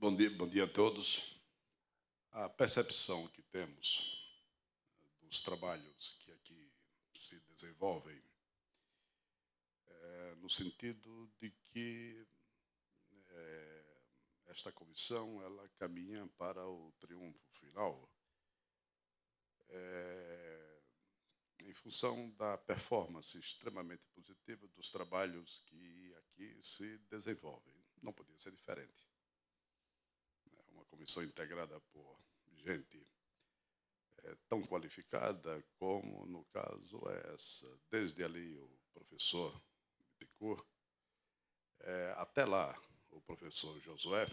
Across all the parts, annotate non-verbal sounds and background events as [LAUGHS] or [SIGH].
Bom dia, bom dia a todos. A percepção que temos né, dos trabalhos que aqui se desenvolvem é no sentido de que é, esta comissão ela caminha para o triunfo final é, em função da performance extremamente positiva dos trabalhos que aqui se desenvolvem. Não podia ser diferente comissão integrada por gente é, tão qualificada como, no caso, essa. Desde ali, o professor Bittencourt, é, até lá, o professor Josué,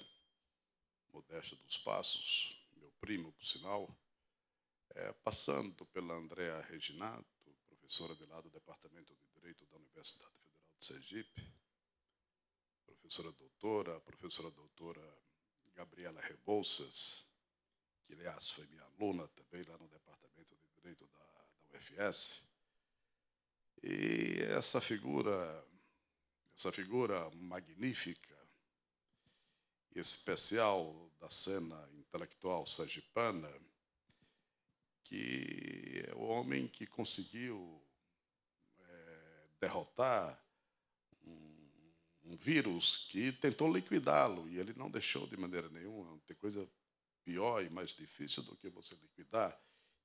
Modesto dos Passos, meu primo, por sinal, é, passando pela Andréa Reginato, professora de lá do Departamento de Direito da Universidade Federal de Sergipe, professora doutora, professora doutora Gabriela Rebouças, que, aliás, foi minha aluna também lá no Departamento de Direito da, da UFS. E essa figura, essa figura magnífica, especial da cena intelectual sergipana, que é o homem que conseguiu é, derrotar um vírus que tentou liquidá-lo e ele não deixou de maneira nenhuma. Tem coisa pior e mais difícil do que você liquidar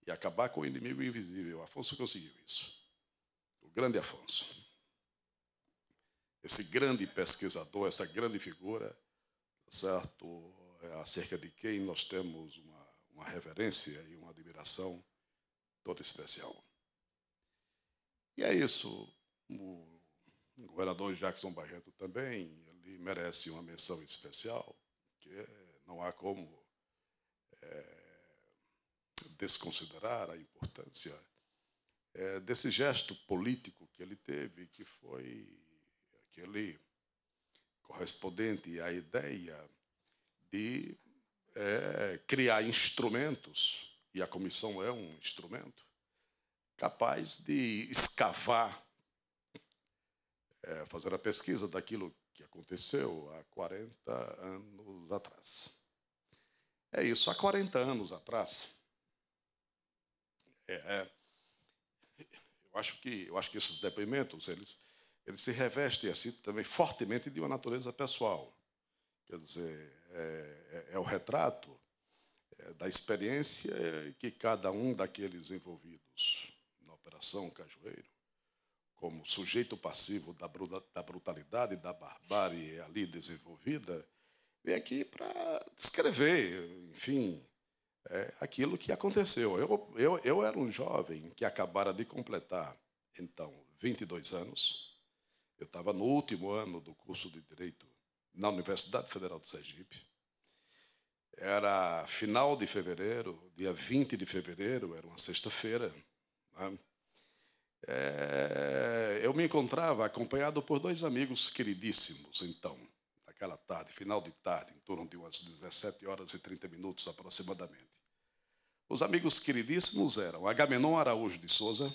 e acabar com o inimigo invisível. Afonso conseguiu isso. O grande Afonso. Esse grande pesquisador, essa grande figura, tá certo? É acerca de quem nós temos uma, uma reverência e uma admiração toda especial. E é isso. O o governador Jackson Barreto também, ele merece uma menção especial, porque não há como é, desconsiderar a importância é, desse gesto político que ele teve, que foi aquele correspondente à ideia de é, criar instrumentos, e a comissão é um instrumento, capaz de escavar é, fazer a pesquisa daquilo que aconteceu há 40 anos atrás. É isso, há 40 anos atrás. É, é, eu acho que eu acho que esses depoimentos eles eles se revestem assim também fortemente de uma natureza pessoal. Quer dizer, é, é, é o retrato é, da experiência que cada um daqueles envolvidos na operação Cajueiro como sujeito passivo da, da brutalidade, da barbárie ali desenvolvida, vem aqui para descrever, enfim, é, aquilo que aconteceu. Eu, eu, eu era um jovem que acabara de completar, então, 22 anos. Eu estava no último ano do curso de Direito na Universidade Federal de Sergipe. Era final de fevereiro, dia 20 de fevereiro, era uma sexta-feira. Né? é, eu me encontrava acompanhado por dois amigos queridíssimos, então, naquela tarde, final de tarde, em torno de umas 17 horas e 30 minutos aproximadamente. Os amigos queridíssimos eram Agamenon Araújo de Souza,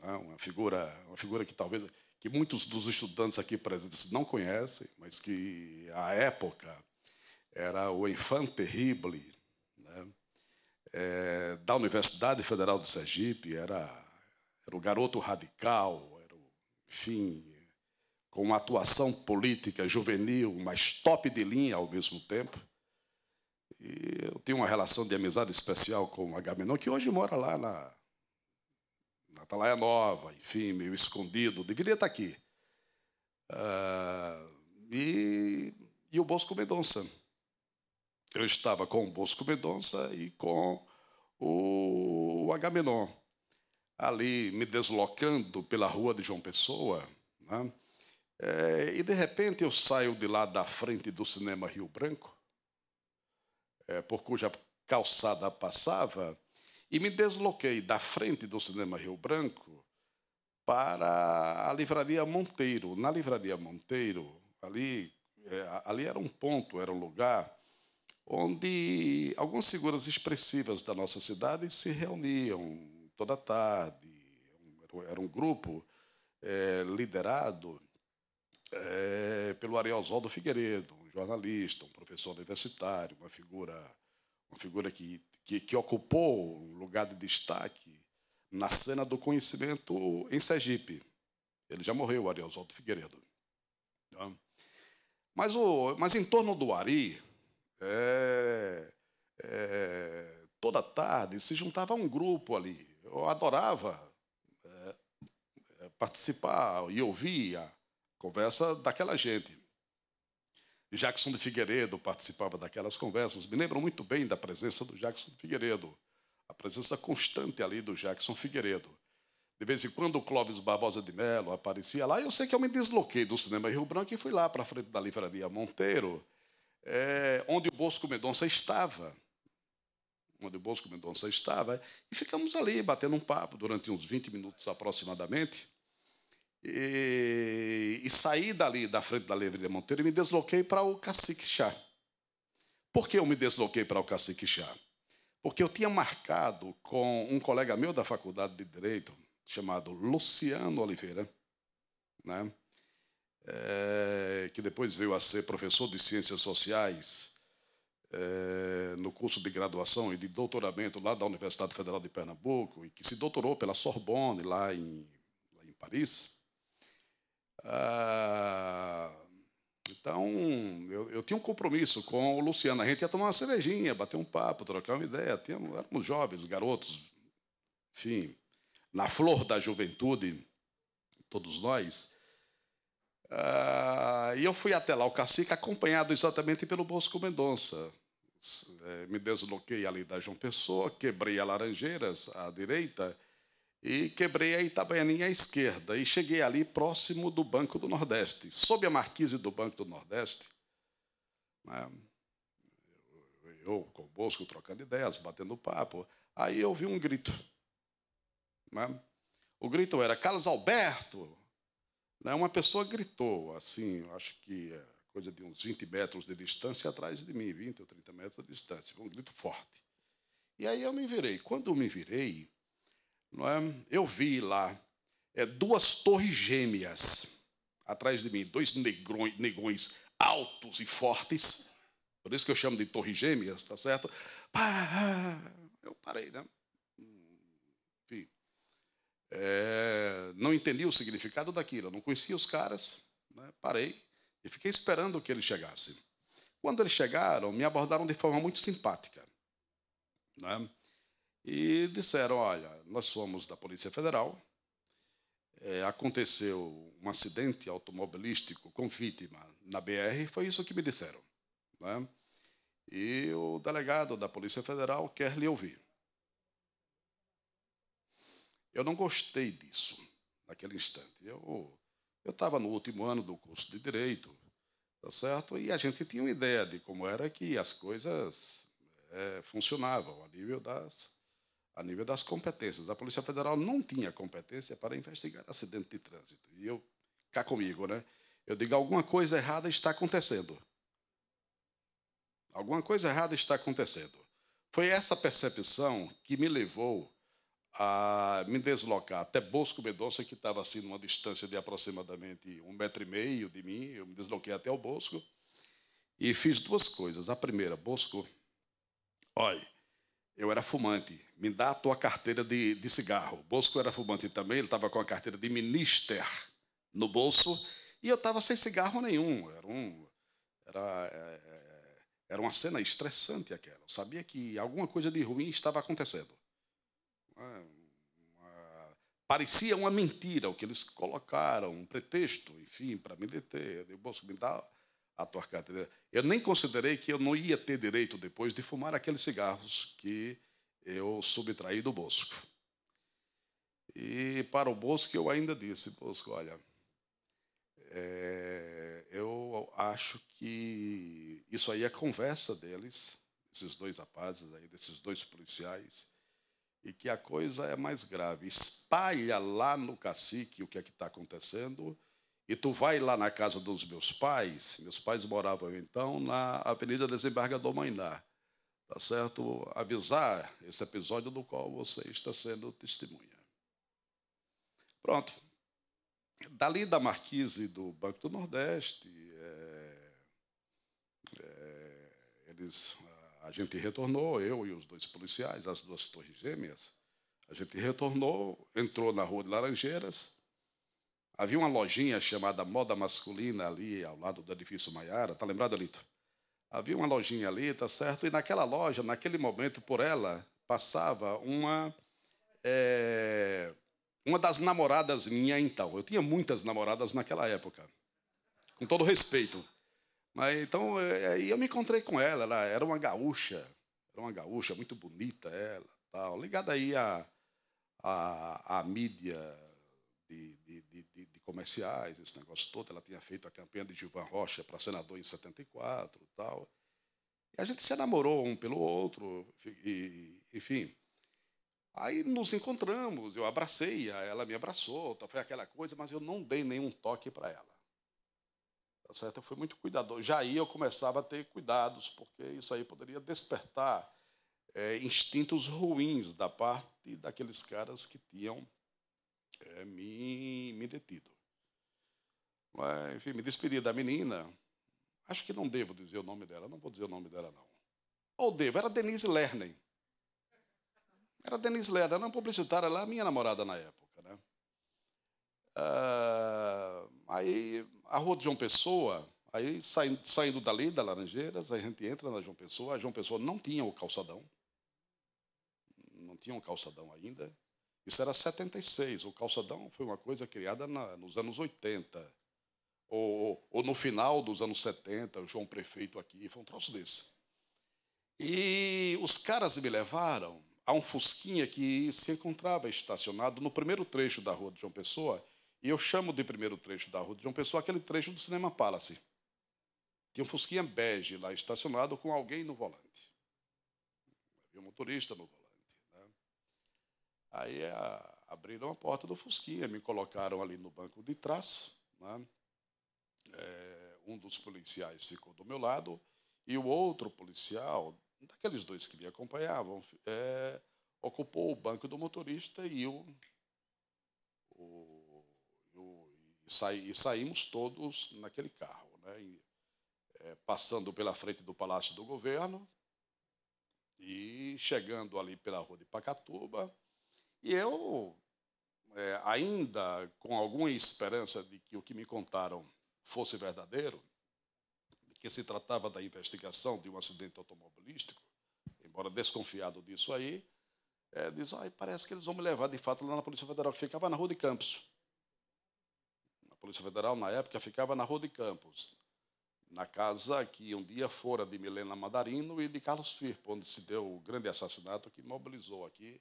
né, uma figura, uma figura que talvez que muitos dos estudantes aqui presentes não conhecem, mas que à época era o enfant terrible né? é, da Universidade Federal do Sergipe, era era o garoto radical, era o, enfim, com uma atuação política juvenil, mas top de linha ao mesmo tempo. E eu tenho uma relação de amizade especial com o Agamenon, que hoje mora lá na, na Atalaia Nova, enfim, meio escondido, deveria estar aqui. Uh, e, e o Bosco Mendonça. Eu estava com o Bosco Mendonça e com o Agamenon ali me deslocando pela rua de João Pessoa, né? é, e de repente eu saio de lá da frente do cinema Rio Branco, é, por cuja calçada passava, e me desloquei da frente do cinema Rio Branco para a livraria Monteiro. Na livraria Monteiro, ali, é, ali era um ponto, era um lugar onde algumas figuras expressivas da nossa cidade se reuniam, toda tarde. Era um grupo é, liderado é, pelo Arielzoldo Figueiredo, um jornalista, um professor universitário, uma figura, uma figura que, que, que ocupou um lugar de destaque na cena do conhecimento em Sergipe. Ele já morreu, o Arielzoldo Figueiredo. Tá? Mas, o, mas em torno do Ari, é, é, toda tarde se juntava um grupo ali, eu adorava é, participar e ouvir a conversa daquela gente. Jackson de Figueiredo participava daquelas conversas. Me lembro muito bem da presença do Jackson de Figueiredo, a presença constante ali do Jackson Figueiredo. De vez em quando o Clóvis Barbosa de Mello aparecia lá, eu sei que eu me desloquei do cinema Rio Branco e fui lá para a frente da livraria Monteiro, é, onde o Bosco Mendonça estava onde o Bosco Mendonça estava, e ficamos ali batendo um papo durante uns 20 minutos aproximadamente. E, e saí dali, da frente da Livraria Monteiro, e me desloquei para o Cacique Chá. Por que eu me desloquei para o Cacique Chá? Porque eu tinha marcado com um colega meu da faculdade de Direito, chamado Luciano Oliveira, né? É, que depois veio a ser professor de Ciências Sociais é, no curso de graduação e de doutoramento lá da Universidade Federal de Pernambuco, e que se doutorou pela Sorbonne, lá em, lá em Paris. Ah, então, eu, eu, tinha um compromisso com o Luciano. A gente ia tomar uma cervejinha, bater um papo, trocar uma ideia. Tínhamos, éramos jovens, garotos, enfim, na flor da juventude, todos nós. Ah, e eu fui até lá, o cacique, acompanhado exatamente pelo Bosco Mendonça, eh, me desloquei ali da João Pessoa, quebrei a Laranjeiras à direita e quebrei a Itabaianinha à esquerda. E cheguei ali próximo do Banco do Nordeste, sob a marquise do Banco do Nordeste. Né? Eu com o Bosco trocando ideias, batendo papo. Aí eu ouvi um grito. Né? O grito era Carlos Alberto. Né? Uma pessoa gritou, assim, acho que eh, coisa de uns 20 metros de distância atrás de mim, 20 ou 30 metros de distância. Foi um grito forte. E aí eu me virei. Quando eu me virei, não é, eu vi lá é, duas torres gêmeas atrás de mim, dois negrões, negões altos e fortes. Por isso que eu chamo de torres gêmeas, tá certo? Eu parei, né? Enfim. É, não entendi o significado daquilo, não conhecia os caras, né? parei, e fiquei esperando que ele chegasse. Quando eles chegaram, me abordaram de forma muito simpática. Né? E disseram: Olha, nós somos da Polícia Federal. É, aconteceu um acidente automobilístico com vítima na BR. Foi isso que me disseram. Né? E o delegado da Polícia Federal quer lhe ouvir. Eu não gostei disso naquele instante. Eu eu estava no último ano do curso de Direito, tá certo? E a gente tinha uma ideia de como era que as coisas é, funcionavam a nível das a nível das competências. A Polícia Federal não tinha competência para investigar acidente de trânsito. E eu cá comigo, né? Eu digo alguma coisa errada está acontecendo. Alguma coisa errada está acontecendo. Foi essa percepção que me levou a me deslocar até Bosco Mendonça, que estava assim numa distância de aproximadamente um metro e meio de mim. Eu me desloquei até o Bosco e fiz duas coisas. A primeira, Bosco, olha, eu era fumante, me dá a tua carteira de, de cigarro. Bosco era fumante também, ele estava com a carteira de minister no bolso e eu estava sem cigarro nenhum. Era um, era, é, é, era uma cena estressante aquela. Eu sabia que alguma coisa de ruim estava acontecendo. Uma, parecia uma mentira o que eles colocaram, um pretexto, enfim, para me deter. Eu Bosco me dá a tua carteira. Eu nem considerei que eu não ia ter direito depois de fumar aqueles cigarros que eu subtraí do Bosco. E para o Bosco eu ainda disse, Bosco, olha, é, eu acho que isso aí é conversa deles, esses dois rapazes aí, desses dois policiais e que a coisa é mais grave. Espalha lá no cacique o que é que está acontecendo e tu vai lá na casa dos meus pais. Meus pais moravam então na Avenida Desembargador Mainá. Tá certo? Avisar esse episódio do qual você está sendo testemunha. Pronto. Dali da Marquise do Banco do Nordeste, é, é, eles a gente retornou, eu e os dois policiais, as duas torres gêmeas. A gente retornou, entrou na Rua de Laranjeiras. Havia uma lojinha chamada Moda Masculina ali ao lado do edifício Maiara. Tá lembrado, Lito? Havia uma lojinha ali, tá certo? E naquela loja, naquele momento, por ela, passava uma. É, uma das namoradas minha então. Eu tinha muitas namoradas naquela época. Com todo respeito. Então, é, é, eu me encontrei com ela, ela era uma gaúcha, era uma gaúcha muito bonita, ela, tal, ligada aí à, mídia de, de, de, de, comerciais, esse negócio todo. Ela tinha feito a campanha de Gilvan Rocha para senador em 74, tal. E a gente se namorou um pelo outro, e, enfim. Aí nos encontramos, eu abracei, ela me abraçou, foi aquela coisa, mas eu não dei nenhum toque para ela. Tá certo? Eu fui muito cuidadoso. Já aí eu começava a ter cuidados, porque isso aí poderia despertar é, instintos ruins da parte daqueles caras que tinham é, me, me detido. Mas, enfim, me despedi da menina. Acho que não devo dizer o nome dela, não vou dizer o nome dela, não. Ou devo, era Denise Lerner. Era Denise Lerner, era uma publicitária lá, minha namorada na época. Uh, aí a rua de João Pessoa, aí saindo, saindo dali da Laranjeiras, aí a gente entra na João Pessoa. A João Pessoa não tinha o calçadão, não tinha um calçadão ainda. Isso era 76. O calçadão foi uma coisa criada na, nos anos 80. Ou, ou, no final dos anos 70, o João Prefeito aqui, foi um troço desse. E os caras me levaram a um fusquinha que se encontrava estacionado no primeiro trecho da rua de João Pessoa, e eu chamo de primeiro trecho da Rua de João Pessoa aquele trecho do Cinema Palace. Tinha um fusquinha bege lá estacionado com alguém no volante. Havia um motorista no volante. Né? Aí a, é, abriram a porta do fusquinha, me colocaram ali no banco de trás. Né? É, um dos policiais ficou do meu lado e o outro policial, daqueles dois que me acompanhavam, é, ocupou o banco do motorista e eu e saímos todos naquele carro, né? E, é, passando pela frente do Palácio do Governo e chegando ali pela rua de Pacatuba. E eu, é, ainda com alguma esperança de que o que me contaram fosse verdadeiro, de que se tratava da investigação de um acidente automobilístico, embora desconfiado disso aí, é, diz, ah, parece que eles vão me levar de fato lá na Polícia Federal, que ficava na rua de Campos. Polícia Federal, na época, ficava na Rua de Campos, na casa que um dia fora de Milena Mandarino e de Carlos Firpo, onde se deu o grande assassinato que mobilizou aqui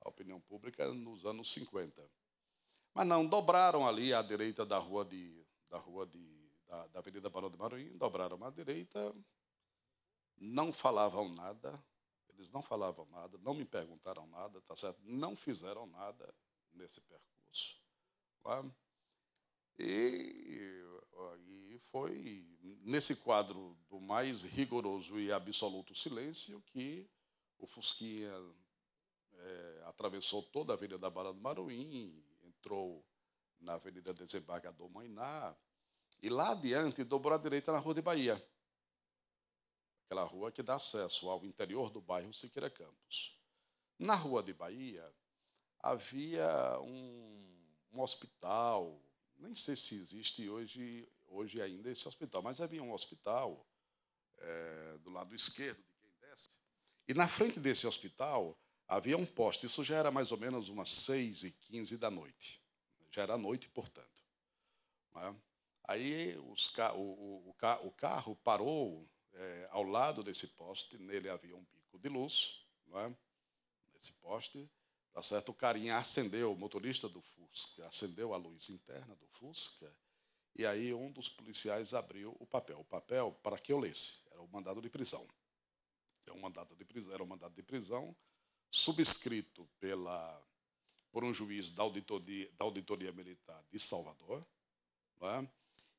a opinião pública nos anos 50. Mas não, dobraram ali à direita da rua de, da, rua de, da, da Avenida Barão de Maruim, dobraram à direita, não falavam nada, eles não falavam nada, não me perguntaram nada, tá certo? Não fizeram nada nesse percurso. Tá? E, e foi nesse quadro do mais rigoroso e absoluto silêncio que o Fusquinha é, atravessou toda a Avenida Barra do Maruim, entrou na Avenida Desembargador Mainá, e lá adiante dobrou à direita na Rua de Bahia, aquela rua que dá acesso ao interior do bairro Siqueira Campos. Na Rua de Bahia havia um, um hospital nem sei se existe hoje, hoje ainda esse hospital, mas havia um hospital é, do lado esquerdo de quem desce. E na frente desse hospital havia um poste. Isso já era mais ou menos umas 6 e 15 da noite. Já era noite, portanto. É? Aí o, o, o, carro parou é, ao lado desse poste. Nele havia um bico de luz, é? nesse poste. Tá certo? O carinha acendeu, o motorista do Fusca, acendeu a luz interna do Fusca, e aí um dos policiais abriu o papel. O papel, para que eu lesse, era o mandado de prisão. Era é um mandado de prisão, era um mandado de prisão subscrito pela, por um juiz da auditoria, da auditoria Militar de Salvador. É?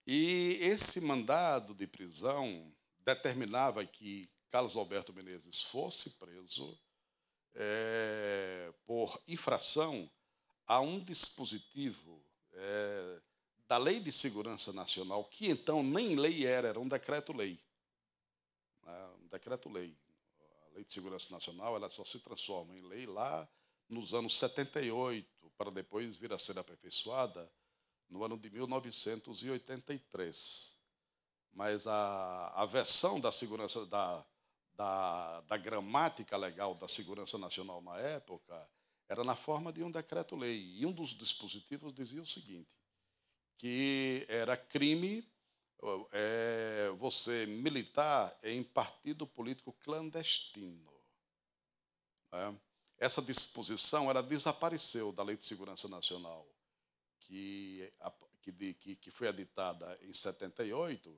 E esse mandado de prisão determinava que Carlos Alberto Menezes fosse preso é, por infração a um dispositivo é, da Lei de Segurança Nacional, que então nem lei era, era um decreto-lei. É, um decreto-lei. A Lei de Segurança Nacional ela só se transforma em lei lá nos anos 78, para depois vir a ser aperfeiçoada no ano de 1983. Mas a, a versão da segurança da da, da gramática legal da segurança nacional na época era na forma de um decreto-lei. E um dos dispositivos dizia o seguinte, que era crime é, você militar em partido político clandestino. Né? Essa disposição ela desapareceu da Lei de Segurança Nacional, que, que, que, que foi editada em 78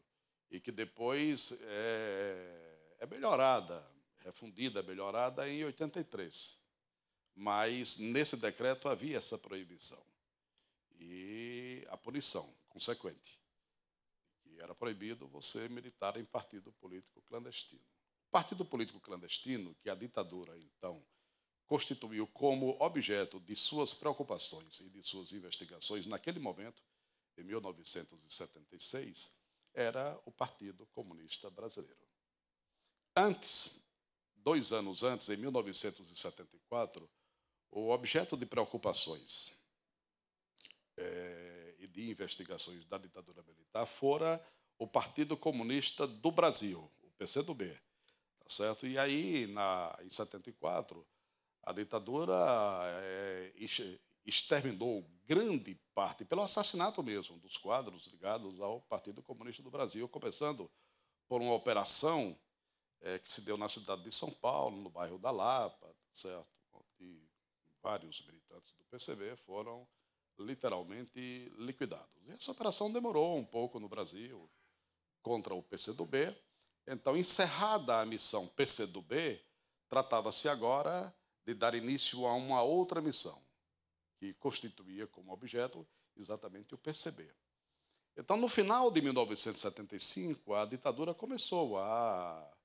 e que depois é, é melhorada, refundida, melhorada em 83. Mas nesse decreto havia essa proibição e a punição consequente, era proibido você militar em partido político clandestino. partido político clandestino, que a ditadura então constituiu como objeto de suas preocupações e de suas investigações naquele momento, em 1976, era o Partido Comunista Brasileiro. Antes, dois anos antes, em 1974, o objeto de preocupações é, e de investigações da ditadura militar fora o Partido Comunista do Brasil, o PCdoB. Tá certo? E aí, na, em 74, a ditadura é, exterminou grande parte, pelo assassinato mesmo, dos quadros ligados ao Partido Comunista do Brasil, começando por uma operação é, que se deu na cidade de São Paulo, no bairro da Lapa, certo? E vários militantes do PCB foram literalmente liquidados. E essa operação demorou um pouco no Brasil contra o PCdoB. Então, encerrada a missão PCdoB, tratava-se agora de dar início a uma outra missão, que constituía como objeto exatamente o PCB. Então, no final de 1975, a ditadura começou a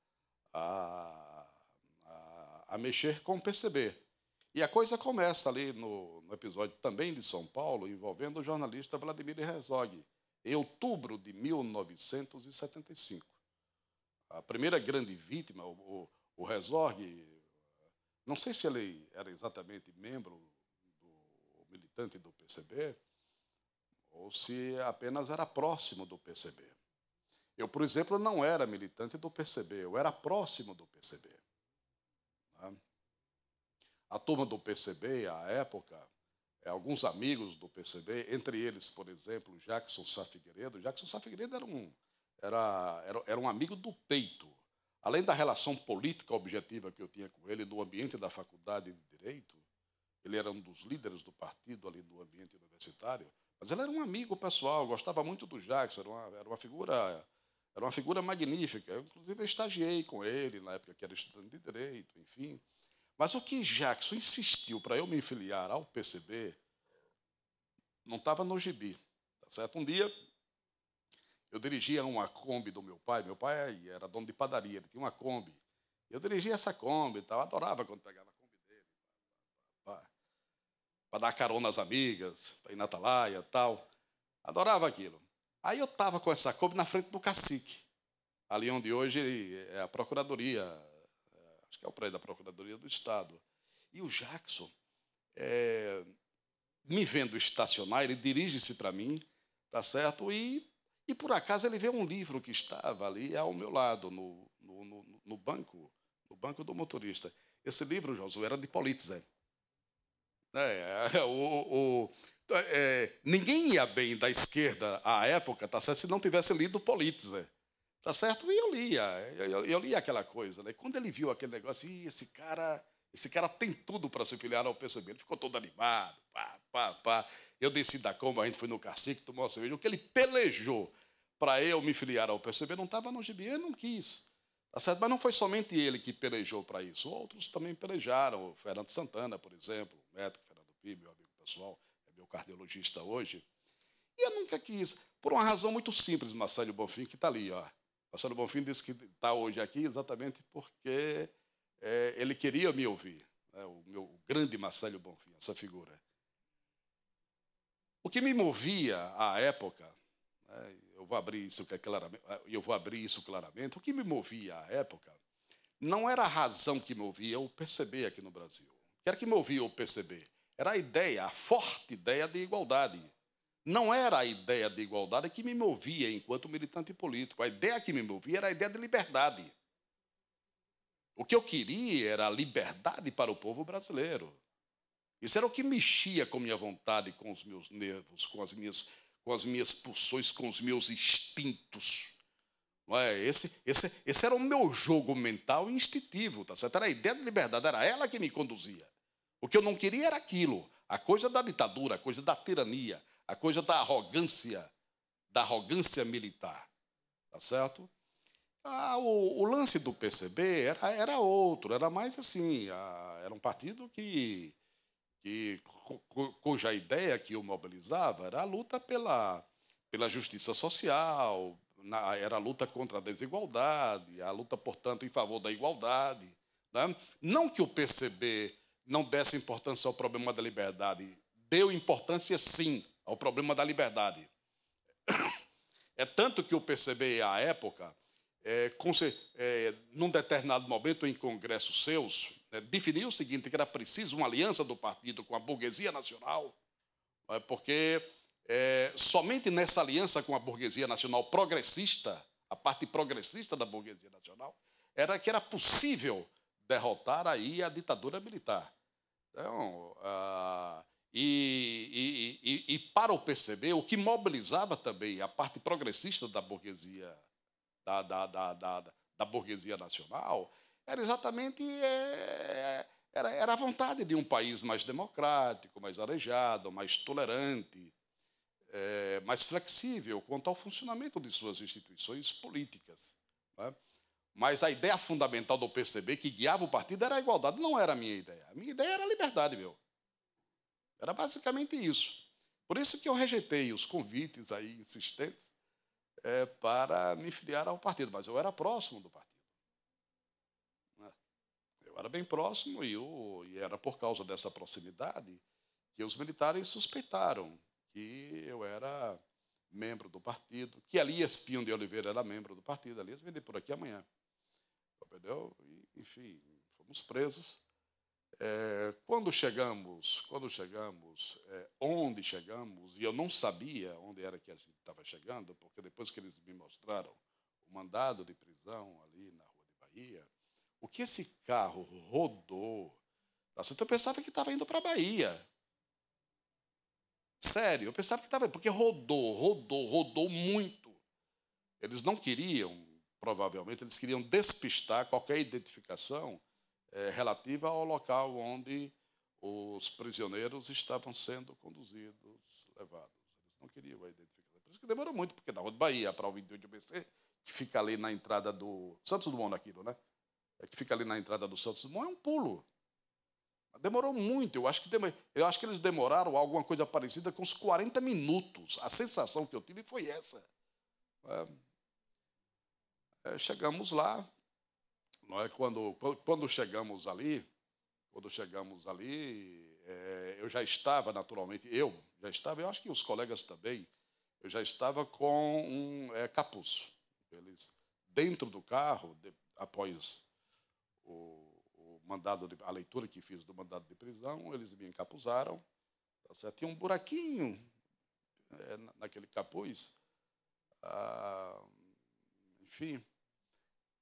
a, a, a mexer com perceber. E a coisa começa ali no, no, episódio também de São Paulo, envolvendo o jornalista Vladimir Herzog, em outubro de 1975. A primeira grande vítima, o, o, o Herzog, não sei se ele era exatamente membro do militante do PCB, ou se apenas era próximo do PCB. Eu, por exemplo, não era militante do PCB, eu era próximo do PCB. Né? A turma do PCB, à época, é, alguns amigos do PCB, entre eles, por exemplo, Jackson Sá Figueiredo. Jackson Sá Figueiredo era um, era, era, era um amigo do peito. Além da relação política objetiva que eu tinha com ele no ambiente da faculdade de Direito, ele era um dos líderes do partido ali no ambiente universitário, mas ele era um amigo pessoal, gostava muito do Jackson, era uma, era uma figura era uma figura magnífica. Eu, inclusive, eu estagiei com ele na época que era estudante de direito, enfim. Mas o que Jackson insistiu para eu me filiar ao PCB não estava no gibi. Tá certo? Um dia, eu dirigia uma Kombi do meu pai. Meu pai era dono de padaria, ele tinha uma Kombi. Eu dirigia essa Kombi e tal. Adorava quando pegava a Kombi dele. Para dar carona às amigas, para ir na Atalaia e tal. Adorava aquilo. Aí eu estava com essa Kombi na frente do cacique, ali onde hoje é a Procuradoria, é, acho que é o prédio da Procuradoria do Estado. E o Jackson, é, me vendo estacionar, ele dirige-se para mim, tá certo? E, e por acaso ele vê um livro que estava ali ao meu lado, no, no, no, no banco, no banco do motorista. Esse livro, Josué, era de Politzer. É, é [LAUGHS] o, o é, ninguém ia bem da esquerda à época, tá certo? Se não tivesse lido Politzer. Tá certo? E eu lia, eu, eu lia aquela coisa. Né? Quando ele viu aquele negócio, esse cara, esse cara tem tudo para se filiar ao PCB. Ele ficou todo animado, pá, pá, pá. Eu desci da Comba, a gente foi no cacique, tomou uma cerveja. O que ele pelejou para eu me filiar ao PCB não estava no gibi, eu não quis. Tá certo? Mas não foi somente ele que pelejou para isso. Outros também pelejaram. O Fernando Santana, por exemplo, o médico Fernando Pi, meu amigo pessoal meu cardiologista hoje, e eu nunca quis, por uma razão muito simples, Marcelo Bonfim, que está ali. Ó. Marcelo Bonfim disse que está hoje aqui exatamente porque é, ele queria me ouvir, né? o meu o grande Marcelo Bonfim, essa figura. O que me movia à época, né? eu vou abrir isso é claramente, eu vou abrir isso claramente, o que me movia à época não era a razão que me movia o perceber aqui no Brasil. O que era que me movia o perceber era a ideia, a forte ideia de igualdade. Não era a ideia de igualdade que me movia enquanto militante político. A ideia que me movia era a ideia de liberdade. O que eu queria era liberdade para o povo brasileiro. Isso era o que mexia com minha vontade, com os meus nervos, com as minhas, com as minhas pulsões, com os meus instintos. Não é? esse, esse, esse era o meu jogo mental instintivo, tá certo? Era a ideia de liberdade, era ela que me conduzia. O que eu não queria era aquilo, a coisa da ditadura, a coisa da tirania, a coisa da arrogância, da arrogância militar. Tá certo? Ah, o, o, lance do PCB era, era outro, era mais assim, a, ah, era um partido que, que cuja ideia que o mobilizava era a luta pela, pela justiça social, na, era a luta contra a desigualdade, a luta, portanto, em favor da igualdade. Né? Não que o PCB não desse importância ao problema da liberdade. Deu importância, sim, ao problema da liberdade. [COUGHS] É tanto que eu percebi à época, é, com, é, num determinado momento em congressos seus, é, definiu o seguinte, que era preciso uma aliança do partido com a burguesia nacional, é, porque é, somente nessa aliança com a burguesia nacional progressista, a parte progressista da burguesia nacional, era que era possível derrotar aí a ditadura militar. Então, ah, e, e, e, e, para o perceber, o que mobilizava também a parte progressista da burguesia, da, da, da, da burguesia nacional, era exatamente é, é, era, era a vontade de um país mais democrático, mais arejado, mais tolerante, é, mais flexível quanto ao funcionamento de suas instituições políticas. é? Mas a ideia fundamental do PCB que guiava o partido era a igualdade, não era a minha ideia. A minha ideia era a liberdade, meu. Era basicamente isso. Por isso que eu rejeitei os convites aí insistentes é, para me filiar ao partido, mas eu era próximo do partido. É. Eu era bem próximo e, eu, e era por causa dessa proximidade que os militares suspeitaram que eu era membro do partido, que Elias Pinho de Oliveira era membro do partido. Elias vender por aqui amanhã entendeu? E, enfim, fomos presos. É, quando chegamos, quando chegamos, é, onde chegamos, e eu não sabia onde era que a gente estava chegando, porque depois que eles me mostraram o mandado de prisão ali na Rua de Bahia, o que esse carro rodou, então eu pensava que estava indo para a Bahia. Sério, eu pensava que estava, porque rodou, rodou, rodou muito. Eles não queriam provavelmente, eles queriam despistar qualquer identificação é, relativa ao local onde os prisioneiros estavam sendo conduzidos, levados. Eles não queriam a identificação. Por isso que demorou muito, porque da Rua de Bahia para o 22 de BC, que fica ali na entrada do. Santos Dumont naquilo, né? É que fica ali na entrada do Santos Dumont, é um pulo. Demorou muito, eu acho que demor... eu acho que eles demoraram alguma coisa parecida com uns 40 minutos. A sensação que eu tive foi essa. É é, chegamos lá. Não é? quando, quando chegamos ali, quando chegamos ali, é, eu já estava, naturalmente, eu já estava, eu acho que os colegas também, eu já estava com um é, capuz. Eles, dentro do carro, de, após o, o, mandado, de, a leitura que fiz do mandado de prisão, eles me encapuzaram. Tá certo? Tinha um buraquinho é, naquele capuz. Ah, enfim,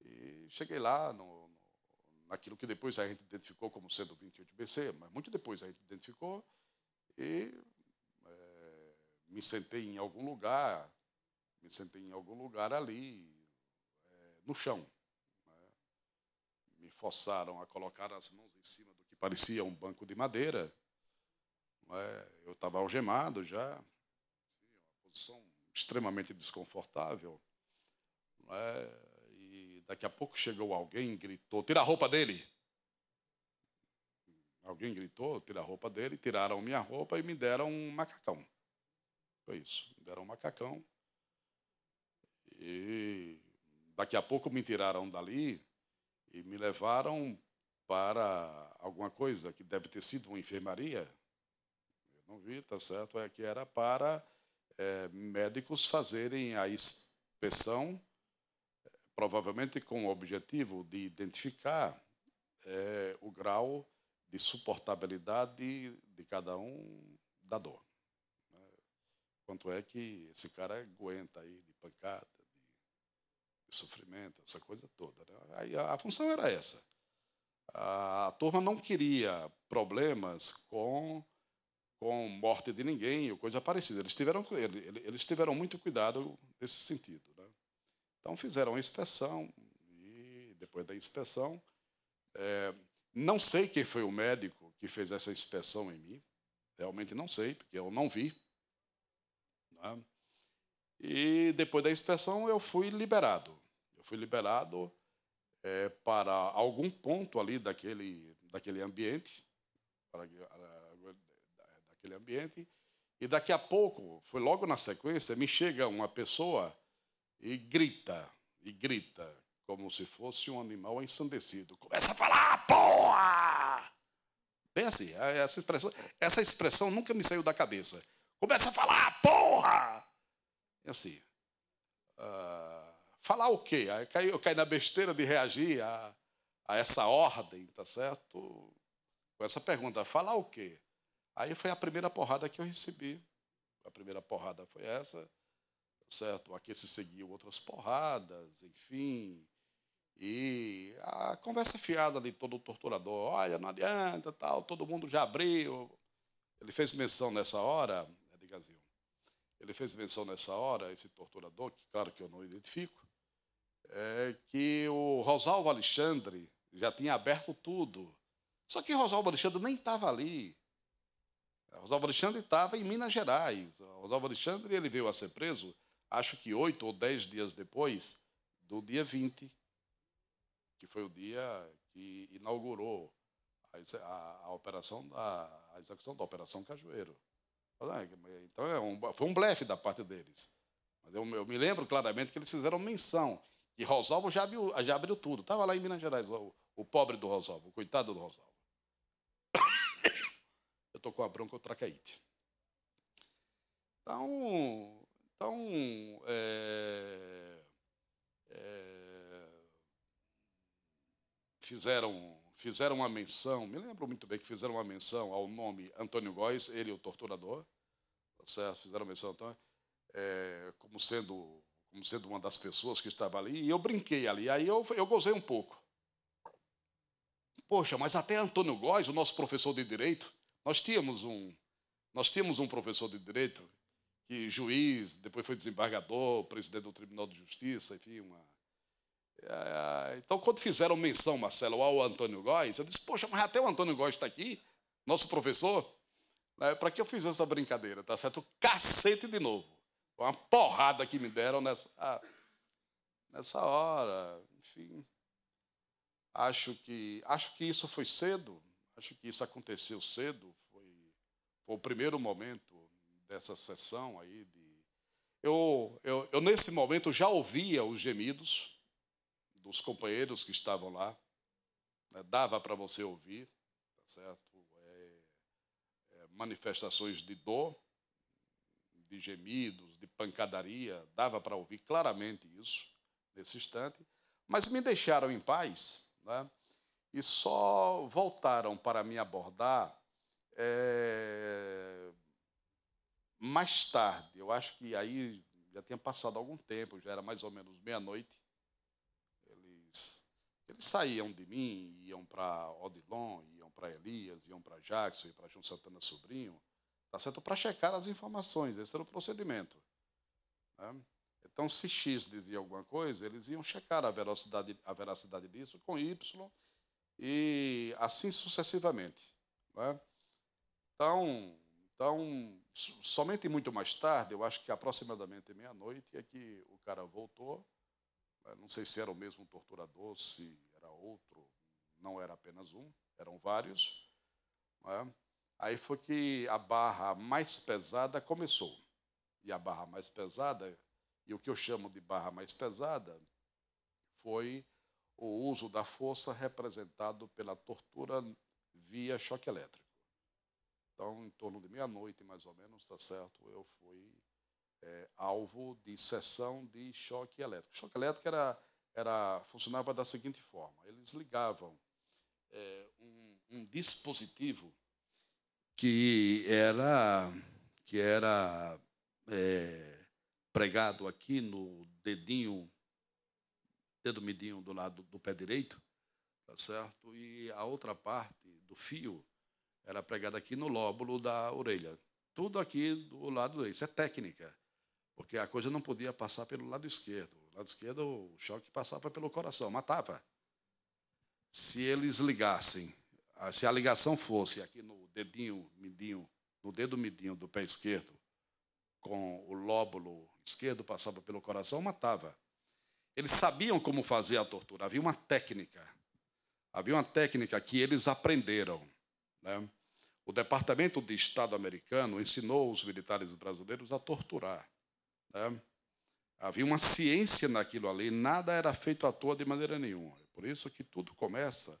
e cheguei lá no, no, naquilo que depois a gente identificou como sendo 28BC, mas muito depois a gente identificou e é, me sentei em algum lugar, me sentei em algum lugar ali, é, no chão. Né? Me forçaram a colocar as mãos em cima do que parecia um banco de madeira. Né? Eu estava algemado já, uma posição extremamente desconfortável. Né? Daqui a pouco chegou alguém gritou: tira a roupa dele. Alguém gritou: tira a roupa dele. Tiraram minha roupa e me deram um macacão. Foi isso. Me deram um macacão. E daqui a pouco me tiraram dali e me levaram para alguma coisa que deve ter sido uma enfermaria. Eu não vi, tá certo? É que era para é, médicos fazerem a inspeção provavelmente com o objetivo de identificar é, o grau de suportabilidade de cada um da dor. Né? Quanto é que esse cara aguenta aí de pancada, de, de sofrimento, essa coisa toda. Né? Aí a, a função era essa. A, a, turma não queria problemas com com morte de ninguém ou coisa parecida. Eles tiveram, eles tiveram muito cuidado nesse sentido. Então fizeram a inspeção e depois da inspeção, é, não sei quem foi o médico que fez essa inspeção em mim, realmente não sei, porque eu não vi. Né? E depois da inspeção eu fui liberado. Eu fui liberado é, para algum ponto ali daquele, daquele ambiente, para, daquele ambiente. E daqui a pouco, foi logo na sequência, me chega uma pessoa e grita, e grita, como se fosse um animal ensandecido. Começa a falar, porra! Bem assim, é, essa expressão, essa expressão nunca me saiu da cabeça. Começa a falar, porra! Eu é assim, uh, falar o quê? Eu caí, eu caí na besteira de reagir a, a essa ordem, tá certo? Com essa pergunta, falar o quê? Aí foi a primeira porrada que eu recebi. A primeira porrada foi essa certo? A se seguiu outras porradas, enfim. E a conversa fiada de todo o torturador, olha, não adianta, tal, todo mundo já abriu. Ele fez menção nessa hora, é de Gazinho, ele fez menção nessa hora, esse torturador, que claro que eu não identifico, é que o Rosalvo Alexandre já tinha aberto tudo. Só que Rosalvo Alexandre nem estava ali. Rosalvo Alexandre estava em Minas Gerais. Rosalvo Alexandre ele veio a ser preso acho que oito ou dez dias depois do dia 20, que foi o dia que inaugurou a, a, a operação da a execução da operação Cajueiro. Então é um, foi um blefe da parte deles. Mas eu, eu, me lembro claramente que eles fizeram menção que Rosalvo já abriu, já abriu tudo. Estava lá em Minas Gerais, o, o pobre do Rosalvo, o coitado do Rosalvo. [COUGHS] Eu estou com a bronca tracaíte. Então, então, é, é, fizeram, fizeram uma menção, me lembro muito bem que fizeram uma menção ao nome Antônio Góes, ele o torturador, tá certo? fizeram menção então, é, como, sendo, como sendo uma das pessoas que estava ali, e eu brinquei ali, aí eu, eu gozei um pouco. Poxa, mas até Antônio Góes, o nosso professor de direito, nós tínhamos um, nós tínhamos um professor de direito que juiz, depois foi desembargador, presidente do Tribunal de Justiça, enfim, uma... É, é, então, quando fizeram menção, Marcelo, ao Antônio Góes, eu disse, poxa, mas até o Antônio Góes está aqui, nosso professor, né, para que eu fiz essa brincadeira, tá certo? Cacete de novo. Uma porrada que me deram nessa, nessa hora, enfim. Acho que, acho que isso foi cedo, acho que isso aconteceu cedo, foi, foi o primeiro momento dessa sessão aí de eu, eu, eu nesse momento já ouvia os gemidos dos companheiros que estavam lá, né, dava para você ouvir, tá certo? É, é, manifestações de dor, de gemidos, de pancadaria, dava para ouvir claramente isso nesse instante, mas me deixaram em paz, né? E só voltaram para me abordar é, mais tarde, eu acho que aí já tinha passado algum tempo, já era mais ou menos meia-noite, eles, eles saíam de mim, iam para Odilon, iam para Elias, iam para Jackson, iam para João Santana Sobrinho, tá certo? Para checar as informações, esse era o procedimento. Né? Então, se X dizia alguma coisa, eles iam checar a veracidade, a veracidade disso com Y e assim sucessivamente. Né? Então, então, somente muito mais tarde, eu acho que aproximadamente meia-noite, é que o cara voltou. Não sei se era o mesmo torturador, se era outro, não era apenas um, eram vários. Né? Aí foi que a barra mais pesada começou. E a barra mais pesada, e o que eu chamo de barra mais pesada, foi o uso da força representado pela tortura via choque elétrico. Então, em torno de meia-noite, mais ou menos, está certo, eu fui é, alvo de sessão de choque elétrico. choque elétrico era, era, funcionava da seguinte forma: eles ligavam é, um, um, dispositivo que era, que era é, pregado aqui no dedinho, dedo midinho do lado do pé direito, tá certo? E a outra parte do fio era pregada aqui no lóbulo da orelha. Tudo aqui do lado direito. Isso é técnica. Porque a coisa não podia passar pelo lado esquerdo. O lado esquerdo, o choque passava pelo coração, matava. Se eles ligassem, ah, se a ligação fosse aqui no dedinho, midinho, no dedo midinho do pé esquerdo, com o lóbulo esquerdo, passava pelo coração, matava. Eles sabiam como fazer a tortura, havia uma técnica. Havia uma técnica que eles aprenderam. Né? O Departamento de Estado americano ensinou os militares brasileiros a torturar. Né? Havia uma ciência naquilo ali, nada era feito à toa de maneira nenhuma. É por isso que tudo começa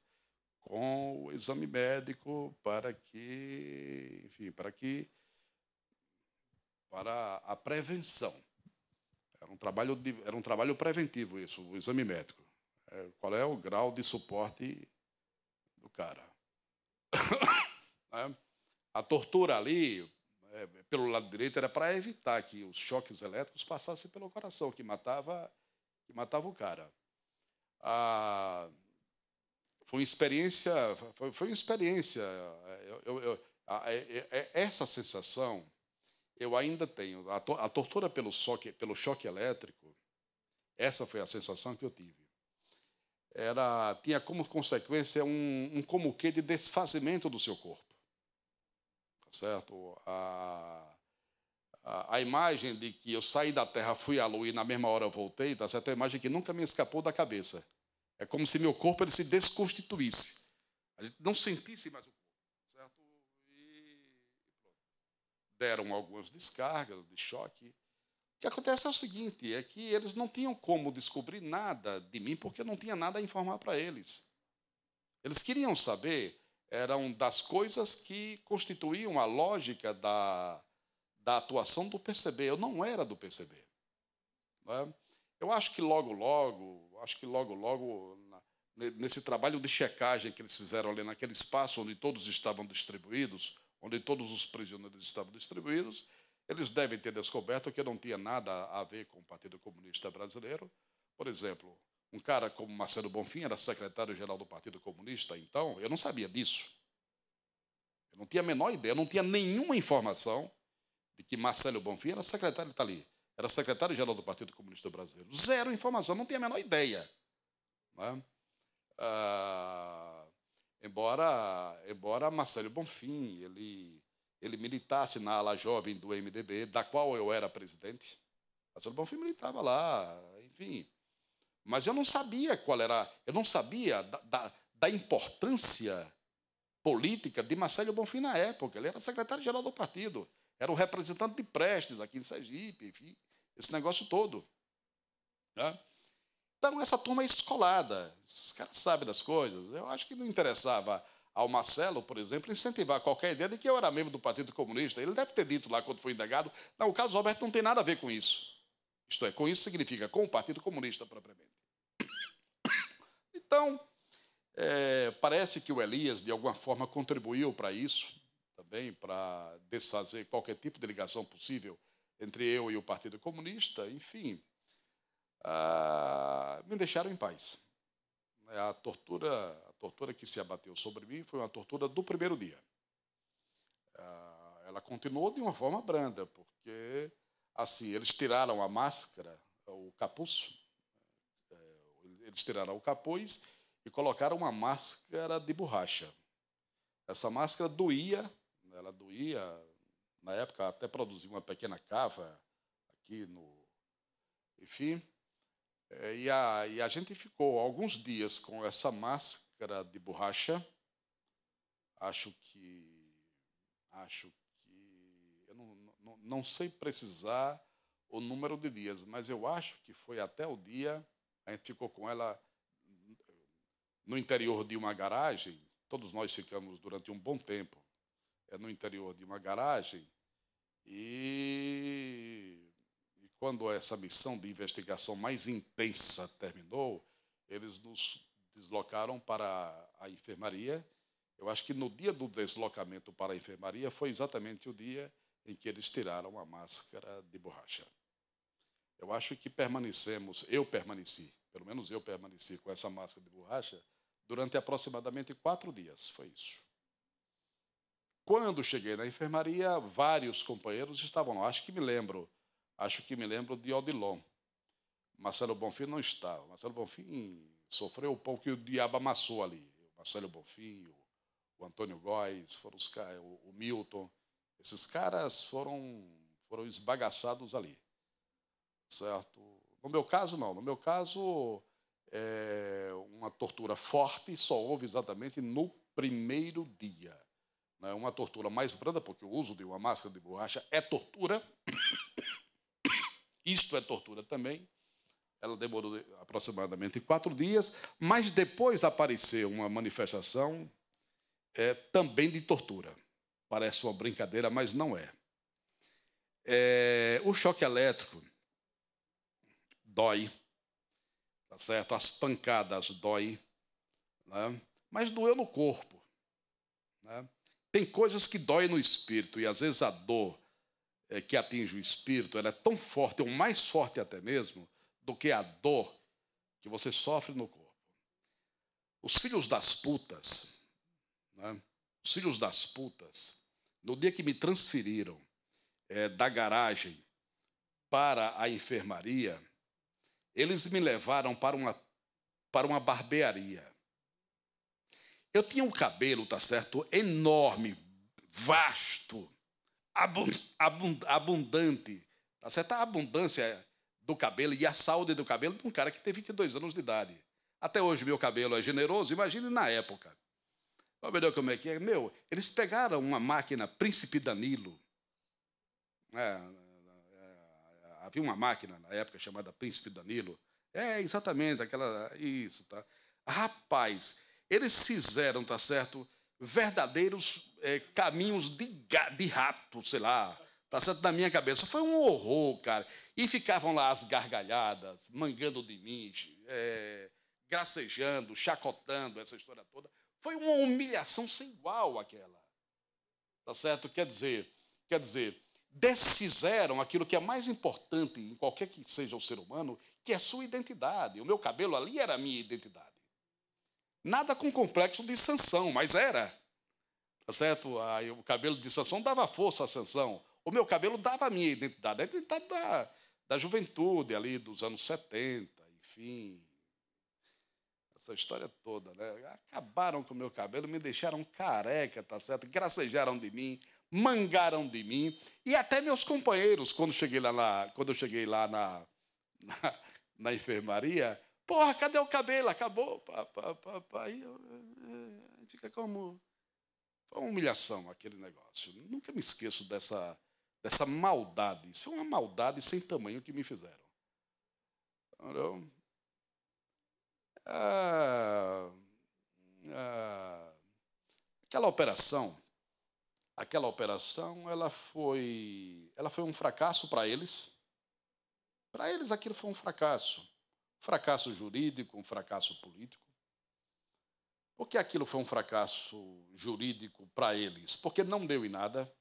com o exame médico para que, enfim, para que para a prevenção. Era um trabalho de, era um trabalho preventivo isso, o exame médico. É, qual é o grau de suporte do cara? Né? A tortura ali, é, pelo lado direito, era para evitar que os choques elétricos passassem pelo coração, que matava, que matava o cara. Ah, foi uma experiência, foi, foi uma experiência. Eu, eu, eu, a, a, é, a, é, é, essa sensação eu ainda tenho. A, to, tortura pelo choque, pelo choque elétrico, essa foi a sensação que eu tive. Era, tinha como consequência um, um como que de desfazimento do seu corpo certo? A, a, a, imagem de que eu saí da terra, fui à lua e na mesma hora voltei, tá certo? É uma imagem que nunca me escapou da cabeça. É como se meu corpo ele se desconstituísse. A gente não sentisse mais o corpo, certo? E Deram algumas descargas de choque. O que acontece é o seguinte, é que eles não tinham como descobrir nada de mim porque eu não tinha nada a informar para eles. Eles queriam saber eram das coisas que constituíam a lógica da, da atuação do PCB. Eu não era do PCB. é? Né? Eu acho que logo, logo, acho que logo, logo, nesse trabalho de checagem que eles fizeram ali naquele espaço onde todos estavam distribuídos, onde todos os prisioneiros estavam distribuídos, eles devem ter descoberto que não tinha nada a ver com o Partido Comunista Brasileiro. Por exemplo, um cara como Marcelo Bonfim era secretário-geral do Partido Comunista, então, eu não sabia disso. Eu não tinha a menor ideia, eu não tinha nenhuma informação de que Marcelo Bonfim era secretário, está ali, era secretário-geral do Partido Comunista Brasileiro. Zero informação, não tinha a menor ideia. Né? Ah, embora, embora Marcelo Bonfim, ele, ele militasse na ala jovem do MDB, da qual eu era presidente, Marcelo Bonfim militava lá, enfim, mas eu não sabia qual era, eu não sabia da, da, da importância política de Marcelo Bonfim na época. Ele era secretário-geral do partido, era o representante de Prestes aqui em Sergipe, enfim, esse negócio todo. Né? Então, essa turma é escolada, esses caras sabem das coisas. Eu acho que não interessava ao Marcelo, por exemplo, incentivar qualquer ideia de que eu era membro do Partido Comunista. Ele deve ter dito lá quando foi indagado: não, o caso Roberto não tem nada a ver com isso. Isto é, com isso significa com o Partido Comunista propriamente. Então, é, parece que o Elias, de alguma forma, contribuiu para isso, também para desfazer qualquer tipo de ligação possível entre eu e o Partido Comunista, enfim. Ah, me deixaram em paz. A tortura, a tortura que se abateu sobre mim foi uma tortura do primeiro dia. Ah, ela continuou de uma forma branda, porque assim eles tiraram a máscara, o capuz, eles tiraram o capuz e colocaram uma máscara de borracha. Essa máscara doía, ela doía, na época até produzia uma pequena cava aqui no. Enfim. É, e a, e a gente ficou alguns dias com essa máscara de borracha. Acho que. Acho que. Eu não, não, não sei precisar o número de dias, mas eu acho que foi até o dia a gente ficou com ela no interior de uma garagem. Todos nós ficamos durante um bom tempo é no interior de uma garagem. E, e quando essa missão de investigação mais intensa terminou, eles nos deslocaram para a enfermaria. Eu acho que no dia do deslocamento para a enfermaria foi exatamente o dia em que eles tiraram a máscara de borracha. Eu acho que permanecemos, eu permaneci, pelo menos eu permaneci com essa máscara de borracha durante aproximadamente quatro dias. Foi isso. Quando cheguei na enfermaria, vários companheiros estavam lá. Acho que me lembro, acho que me lembro de Odilon. Marcelo Bonfim não estava. Marcelo Bonfim sofreu o pão que o diabo amassou ali. O Marcelo Bonfim, o, o Antônio Góes, foram os, o, o Milton. Esses caras foram, foram esbagaçados ali certo? No meu caso, não. No meu caso, é uma tortura forte só houve exatamente no primeiro dia. Né? Uma tortura mais branda, porque o uso de uma máscara de borracha é tortura. [COUGHS] Isto é tortura também. Ela demorou aproximadamente quatro dias, mas depois apareceu uma manifestação é, também de tortura. Parece uma brincadeira, mas não é. é o choque elétrico dói, tá certo? As pancadas dói, né? mas doeu no corpo. Né? Tem coisas que dói no espírito e às vezes a dor é, que atinge o espírito ela é tão forte, ou mais forte até mesmo, do que a dor que você sofre no corpo. Os filhos das putas, né? os filhos das putas, no dia que me transferiram é, da garagem para a enfermaria, eles me levaram para uma, para uma barbearia. Eu tinha um cabelo, tá certo? Enorme, vasto, abundante. Tá certo? A abundância do cabelo e a saúde do cabelo de um cara que tem 22 anos de idade. Até hoje meu cabelo é generoso, imagine na época. Olha como é que é. Meu, eles pegaram uma máquina Príncipe Danilo. É, Havia uma máquina na época chamada Príncipe Danilo. É, exatamente, aquela. Isso, tá? Rapaz, eles fizeram, tá certo? Verdadeiros é, caminhos de, de rato, sei lá. Tá certo? Na minha cabeça. Foi um horror, cara. E ficavam lá as gargalhadas, mangando de mim, é, gracejando, chacotando, essa história toda. Foi uma humilhação sem igual aquela. Tá certo? Quer dizer, quer dizer, desfizeram aquilo que é mais importante em qualquer que seja o ser humano, que é a sua identidade. O meu cabelo ali era a minha identidade. Nada com complexo de sanção, mas era. Tá certo? O cabelo de sanção dava força à sanção. O meu cabelo dava a minha identidade, a identidade da, da juventude ali dos anos 70, enfim. Essa história toda, né? Acabaram com o meu cabelo, me deixaram careca, tá certo? Gracejaram de mim, mangaram de mim e até meus companheiros quando cheguei lá na, quando eu cheguei lá na, na, na enfermaria, porra, cadê o cabelo? Acabou, pá, Aí eh, eh, fica como foi uma humilhação aquele negócio. Nunca me esqueço dessa dessa maldade. Isso foi uma maldade sem tamanho que me fizeram. Entendeu? Ah, ah, aquela operação aquela operação ela foi, ela foi um fracasso para eles. Para eles aquilo foi um fracasso. Um fracasso jurídico, um fracasso político. Por que aquilo foi um fracasso jurídico para eles? Porque não deu em nada.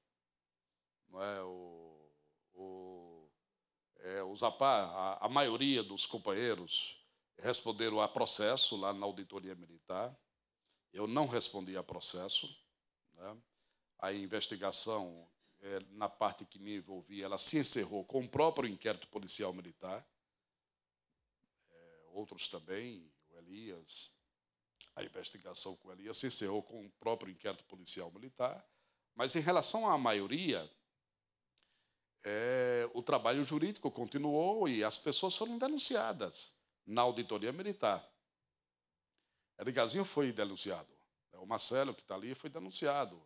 Não é? O, o, é, o Zapá, a, a maioria dos companheiros responderam a processo lá na auditoria militar. Eu não respondi a processo. Né? a investigação, é, na parte que me envolvia, ela se encerrou com o próprio inquérito policial militar. É, outros também, o Elias, a investigação com o Elias se encerrou com o próprio inquérito policial militar. Mas em relação à maioria, é, o trabalho jurídico continuou e as pessoas foram denunciadas na auditoria militar. Edgarzinho foi denunciado, né, o Marcelo, que está ali, foi denunciado.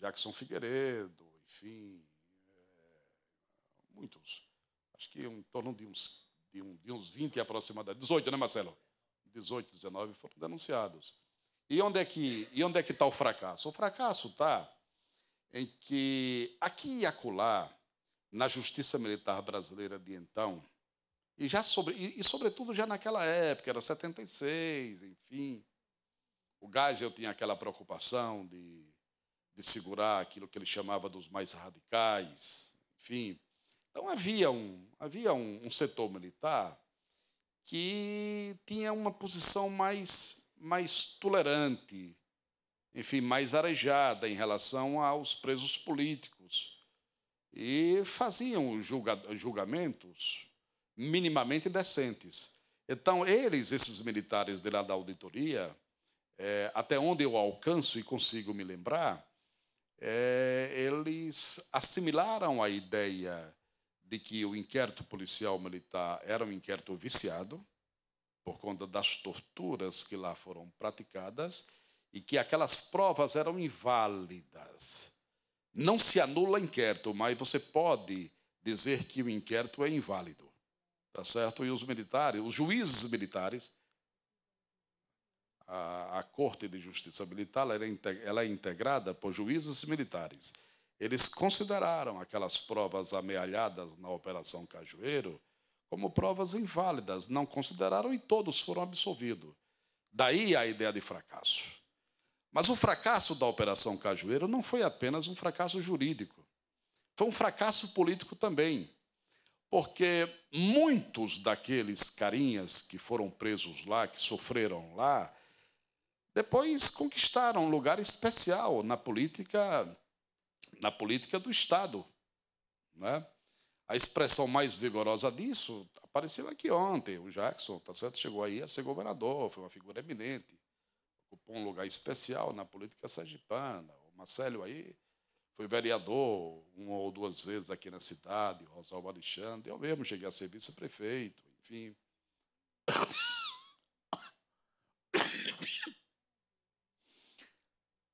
Jackson Figueiredo, enfim, é, muitos. Acho que em torno de uns, de, um, de uns 20 aproximadamente, 18, né, Marcelo? 18, 19 foram denunciados. E onde é que e onde é que está o fracasso? O fracasso está em que aqui e acolá na justiça militar brasileira de então e já sobre e, e sobretudo já naquela época era 76, enfim, o gás eu tinha aquela preocupação de de segurar aquilo que ele chamava dos mais radicais, enfim. Então havia um, havia um, um setor militar que tinha uma posição mais, mais tolerante, enfim, mais arejada em relação aos presos políticos. E faziam julga, julgamentos minimamente decentes. Então, eles, esses militares de lá da auditoria, é, até onde eu alcanço e consigo me lembrar, é, eles assimilaram a ideia de que o inquérito policial militar era um inquérito viciado, por conta das torturas que lá foram praticadas, e que aquelas provas eram inválidas. Não se anula inquérito, mas você pode dizer que o inquérito é inválido. Tá certo? E os militares, os juízes militares, a, a Corte de Justiça Militar ela é, ela é integrada por juízes militares. Eles consideraram aquelas provas amealhadas na Operação Cajueiro como provas inválidas, não consideraram e todos foram absolvidos. Daí a ideia de fracasso. Mas o fracasso da Operação Cajueiro não foi apenas um fracasso jurídico, foi um fracasso político também. Porque muitos daqueles carinhas que foram presos lá, que sofreram lá, depois conquistaram um lugar especial na política, na política do Estado. Né? A expressão mais vigorosa disso apareceu aqui ontem. O Jackson, tá certo, chegou aí a ser governador, foi uma figura eminente, ocupou um lugar especial na política sergipana. O Marcelo aí foi vereador uma ou duas vezes aqui na cidade, o Rosalvo Alexandre, eu mesmo cheguei a ser vice-prefeito, enfim.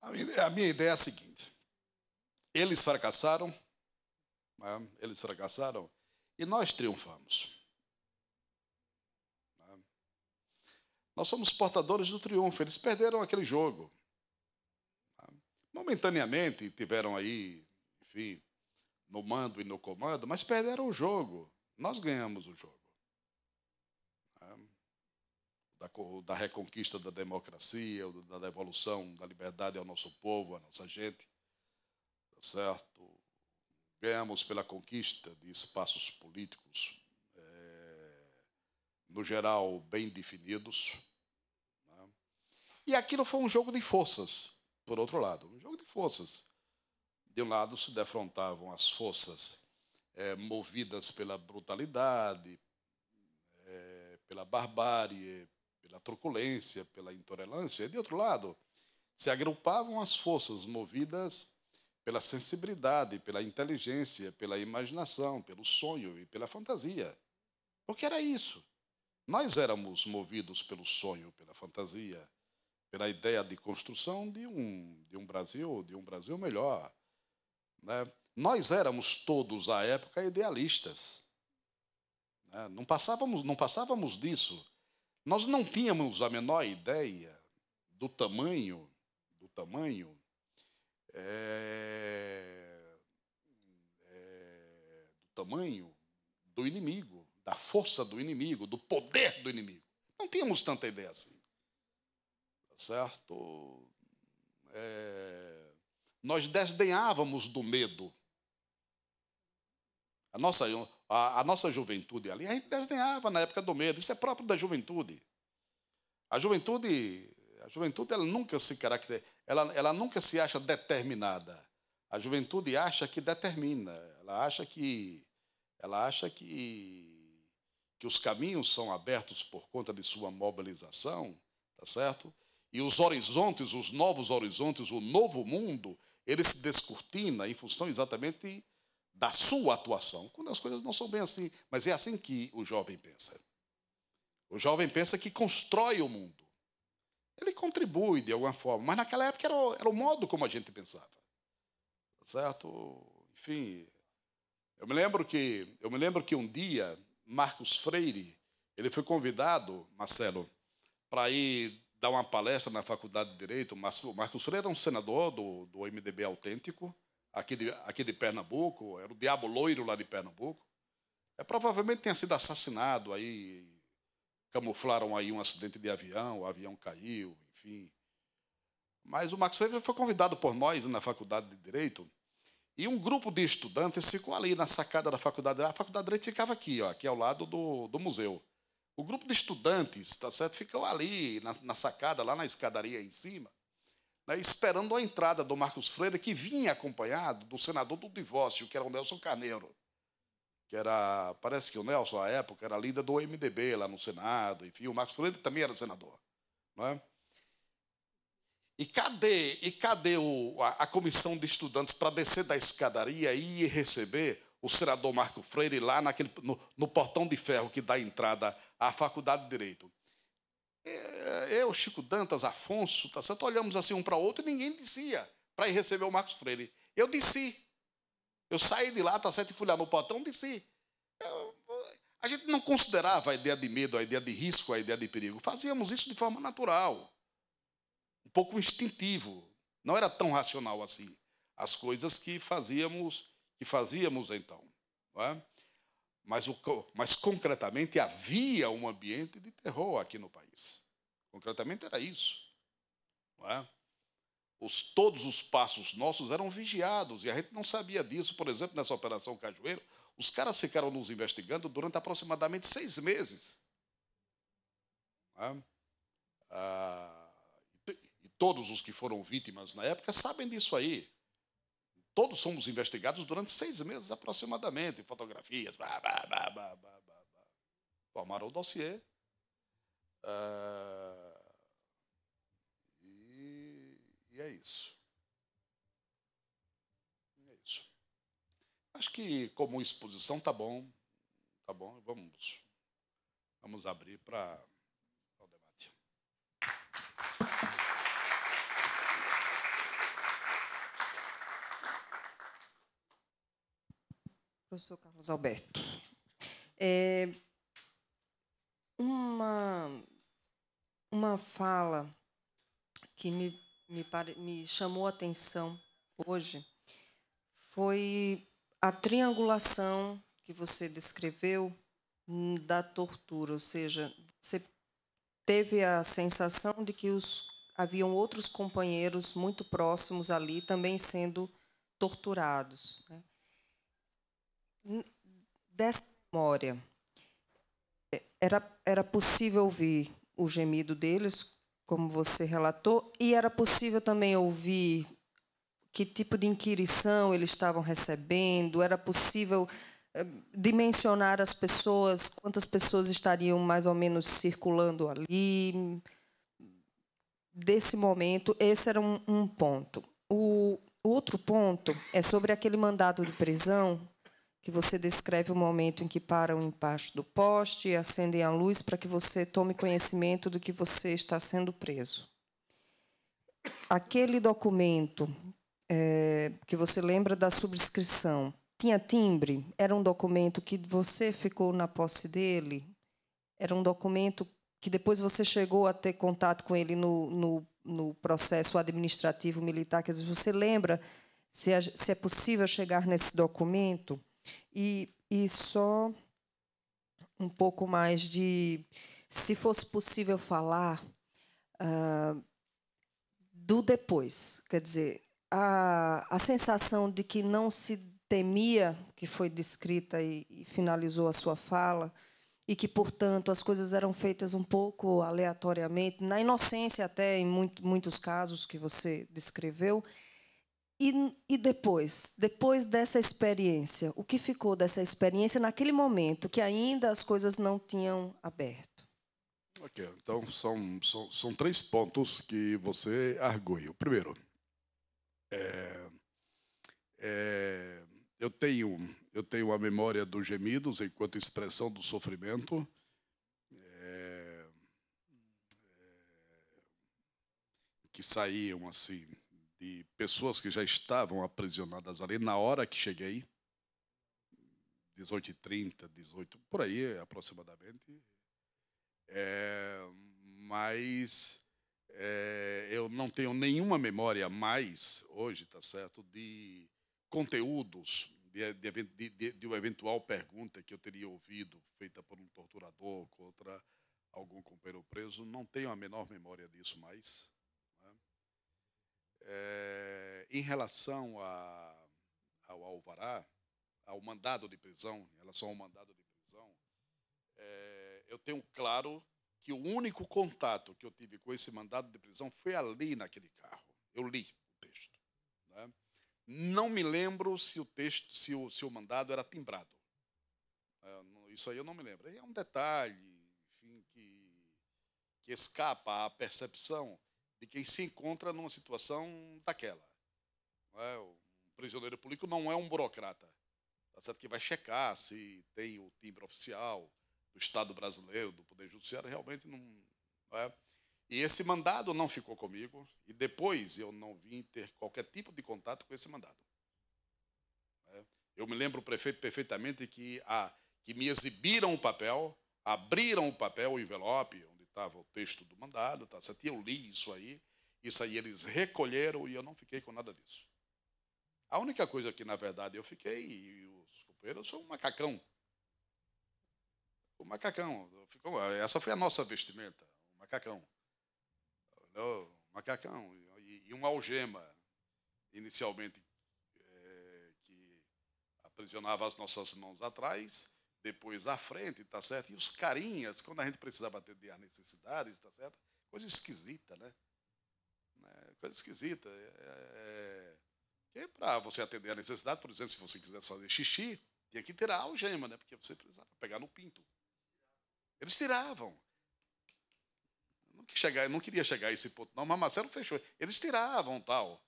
A minha ideia é a seguinte: eles fracassaram, né? eles fracassaram, e nós triunfamos. Né? Nós somos portadores do triunfo. Eles perderam aquele jogo. Né? Momentaneamente tiveram aí, enfim, no mando e no comando, mas perderam o jogo. Nós ganhamos o jogo da, da reconquista da democracia, da devolução da liberdade ao nosso povo, à nossa gente, tá certo? Ganhamos pela conquista de espaços políticos, é, no geral, bem definidos. Né? E aquilo foi um jogo de forças, por outro lado, um jogo de forças. De um lado se defrontavam as forças é, movidas pela brutalidade, é, pela barbárie, pela truculência, pela intolerância. E, de outro lado, se agrupavam as forças movidas pela sensibilidade, pela inteligência, pela imaginação, pelo sonho e pela fantasia. Porque era isso. Nós éramos movidos pelo sonho, pela fantasia, pela ideia de construção de um, de um Brasil, de um Brasil melhor. Né? Nós éramos todos à época idealistas. Né? Não passávamos, não passávamos disso. Nós não tínhamos a menor ideia do tamanho, do tamanho é, é, do tamanho do inimigo, da força do inimigo, do poder do inimigo. Não tínhamos tanta ideia assim. Tá certo? É, nós desdenhávamos do medo. A nossa, a, a nossa juventude ali, a gente desdenhava na época do medo. Isso é próprio da juventude. A juventude, a juventude ela nunca se caracteriza, ela, ela nunca se acha determinada. A juventude acha que determina, ela acha que ela acha que que os caminhos são abertos por conta de sua mobilização, tá certo? E os horizontes, os novos horizontes, o novo mundo, ele se descortina em função exatamente da sua atuação, quando as coisas não são bem assim. Mas é assim que o jovem pensa. O jovem pensa que constrói o mundo. Ele contribui de alguma forma, mas naquela época era o, era o modo como a gente pensava. Tá certo? Enfim, eu me lembro que eu me lembro que um dia Marcos Freire, ele foi convidado, Marcelo, para ir dar uma palestra na Faculdade de Direito. Marcos Freire era um senador do, do MDB autêntico, aqui de, aqui de Pernambuco, era o diabo loiro lá de Pernambuco, é, provavelmente tenha sido assassinado aí, camuflaram aí um acidente de avião, o avião caiu, enfim. Mas o Max Weber foi convidado por nós né, na faculdade de Direito, e um grupo de estudantes ficou ali na sacada da faculdade. A faculdade de Direito ficava aqui, ó, aqui ao lado do, do museu. O grupo de estudantes, tá certo, ficou ali na, na sacada, lá na escadaria em cima né, esperando a entrada do Marcos Freire, que vinha acompanhado do senador do divórcio, que era o Nelson Carneiro, que era, parece que o Nelson, à época, era líder do MDB lá no Senado, enfim, o Marcos Freire também era senador. Não é? E cadê, e cadê o, a, a, comissão de estudantes para descer da escadaria e receber o senador Marco Freire lá naquele, no, no portão de ferro que dá entrada à Faculdade de Direito? É, eu, Chico Dantas, Afonso, tá certo? olhamos assim um para o outro e ninguém dizia para ir receber o Marcos Freire. Eu disse. Eu saí de lá, tá certo? E fui lá no portão, disse. a gente não considerava a ideia de medo, a ideia de risco, a ideia de perigo. Fazíamos isso de forma natural, um pouco instintivo. Não era tão racional assim as coisas que fazíamos, que fazíamos então. É? Mas, o, mas concretamente havia um ambiente de terror aqui no país. Concretamente era isso. Não é? Os, todos os passos nossos eram vigiados e a gente não sabia disso. Por exemplo, nessa operação Cajueiro, os caras ficaram nos investigando durante aproximadamente seis meses. É? Ah, e todos os que foram vítimas na época sabem disso aí. Todos somos investigados durante seis meses aproximadamente, fotografias, blá, formaram o dossiê. Uh, e, e é isso. É isso. Acho que como exposição tá bom, tá bom. Vamos, vamos abrir para o debate. Professor Carlos Alberto. É uma, uma fala que me, me, me chamou a atenção hoje foi a triangulação que você descreveu da tortura, ou seja, você teve a sensação de que os, haviam outros companheiros muito próximos ali também sendo torturados. Né? dessa memória, é, era, era possível ouvir o gemido deles, como você relatou, e era possível também ouvir que tipo de inquirição eles estavam recebendo, era possível é, dimensionar as pessoas, quantas pessoas estariam mais ou menos circulando ali. Desse momento, esse era um, um ponto. O outro ponto é sobre aquele mandado de prisão que você descreve o momento em que param embaixo do poste e acendem a luz para que você tome conhecimento do que você está sendo preso. Aquele documento é, que você lembra da subscrição tinha timbre? Era um documento que você ficou na posse dele? Era um documento que depois você chegou a ter contato com ele no, no, no processo administrativo militar? Quer dizer, você lembra se é, se é possível chegar nesse documento? E, e só um pouco mais de, se fosse possível falar uh, do depois, quer dizer, a, a sensação de que não se temia, que foi descrita e, e finalizou a sua fala, e que, portanto, as coisas eram feitas um pouco aleatoriamente, na inocência até, em muito, muitos casos que você descreveu, e, e, depois, depois dessa experiência, o que ficou dessa experiência naquele momento que ainda as coisas não tinham aberto? Ok, então são, são, são três pontos que você argui. O primeiro, é, é, eu, tenho, eu tenho a memória dos gemidos enquanto expressão do sofrimento. É, é, que saíam assim de pessoas que já estavam aprisionadas ali na hora que cheguei, 18h30, 18, por aí aproximadamente. É, mas é, eu não tenho nenhuma memória mais, hoje, tá certo, de conteúdos, de, de, de, de, uma eventual pergunta que eu teria ouvido, feita por um torturador contra algum companheiro preso. Não tenho a menor memória disso mais. É, em relação a, ao alvará, ao mandado de prisão, em relação ao mandado de prisão, é, eu tenho claro que o único contato que eu tive com esse mandado de prisão foi ali naquele carro. Eu li o texto. Né? Não me lembro se o texto, se o, se o mandado era timbrado. É, isso aí eu não me lembro. É um detalhe, enfim, que, que escapa à percepção de quem se encontra numa situação daquela. É? O prisioneiro político não é um burocrata, tá certo? que vai checar se tem o timbre oficial do Estado brasileiro, do Poder Judiciário, realmente não, não é. E esse mandado não ficou comigo, e depois eu não vim ter qualquer tipo de contato com esse mandado. É. Eu me lembro perfeitamente que, a, que me exibiram o papel, abriram o papel, o envelope, estava o texto do mandado, tá certo? eu li isso aí, isso aí eles recolheram e eu não fiquei com nada disso. A única coisa que, na verdade, eu fiquei, e os companheiros, eu sou um macacão. O macacão, ficou, ah, essa foi a nossa vestimenta, o macacão. O macacão e, e uma algema, inicialmente, é, que aprisionava as nossas mãos atrás, depois à frente, tá certo? E os carinhas, quando a gente precisava atender as necessidades, tá certo? Coisa esquisita, né? né? Coisa esquisita. É, é, é, é para você atender a necessidade, por exemplo, se você quisesse fazer xixi, tinha que tirar a algema, né? Porque você precisava pegar no pinto. Eles tiravam. Não, que chegar, não queria chegar a esse ponto, não, mas Marcelo fechou. Eles tiravam tal.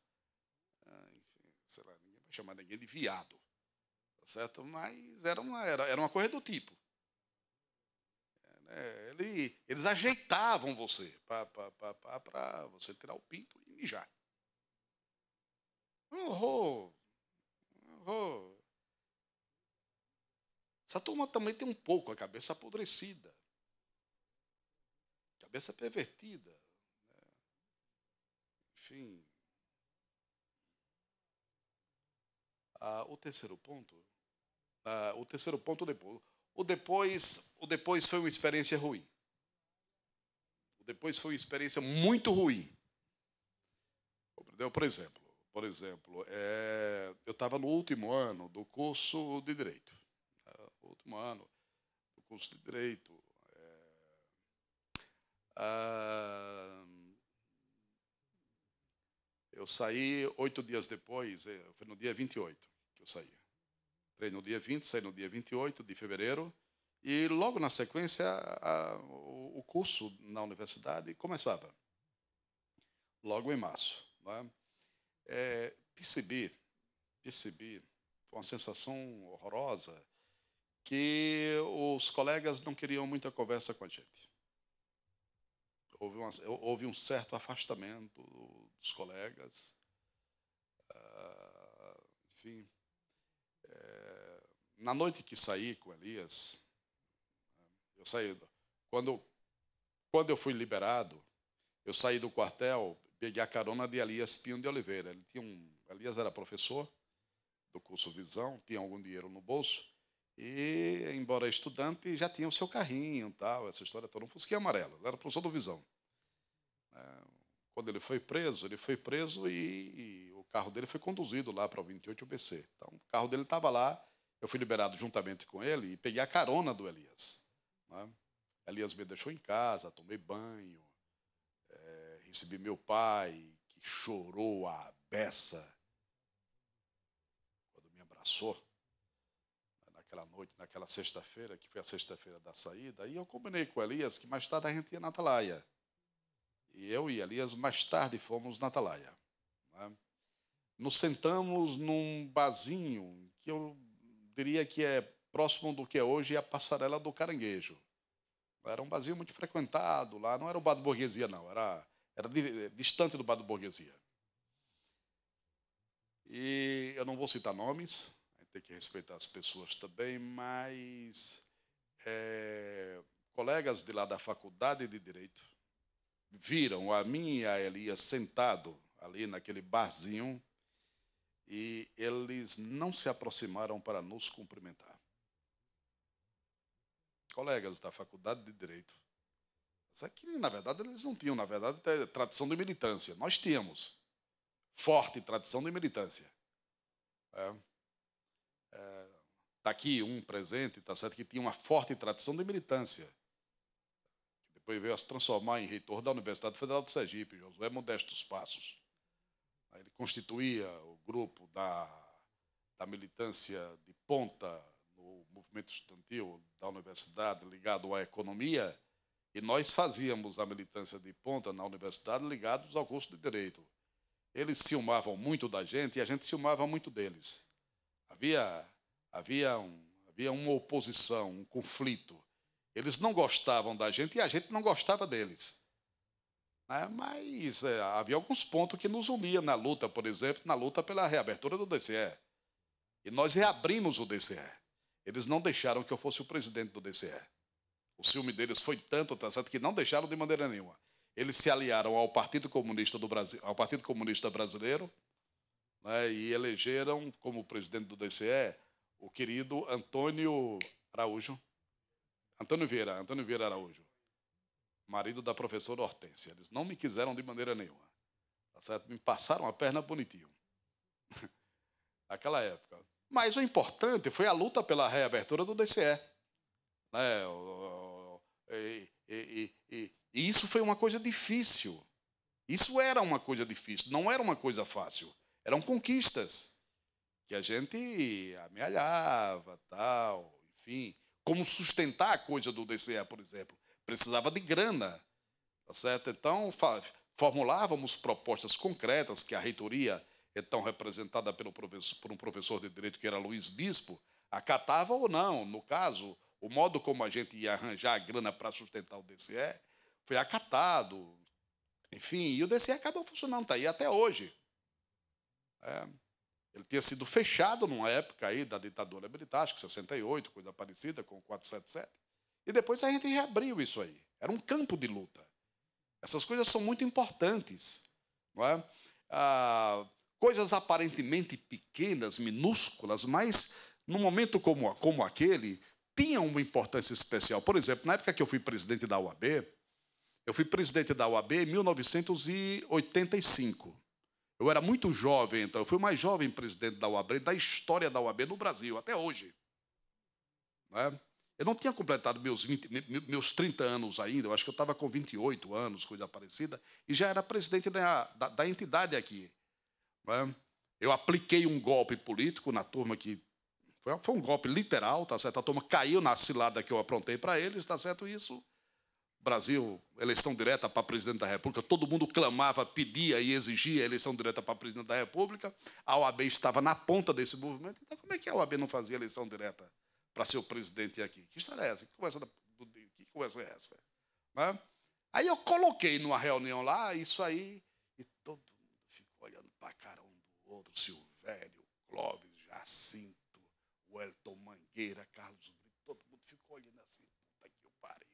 Ah, enfim, sei lá, ninguém vai chamar ninguém de viado certo? Mas era uma, era, era uma coisa do tipo. É, né? ele, eles ajeitavam você para você tirar o pinto e mijar. Um horror. Um Essa turma também tem um pouco a cabeça apodrecida. Cabeça pervertida. Né? Enfim. Ah, o terceiro ponto ah, o terceiro ponto depois. O depois, o depois foi uma experiência ruim. O depois foi uma experiência muito ruim. Compreendeu? Por exemplo, por exemplo, é, eu estava no último ano do curso de direito, né? último ano do curso de direito. É, ah, eu saí oito dias depois, é, foi no dia 28 que eu saí. Entrei no dia 20, saí no dia 28 de fevereiro. E logo na sequência, a, o curso na universidade começava. Logo em março. Né? É, percebi, percebi, foi uma sensação horrorosa, que os colegas não queriam muita conversa com a gente. Houve, uma, houve um certo afastamento dos colegas. Uh, enfim, na noite que saí com Elias, eu saí quando quando eu fui liberado, eu saí do quartel, peguei a carona de Elias Pinho de Oliveira. Ele tinha um, Elias era professor do curso Visão, tinha algum dinheiro no bolso e, embora estudante, já tinha o seu carrinho, tal, essa história toda, um fusquinha amarelo. Ele era professor do Visão. É, quando ele foi preso, ele foi preso e, e o carro dele foi conduzido lá para o 28 BC. Então, o carro dele estava lá eu fui liberado juntamente com ele e peguei a carona do Elias. Né? Elias me deixou em casa, tomei banho, é, recebi meu pai, que chorou a beça quando me abraçou né, naquela noite, naquela sexta-feira, que foi a sexta-feira da saída, e eu combinei com Elias que mais tarde a gente ia na Atalaia. E eu e Elias mais tarde fomos na Atalaia. Né? Nos sentamos num barzinho que eu diria que é próximo do que é hoje a Passarela do Caranguejo. Era um vazio muito frequentado lá, não era o bar do burguesia, não, era, era distante do bar do burguesia. E eu não vou citar nomes, tem que respeitar as pessoas também, mas é, colegas de lá da faculdade de Direito viram a mim e a Elias sentado ali naquele barzinho e eles não se aproximaram para nos cumprimentar. Colegas da Faculdade de Direito. só é que na verdade, eles não tinham, na verdade, tradição de militância. Nós tínhamos forte tradição de militância. É. É, tá aqui um presente, tá certo, que tinha uma forte tradição de militância. Depois veio a se transformar em reitor da Universidade Federal de Sergipe, Josué dos Passos. Ele constituía o grupo da, da militância de ponta no movimento estudantil da universidade ligado à economia, e nós fazíamos a militância de ponta na universidade ligados ao curso de direito. Eles ciumavam muito da gente e a gente ciumava muito deles. Havia, havia, um, havia uma oposição, um conflito. Eles não gostavam da gente e a gente não gostava deles. Né? Mas é, havia alguns pontos que nos uniam na luta, por exemplo, na luta pela reabertura do DCE. E nós reabrimos o DCE. Eles não deixaram que eu fosse o presidente do DCE. O ciúme deles foi tanto, tá certo, que não deixaram de maneira nenhuma. Eles se aliaram ao Partido Comunista do Brasil, ao Partido Comunista Brasileiro, né, e elegeram como presidente do DCE o querido Antônio Araújo. Antônio Vieira, Antônio Vieira Araújo marido da professora Hortência. Eles não me quiseram de maneira nenhuma. Tá certo? Me passaram a perna bonitinho. [LAUGHS] Naquela época. Mas o importante foi a luta pela reabertura do DCE. Né? E, e, e, e isso foi uma coisa difícil. Isso era uma coisa difícil, não era uma coisa fácil. Eram conquistas que a gente amealhava, tal, enfim. Como sustentar a coisa do DCE, por exemplo precisava de grana, tá certo? Então, formulávamos propostas concretas que a reitoria, então representada pelo professor, por um professor de direito que era Luiz Bispo, acatava ou não. No caso, o modo como a gente ia arranjar a grana para sustentar o DCE foi acatado. Enfim, e o DCE acabou funcionando, está aí até hoje. É, ele tinha sido fechado numa época aí da ditadura militar, acho que 68, coisa parecida com o 477. E depois a gente reabriu isso aí. Era um campo de luta. Essas coisas são muito importantes. Não é? Ah, coisas aparentemente pequenas, minúsculas, mas num momento como, como aquele, tinham uma importância especial. Por exemplo, na época que eu fui presidente da UAB, eu fui presidente da UAB em 1985. Eu era muito jovem, então, eu fui o mais jovem presidente da UAB da história da UAB no Brasil, até hoje. Não é? Eu não tinha completado meus, 20, meus 30 anos ainda, eu acho que eu estava com 28 anos, coisa parecida, e já era presidente da, da, da entidade aqui. Né? Eu apliquei um golpe político na turma que. Foi, foi, um golpe literal, tá certo? A turma caiu na cilada que eu aprontei para eles, tá certo? Isso. Brasil, eleição direta para presidente da República, todo mundo clamava, pedia e exigia eleição direta para presidente da República. A OAB estava na ponta desse movimento. Então, como é que a OAB não fazia eleição direta? para ser o presidente aqui. Que história é essa? Que conversa, da, do, que conversa é essa? Né? Aí eu coloquei numa reunião lá isso aí e todo mundo ficou olhando para a cara um do outro, Silvério, Clóvis, Jacinto, Wellington Mangueira, Carlos Brito, todo mundo ficou olhando assim, puta que pariu.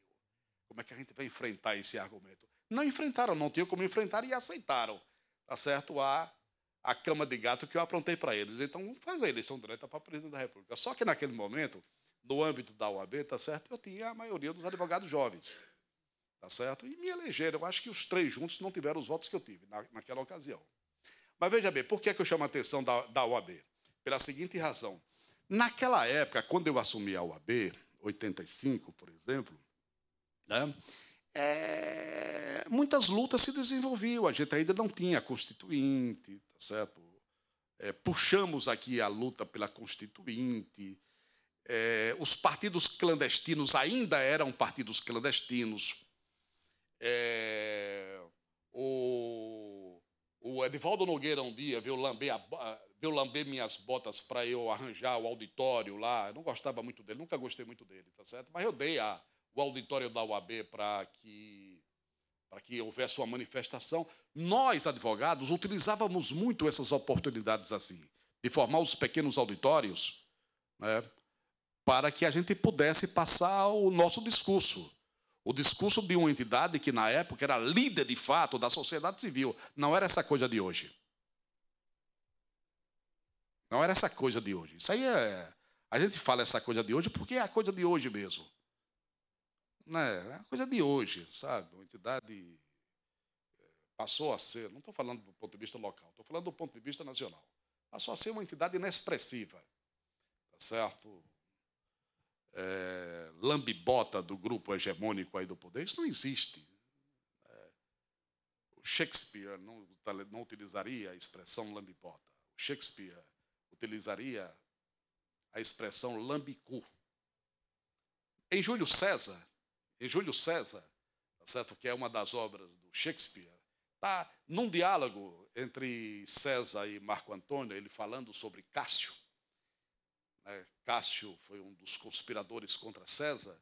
Como é que a gente vai enfrentar esse argumento? Não enfrentaram, não tinham como enfrentar e aceitaram, tá certo? A a cama de gato que eu aprontei para eles. Então, vamos fazer a eleição direta para presidente da República. Só que naquele momento, no âmbito da UAB, tá certo? Eu tinha a maioria dos advogados jovens. Tá certo? E me elegeram. Eu acho que os três juntos não tiveram os votos que eu tive na, naquela ocasião. Mas veja bem, por que, é que eu chamo a atenção da, da UAB? Pela seguinte razão. Naquela época, quando eu assumi a UAB, 85, por exemplo, né? é, muitas lutas se desenvolviam. A gente ainda não tinha a Constituinte, tá certo? É, puxamos aqui a luta pela Constituinte. É, os partidos clandestinos ainda eram partidos clandestinos. É, o, o Edivaldo Nogueira um dia veio lamber, a, veio lamber minhas botas para eu arranjar o auditório lá. Eu não gostava muito dele, nunca gostei muito dele, tá certo? Mas eu dei a, o auditório da UAB para que, para que houvesse uma manifestação. Nós, advogados, utilizávamos muito essas oportunidades assim, de formar os pequenos auditórios né, para que a gente pudesse passar o nosso discurso. O discurso de uma entidade que, na época, era líder de fato da sociedade civil. Não era essa coisa de hoje. Não era essa coisa de hoje. Isso aí é. A gente fala essa coisa de hoje porque é a coisa de hoje mesmo né, é uma coisa de hoje, sabe? Uma entidade eh, passou a ser, não estou falando do ponto de vista local, estou falando do ponto de vista nacional, passou a ser uma entidade inexpressiva, tá certo? É, lambibota do grupo hegemônico aí do poder, isso não existe. É, o Shakespeare não, não utilizaria a expressão lambibota. O Shakespeare utilizaria a expressão lambicu. Em Júlio César, em Júlio César, tá certo? que é uma das obras do Shakespeare, está num diálogo entre César e Marco Antônio, ele falando sobre Cássio. Né? Cássio foi um dos conspiradores contra César.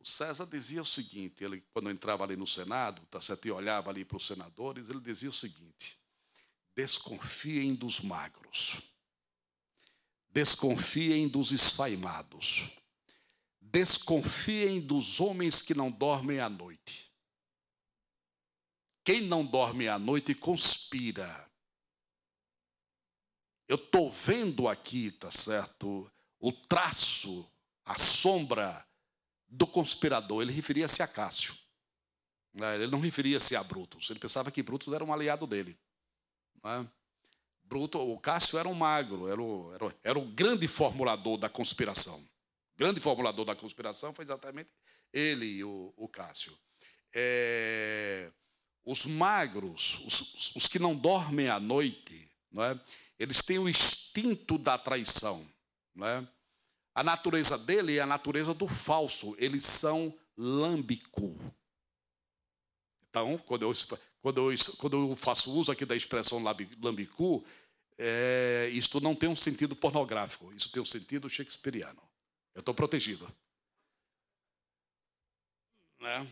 O César dizia o seguinte: ele, quando entrava ali no Senado, tá certo? e olhava ali para os senadores, ele dizia o seguinte: desconfiem dos magros, desconfiem dos esfaimados Desconfiem dos homens que não dormem à noite. Quem não dorme à noite conspira. Eu estou vendo aqui, tá certo? O traço, a sombra do conspirador. Ele referia-se a Cássio. Né? Ele não referia-se a Brutus. Ele pensava que Brutus era um aliado dele. Né? Bruto, o Cássio era um magro, era o, era, o, era o grande formulador da conspiração grande formulador da conspiração foi exatamente ele, o, o Cássio. É, os magros, os, os, que não dormem à noite, não é? eles têm o instinto da traição. Não é? A natureza dele é a natureza do falso, eles são lâmbico. Então, quando eu, quando eu, quando eu faço uso aqui da expressão lambicu, é, isto não tem um sentido pornográfico, isso tem um sentido shakespeariano. Eu estou protegido. Né?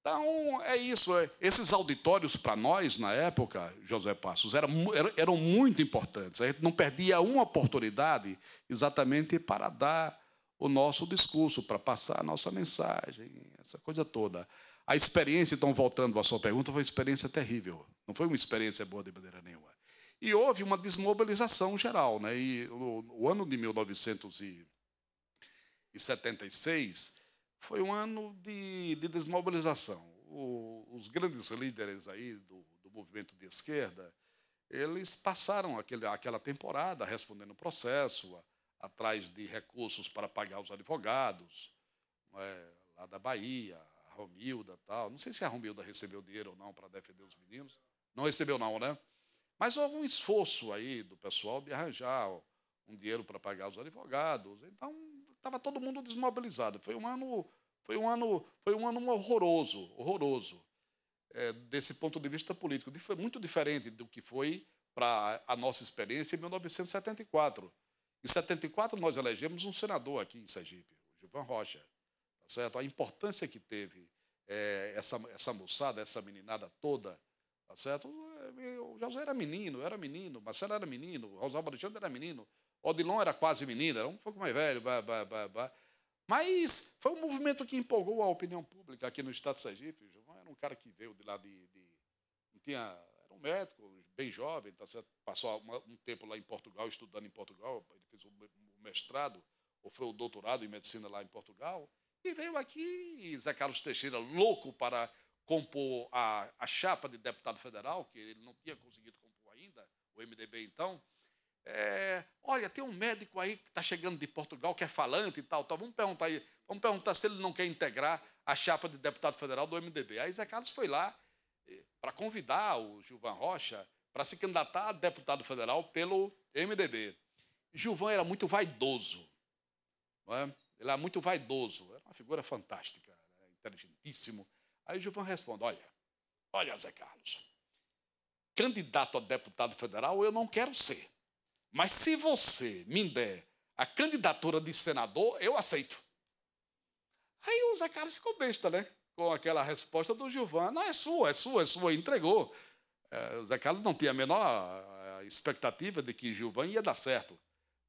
Então, é isso. É, esses auditórios, para nós, na época, José Passos, eram, eram muito importantes. A gente não perdia uma oportunidade exatamente para dar o nosso discurso, para passar a nossa mensagem, essa coisa toda. A experiência, então, voltando à sua pergunta, foi uma experiência terrível. Não foi uma experiência boa de maneira nenhuma. E houve uma desmobilização geral. Né? E no, ano de 1900 e e 76 foi um ano de, de desmobilização. O, os grandes líderes aí do, do, movimento de esquerda, eles passaram aquele, aquela temporada respondendo o processo, a, atrás de recursos para pagar os advogados, é, lá da Bahia, a Romilda tal. Não sei se a Romilda recebeu dinheiro ou não para defender os meninos. Não recebeu não, né? Mas houve um esforço aí do pessoal de arranjar um dinheiro para pagar os advogados. Então, estava todo mundo desmobilizado. Foi um ano, foi um ano, foi um ano horroroso, horroroso, é, desse ponto de vista político. Foi muito diferente do que foi para a nossa experiência em 1974. Em 74 nós elegemos um senador aqui em Sergipe, o Gilvan Rocha, tá certo? A importância que teve é, essa, essa moçada, essa meninada toda, tá certo? o José era menino, era menino, Marcelo era menino, Rosalvo Alexandre era menino, Odilon era quase menino, era um pouco mais velho, bah, bah, bah, bah. Mas foi um movimento que empolgou a opinião pública aqui no estado de Sergipe. O João era um cara que veio de lá de. de não tinha, era um médico, bem jovem, tá certo? passou uma, um tempo lá em Portugal, estudando em Portugal. Ele fez o mestrado, ou foi o doutorado em medicina lá em Portugal. E veio aqui, e Zé Carlos Teixeira, louco para compor a, a chapa de deputado federal, que ele não tinha conseguido compor ainda, o MDB então. É, olha, tem um médico aí que está chegando de Portugal, que é falante e tal, tal. Vamos perguntar aí, vamos perguntar se ele não quer integrar a chapa de deputado federal do MDB. Aí Zé Carlos foi lá eh, para convidar o Gilvan Rocha para se candidatar a deputado federal pelo MDB. Gilvan era muito vaidoso, não é? ele era muito vaidoso, era uma figura fantástica, né? inteligentíssimo. Aí Gilvan responde: Olha, olha, Zé Carlos, candidato a deputado federal eu não quero ser. Mas se você me der a candidatura de senador, eu aceito. Aí o Zé Carlos ficou besta, né? Com aquela resposta do Gilvan. Não, é sua, é sua, é sua. Entregou. É, o Zé Carlos não tinha a menor eh, expectativa de que Gilvan ia dar certo.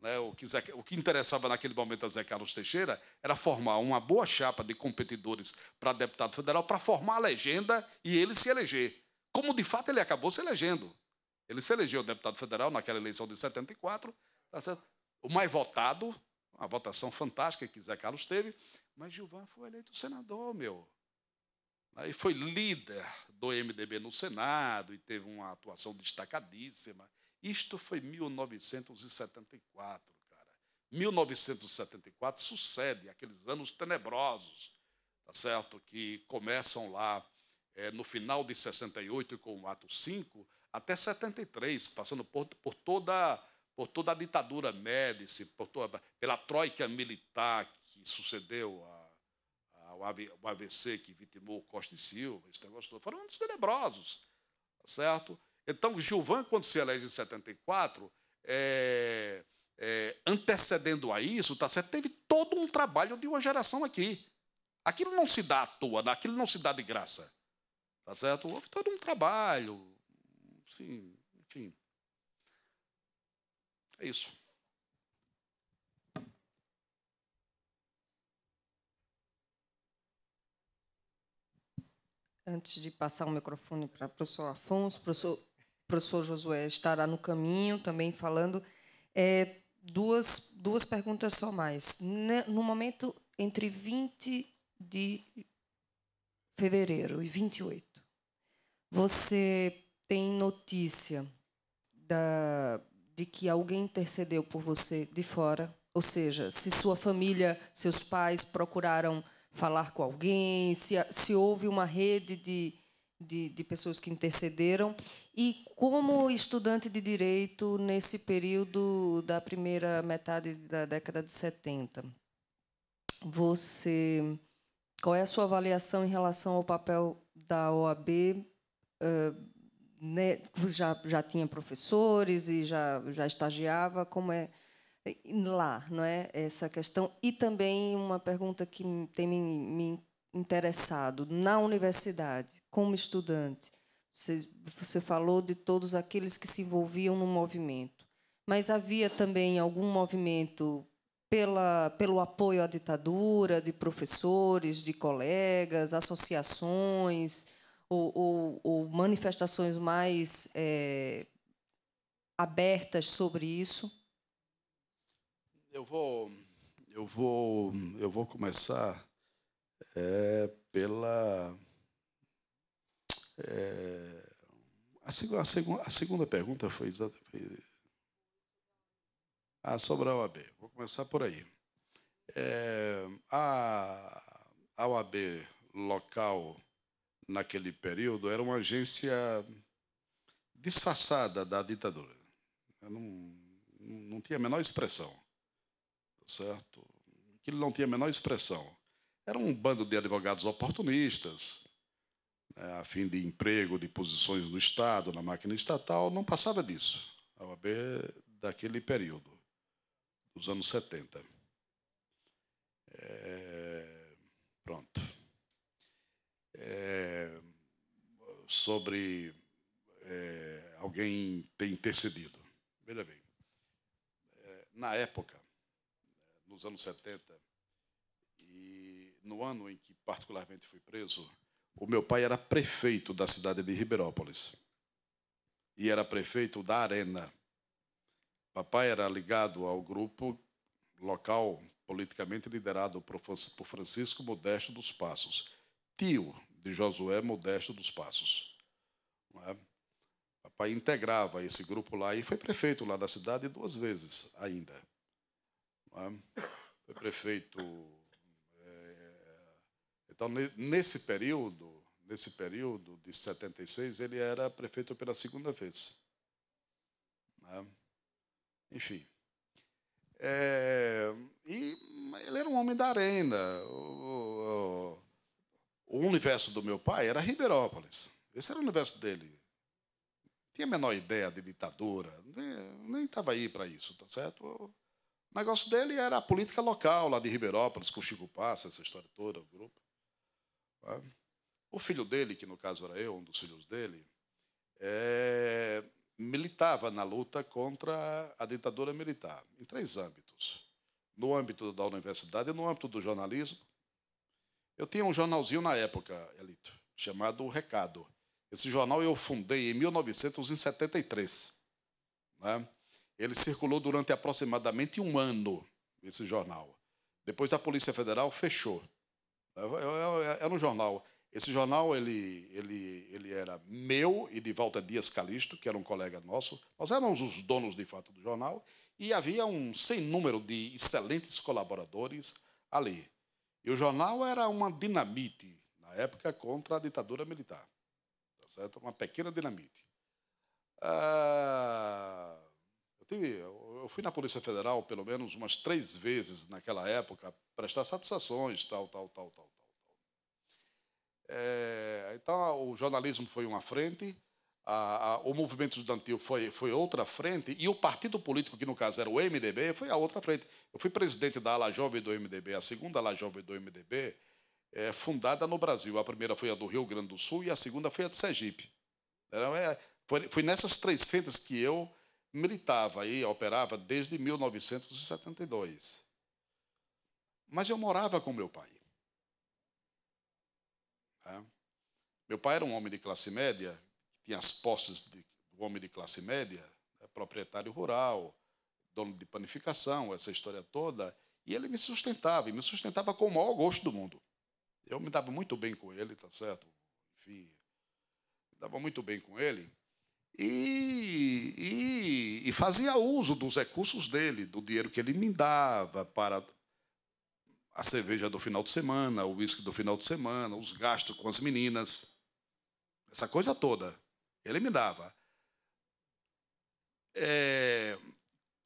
Né? O que, Zé, o que interessava naquele momento a Zé Carlos Teixeira era formar uma boa chapa de competidores para deputado federal para formar a legenda e ele se eleger. Como de fato ele acabou se elegendo. Ele se elegeu deputado federal naquela eleição de 74, tá certo? o mais votado, uma votação fantástica que Zé Carlos teve, mas Gilvan foi eleito senador, meu. Aí foi líder do MDB no Senado e teve uma atuação destacadíssima. Isto foi 1974, cara. 1974 sucede aqueles anos tenebrosos, tá certo? Que começam lá é, no final de 68 com o ato 5, até 73, passando por, por toda por toda a ditadura Médici, por toda, pela troika militar que sucedeu a, a, o AVC que vitimou Costa e Silva, esse negócio todo, foram anos tenebrosos, tá certo? Então, Gilvan, quando se elege em 74, é, é, antecedendo a isso, tá certo? teve todo um trabalho de uma geração aqui. Aquilo não se dá à toa, né? aquilo não se dá de graça. Tá certo? Houve todo um trabalho, sim enfim. É isso. Antes de passar o microfone para o professor Afonso, o professor, professor Josué estará no caminho também falando. É, duas, duas perguntas só mais. No momento entre 20 de fevereiro e 28, você tem notícia da, de que alguém intercedeu por você de fora, ou seja, se sua família, seus pais procuraram falar com alguém, se, se houve uma rede de, de, de, pessoas que intercederam. E como estudante de direito nesse período da primeira metade da década de 70, você qual é a sua avaliação em relação ao papel da OAB uh, né, já, já tinha professores e já, já estagiava, como é, é lá, não é? Essa questão. E também uma pergunta que tem me, me interessado na universidade, como estudante. Você, você falou de todos aqueles que se envolviam no movimento, mas havia também algum movimento pela, pelo apoio à ditadura, de professores, de colegas, associações? ou, ou, ou manifestações mais é, abertas sobre isso? Eu vou, eu vou, eu vou começar é, pela é, a, seg a, seg a, segunda pergunta foi exatamente sobre a OAB. Vou começar por aí. É, a, a OAB local naquele período, era uma agência disfarçada da ditadura. Eu não, não tinha a menor expressão, certo? Aquilo não tinha a menor expressão. Era um bando de advogados oportunistas, né, a fim de emprego, de posições no Estado, na máquina estatal, não passava disso. A OAB daquele período, dos anos 70. É, pronto é, sobre é, alguém ter intercedido. Veja bem, é, na época, nos anos 70, e no ano em que particularmente fui preso, o meu pai era prefeito da cidade de Ribeirópolis e era prefeito da Arena. Papai era ligado ao grupo local politicamente liderado por Francisco Modesto dos Passos, tio de Josué Modesto dos Passos. É? Papai integrava esse grupo lá e foi prefeito lá da cidade duas vezes ainda. É? Foi prefeito. É, então, nesse período, nesse período de 76, ele era prefeito pela segunda vez. É? Enfim. É, e ele era um homem da arena. O, o, o universo do meu pai era Ribeirópolis. Esse era o universo dele. Não tinha a menor ideia de ditadura, nem estava aí para isso, tá certo? O negócio dele era a política local lá de Ribeirópolis, com o Chico Passa, essa história toda, o grupo. Né? O filho dele, que no caso era eu, um dos filhos dele, é, militava na luta contra a ditadura militar, em três âmbitos: no âmbito da universidade, no âmbito do jornalismo eu tinha um jornalzinho na época, Elito, chamado Recado. Esse jornal eu fundei em 1973. Né? Ele circulou durante aproximadamente um ano, esse jornal. Depois a Polícia Federal fechou. É, é, é, era um jornal. Esse jornal ele, ele, ele era meu e de Walter Dias Calisto, que era um colega nosso. Nós éramos os donos, de fato, do jornal. E havia um sem número de excelentes colaboradores ali. E o jornal era uma dinamite, na época, contra a ditadura militar. Tá certo? Uma pequena dinamite. Ah, eu, tive, eu fui na Polícia Federal pelo menos umas três vezes naquela época prestar satisfações, tal, tal, tal, tal, tal. É, então, o jornalismo foi uma frente, a, a, o movimento estudantil foi, foi outra frente, e o partido político, que no caso era o MDB, foi a outra frente. Eu fui presidente da ala jovem do MDB, a segunda ala jovem do MDB, é, fundada no Brasil. A primeira foi a do Rio Grande do Sul e a segunda foi a de Sergipe. Era, é, foi, foi nessas três frentes que eu militava e operava desde 1972. Mas eu morava com meu pai. É. Meu pai era um homem de classe média, tinha as posses de, do homem de classe média, né, proprietário rural, dono de panificação, essa história toda, e ele me sustentava, e me sustentava com o maior gosto do mundo. Eu me dava muito bem com ele, tá certo? Enfim, me dava muito bem com ele. E, e, e, fazia uso dos recursos dele, do dinheiro que ele me dava para a cerveja do final de semana, o uísque do final de semana, os gastos com as meninas, essa coisa toda. Ele me dava. É,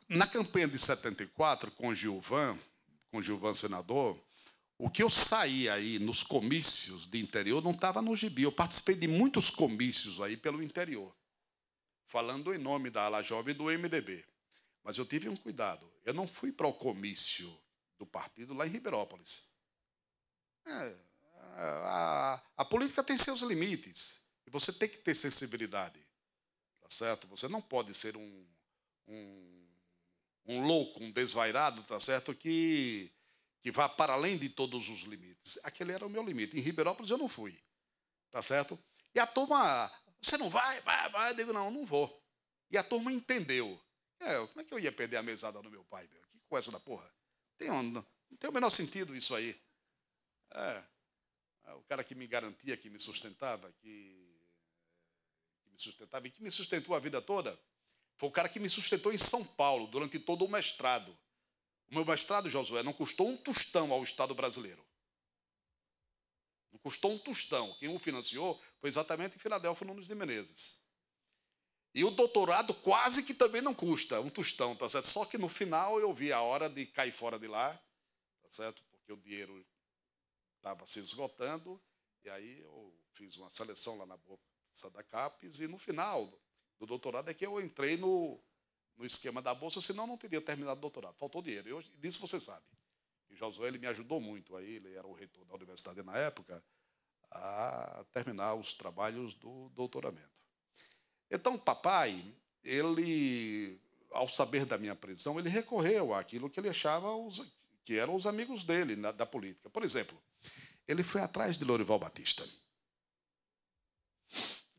na campanha de 74, com Gilvan, com Gilvan senador, o que eu saí aí nos comícios de interior não estava no gibi. Eu participei de muitos comícios aí pelo interior, falando em nome da ala jovem do MDB. Mas eu tive um cuidado. Eu não fui para o comício do partido lá em Ribeirópolis. É, a, a, a política tem seus limites. Você tem que ter sensibilidade, tá certo? Você não pode ser um, um, um louco, um desvairado, tá certo? Que, que vá para além de todos os limites. Aquele era o meu limite. Em Ribeirópolis eu não fui, tá certo? E a turma, você não vai, vai, vai. Eu digo, não, não vou. E a turma entendeu. É, como é que eu ia perder a mesada do meu pai, meu? Que coisa da porra? Tem um, Não tem o menor sentido isso aí. É. é o cara que me garantia, que me sustentava, que me sustentava e que me sustentou a vida toda, foi o cara que me sustentou em São Paulo durante todo o mestrado. O meu mestrado, Josué, não custou um tostão ao Estado brasileiro. Não custou um tostão. Quem o financiou foi exatamente em Filadélfia Nunes de Menezes. E o doutorado quase que também não custa um tostão, tá certo? Só que no final eu vi a hora de cair fora de lá, tá certo? Porque o dinheiro estava se esgotando. E aí eu fiz uma seleção lá na boca da CAPES, e no final do, doutorado é que eu entrei no, no esquema da bolsa, senão não teria terminado o doutorado. Faltou dinheiro. Eu, disso você sabe. E Josué ele me ajudou muito aí, ele era o reitor da universidade na época, a terminar os trabalhos do doutoramento. Então, papai, ele, ao saber da minha prisão, ele recorreu àquilo que ele achava os, que eram os amigos dele na, da política. Por exemplo, ele foi atrás de Lorival Batista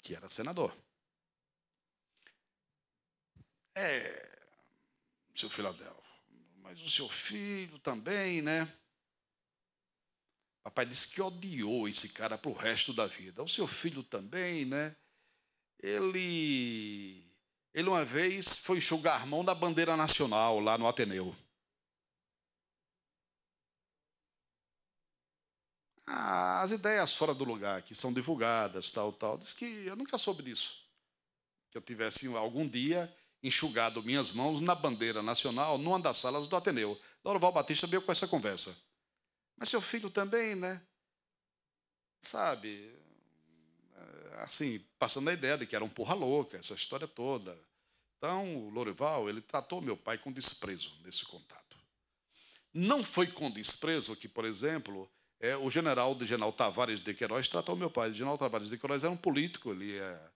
que era senador. É, seu Filadelfo, mas o seu filho também, né? Papai disse que odiou esse cara para o resto da vida. O seu filho também, né? Ele, ele uma vez foi enxugar mão da bandeira nacional lá no Ateneu. ah, as ideias fora do lugar que são divulgadas, tal, tal. Diz que eu nunca soube disso. Que eu tivesse algum dia enxugado minhas mãos na bandeira nacional numa das salas do Ateneu. Dorival Batista veio com essa conversa. Mas seu filho também, né? Sabe? É, assim, passando a ideia de que era um porra louca, essa história toda. Então, o Lorival, ele tratou meu pai com desprezo nesse contato. Não foi com desprezo que, por exemplo, é, o general de general Tavares de Queiroz tratou meu pai. O general Tavares de Queiroz era um político, ele é,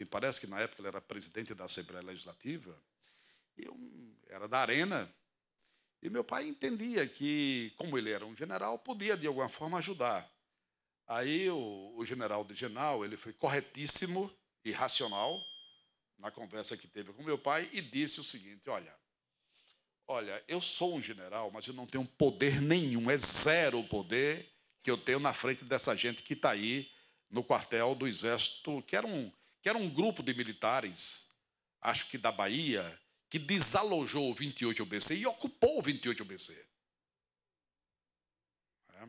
me parece que na época ele era presidente da Assembleia Legislativa, e um, era da Arena. E meu pai entendia que, como ele era um general, podia de alguma forma ajudar. Aí o, o general de general ele foi corretíssimo e racional na conversa que teve com meu pai e disse o seguinte: olha, Olha, eu sou um general, mas eu não tenho poder nenhum, é zero poder que eu tenho na frente dessa gente que está aí no quartel do Exército, que era, um, que era um grupo de militares, acho que da Bahia, que desalojou o 28 OBC e ocupou o 28 OBC. É.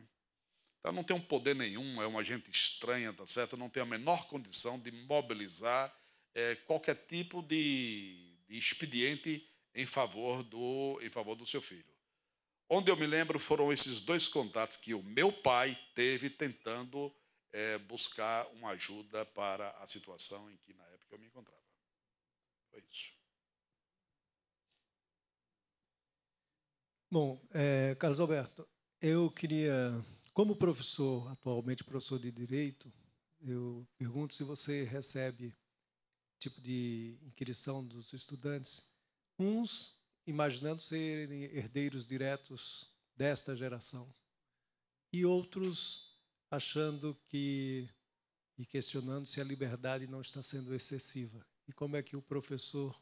Então não tem um poder nenhum, é uma gente estranha, tá certo? Não tem a menor condição de mobilizar é, qualquer tipo de, de expediente em favor do, em favor do seu filho. Onde eu me lembro foram esses dois contatos que o meu pai teve tentando é, buscar uma ajuda para a situação em que na época eu me encontrava. Foi isso. Bom, é, Carlos Alberto, eu queria, como professor, atualmente professor de direito, eu pergunto se você recebe tipo de inquirição dos estudantes uns imaginando serem herdeiros diretos desta geração e outros achando que e questionando se a liberdade não está sendo excessiva e como é que o professor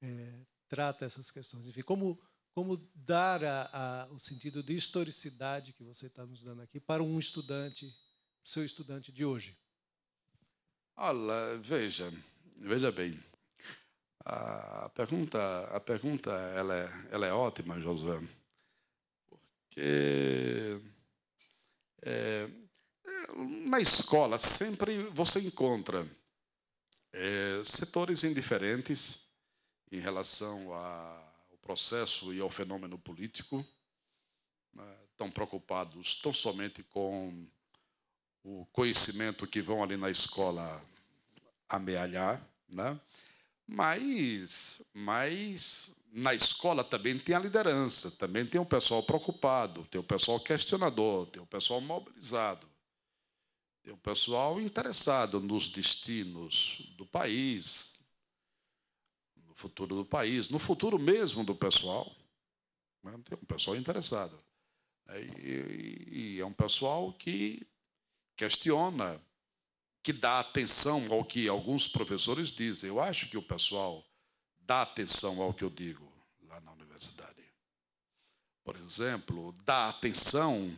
é, trata essas questões. Enfim, como, como dar a, a, o sentido de historicidade que você está nos dando aqui para um estudante, seu estudante de hoje? Olha, veja, veja bem. A pergunta, a pergunta ela, é, ela é ótima, Josué, porque é, é na escola sempre você encontra é, setores indiferentes em relação ao processo e ao fenômeno político, né, tão preocupados tão somente com o conhecimento que vão ali na escola amealhar, né? Mas, mas na escola também tem a liderança, também tem o pessoal preocupado, tem o pessoal questionador, tem o pessoal mobilizado, tem o pessoal interessado nos destinos do país, no futuro do país, no futuro mesmo do pessoal. Né? Tem um pessoal interessado. Né? E, e é um pessoal que questiona, que dá atenção ao que alguns professores dizem. Eu acho que o pessoal dá atenção ao que eu digo lá na universidade. Por exemplo, dá atenção.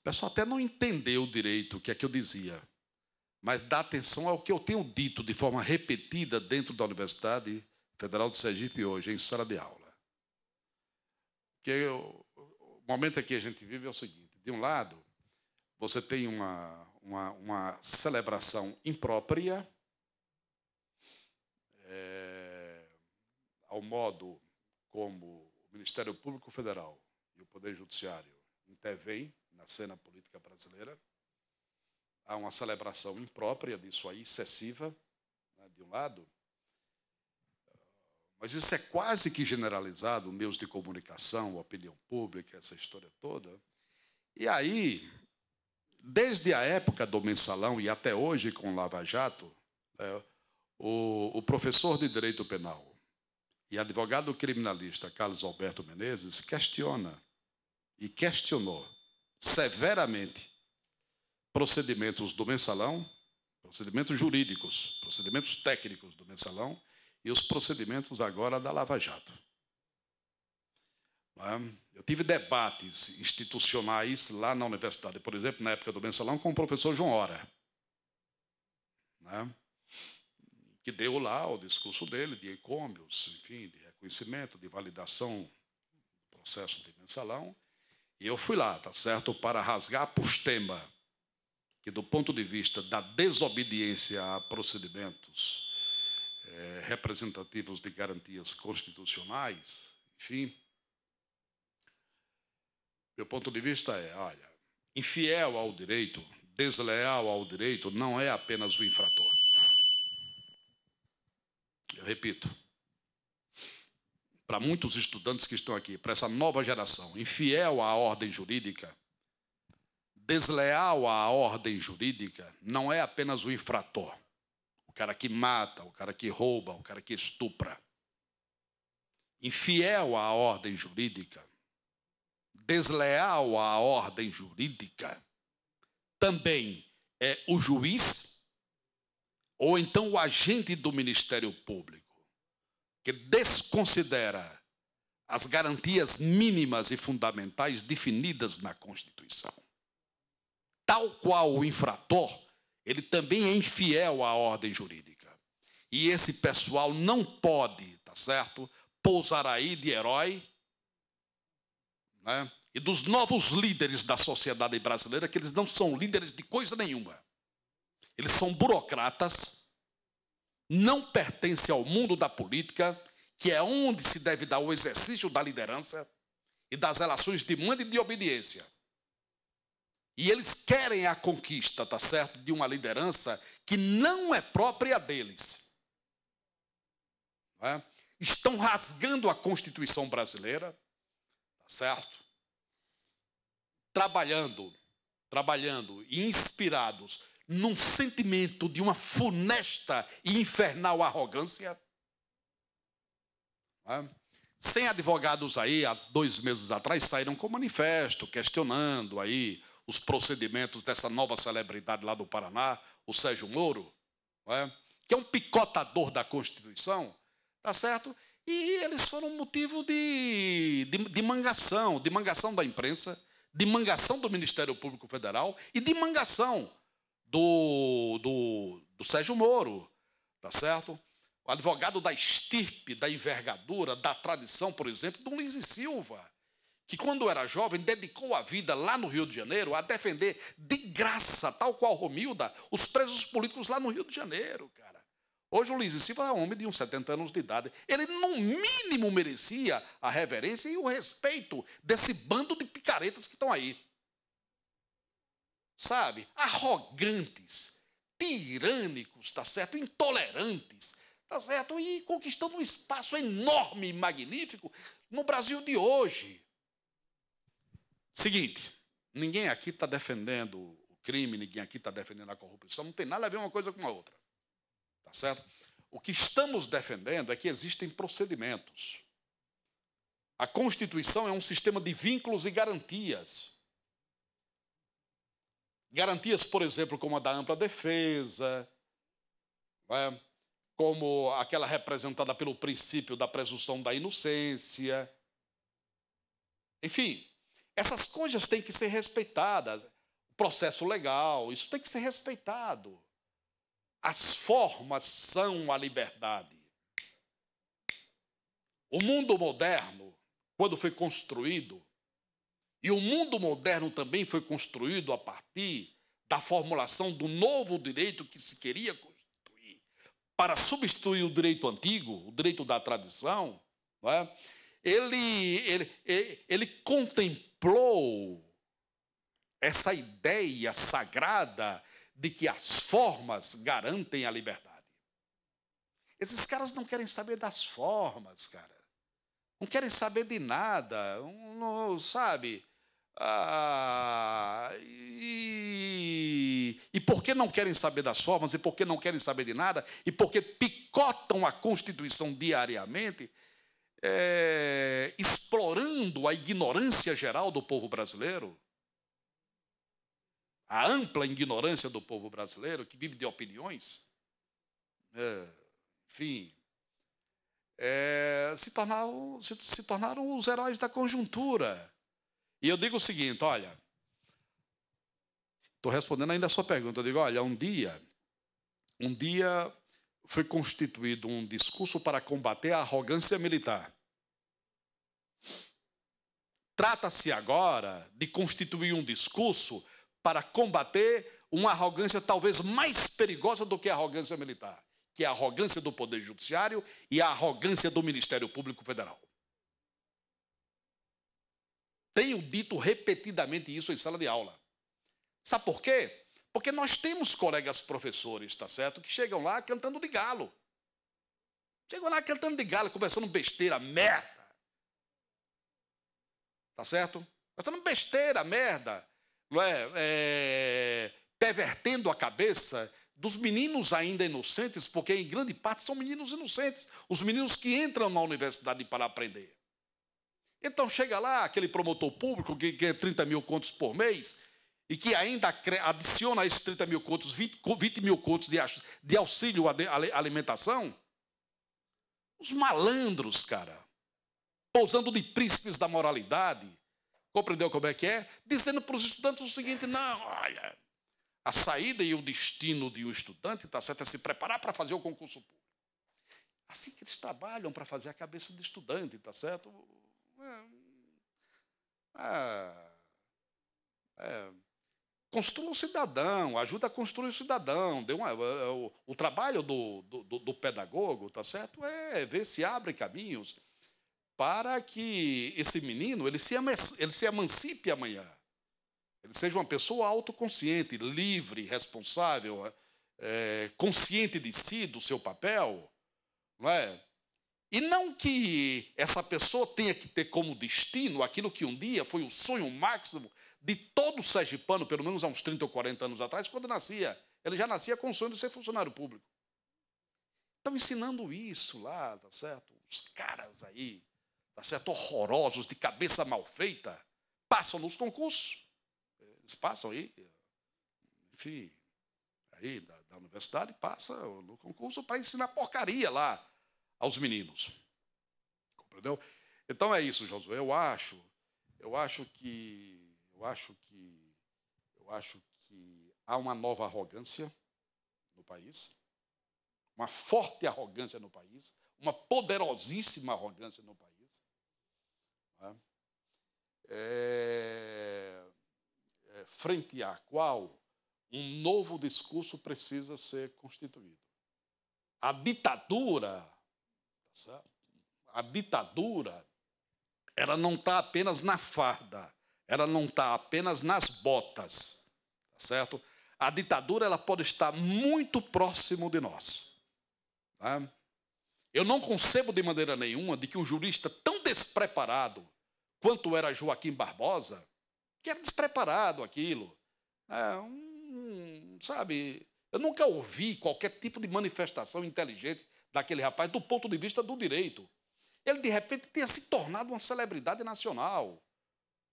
O pessoal até não entendeu direito o que é que eu dizia, mas dá atenção ao que eu tenho dito de forma repetida dentro da Universidade Federal de Sergipe hoje, em sala de aula. Porque eu, o momento que a gente vive é o seguinte: de um lado, você tem uma, uma, uma celebração imprópria, é, ao modo como o Ministério Público Federal e o Poder Judiciário intervêm na cena política brasileira. Há uma celebração imprópria disso aí, excessiva, né, de um lado. Mas isso é quase que generalizado, meios de comunicação, opinião pública, essa história toda. E aí, desde a época do mensalão e até hoje com o Lava Jato, é, o, o professor de direito penal e advogado criminalista Carlos Alberto Menezes questiona e questionou severamente procedimentos do mensalão, procedimentos jurídicos, procedimentos técnicos do mensalão e os procedimentos agora da Lava Jato. É? Eu tive debates institucionais lá na universidade, por exemplo, na época do mensalão, com o professor João Hora, né? que deu lá o discurso dele de encômios, enfim, de reconhecimento, de validação do processo de mensalão. E eu fui lá, tá certo, para rasgar por tema que, do ponto de vista da desobediência a procedimentos é, representativos de garantias constitucionais, enfim, meu ponto de vista é, olha, infiel ao direito, desleal ao direito, não é apenas o infrator. Eu repito, para muitos estudantes que estão aqui, para essa nova geração, infiel à ordem jurídica, desleal à ordem jurídica, não é apenas o infrator, o cara que mata, o cara que rouba, o cara que estupra. Infiel à ordem jurídica desleal à ordem jurídica também é o juiz ou então o agente do Ministério Público que desconsidera as garantias mínimas e fundamentais definidas na Constituição. Tal qual o infrator, ele também é infiel à ordem jurídica. E esse pessoal não pode, tá certo, pousar aí de herói, né? e dos novos líderes da sociedade brasileira que eles não são líderes de coisa nenhuma. Eles são burocratas, não pertencem ao mundo da política, que é onde se deve dar o exercício da liderança e das relações de mando e de obediência. E eles querem a conquista, tá certo, de uma liderança que não é própria deles. É? Estão rasgando a Constituição brasileira, tá certo? trabalhando, trabalhando e inspirados num sentimento de uma funesta e infernal arrogância? É? advogados aí, há dois meses atrás, saíram com manifesto questionando aí os procedimentos dessa nova celebridade lá do Paraná, o Sérgio Moro, é? que é um picotador da Constituição, tá certo? E eles foram motivo de, de, de mangação, de mangação da imprensa, de mangação do Ministério Público Federal e de mangação do, do, do Sérgio Moro, tá certo? O advogado da estirpe, da envergadura, da tradição, por exemplo, do Luiz Silva, que quando era jovem dedicou a vida lá no Rio de Janeiro a defender de graça, tal qual Romilda, os presos políticos lá no Rio de Janeiro, cara. Hoje o Luiz Silva é um homem de uns 70 anos de idade. Ele, no mínimo, merecia a reverência e o respeito desse bando de picaretas que estão aí. Sabe? Arrogantes, tirânicos, tá certo? Intolerantes, tá certo? E conquistando um espaço enorme e magnífico no Brasil de hoje. Seguinte, ninguém aqui está defendendo o crime, ninguém aqui está defendendo a corrupção, não tem nada a ver uma coisa com a outra. Tá certo? O que estamos defendendo é que existem procedimentos. A Constituição é um sistema de vínculos e garantias. Garantias, por exemplo, como a da ampla defesa, é? como aquela representada pelo princípio da presunção da inocência. Enfim, essas coisas têm que ser respeitadas. O processo legal, isso tem que ser respeitado. As formas são a liberdade. O mundo moderno, quando foi construído, e o mundo moderno também foi construído a partir da formulação do novo direito que se queria constituir para substituir o direito antigo, o direito da tradição, é? ele, ele, ele contemplou essa ideia sagrada de que as formas garantem a liberdade. Esses caras não querem saber das formas, cara. Não querem saber de nada, não, sabe? Ah, e, e que não querem saber das formas, e por que não querem saber de nada, e porque picotam a Constituição diariamente, é, explorando a ignorância geral do povo brasileiro, a ampla ignorância do povo brasileiro, que vive de opiniões, é, enfim, é, se, tornaram, se, se tornaram os heróis da conjuntura. E eu digo o seguinte: olha, estou respondendo ainda a sua pergunta. Eu digo: olha, um dia, um dia foi constituído um discurso para combater a arrogância militar. Trata-se agora de constituir um discurso para combater uma arrogância talvez mais perigosa do que a arrogância militar, que é a arrogância do Poder Judiciário e a arrogância do Ministério Público Federal. Tenho dito repetidamente isso em sala de aula. Sabe por quê? Porque nós temos colegas professores, tá certo, que chegam lá cantando de galo. Chegam lá cantando de galo, conversando besteira, merda. Tá certo? Conversando besteira, merda é, é, pervertendo a cabeça dos meninos ainda inocentes, porque em grande parte são meninos inocentes, os meninos que entram na universidade para aprender. Então chega lá aquele promotor público que ganha 30 mil contos por mês e que ainda adiciona a esses 30 mil contos 20, 20 mil contos de, auxílio à alimentação. Os malandros, cara, pousando de príncipes da moralidade, Compreendeu como é que é? Dizendo para os estudantes o seguinte: não, olha, a saída e o destino de um estudante, está certo, é se preparar para fazer o concurso público. Assim que eles trabalham para fazer a cabeça do estudante, está certo? É, é, é construa o cidadão, ajuda a construir o cidadão. uma, é, é, o, o, trabalho do, do, do pedagogo, está certo? É ver se abre caminhos para que esse menino ele se, ele se emancipe amanhã. Ele seja uma pessoa autoconsciente, livre, responsável, é, consciente de si, do seu papel. Não é? E não que essa pessoa tenha que ter como destino aquilo que um dia foi o sonho máximo de todo sergipano, pelo menos há uns 30 ou 40 anos atrás, quando nascia. Ele já nascia com o sonho de ser funcionário público. Estão ensinando isso lá, tá certo? Os caras aí, tá certo? horrorosos, de cabeça mal feita, passam nos concursos. Eles passam aí, enfim, aí da, da universidade, passa no concurso para ensinar porcaria lá aos meninos. Compreendeu? Então é isso, Josué. Eu acho, eu acho que, eu acho que, eu acho que há uma nova arrogância no país, uma forte arrogância no país, uma poderosíssima arrogância no país é, é, frente à qual um novo discurso precisa ser constituído. A ditadura, tá a ditadura, ela não está apenas na farda, ela não está apenas nas botas, tá certo? A ditadura ela pode estar muito próximo de nós. Né? Eu não concebo de maneira nenhuma de que um jurista tão despreparado quanto era Joaquim Barbosa, que era despreparado aquilo. É, um, sabe, eu nunca ouvi qualquer tipo de manifestação inteligente daquele rapaz do ponto de vista do direito. Ele, de repente, tinha se tornado uma celebridade nacional,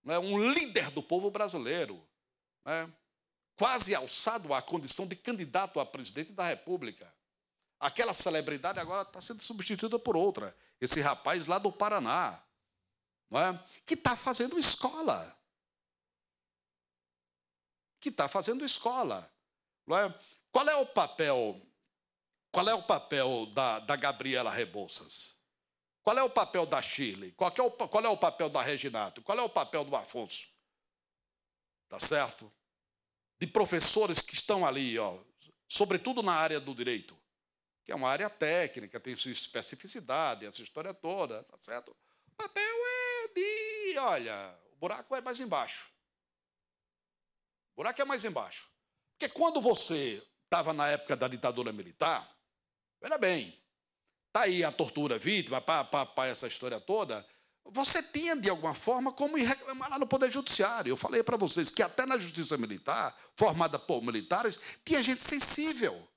né, um líder do povo brasileiro, né, quase alçado à condição de candidato a presidente da República. Aquela celebridade agora está sendo substituída por outra, esse rapaz lá do Paraná é? que está fazendo escola. Que está fazendo escola. É? Qual é o papel? Qual é o papel da, da Gabriela Rebouças? Qual é o papel da Chile? Qual é, o, qual é o papel da Reginato? Qual é o papel do Afonso? Tá certo? De professores que estão ali, ó, sobretudo na área do direito, que é uma área técnica, tem sua especificidade, essa história toda, tá certo? Papel é de, olha, o buraco é mais embaixo. O buraco é mais embaixo. Porque quando você estava na época da ditadura militar, veja bem, tá aí a tortura vítima, pá, pá, pá, essa história toda, você tinha de alguma forma como ir reclamar lá no Poder Judiciário. Eu falei para vocês que até na Justiça Militar, formada por militares, tinha gente sensível.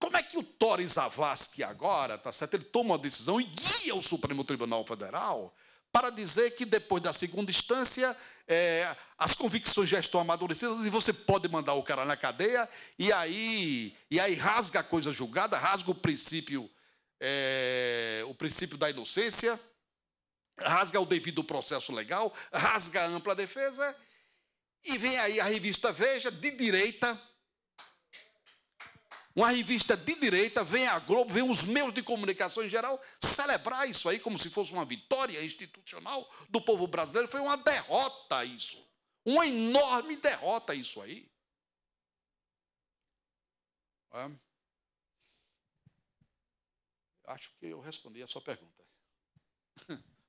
Como é que o Tori Zavascki agora, tá certo? Ele toma uma decisão e guia o Supremo Tribunal Federal para dizer que depois da segunda instância é, as convicções já estão amadurecidas e você pode mandar o cara na cadeia e aí e aí rasga a coisa julgada, rasga o princípio é, o princípio da inocência, rasga o devido processo legal, rasga a ampla defesa e vem aí a revista Veja de direita uma revista de direita, vem a Globo, vem os meios de comunicação em geral, celebrar isso aí como se fosse uma vitória institucional do povo brasileiro. Foi uma derrota isso. Uma enorme derrota isso aí. É. Acho que eu respondi a sua pergunta. [LAUGHS]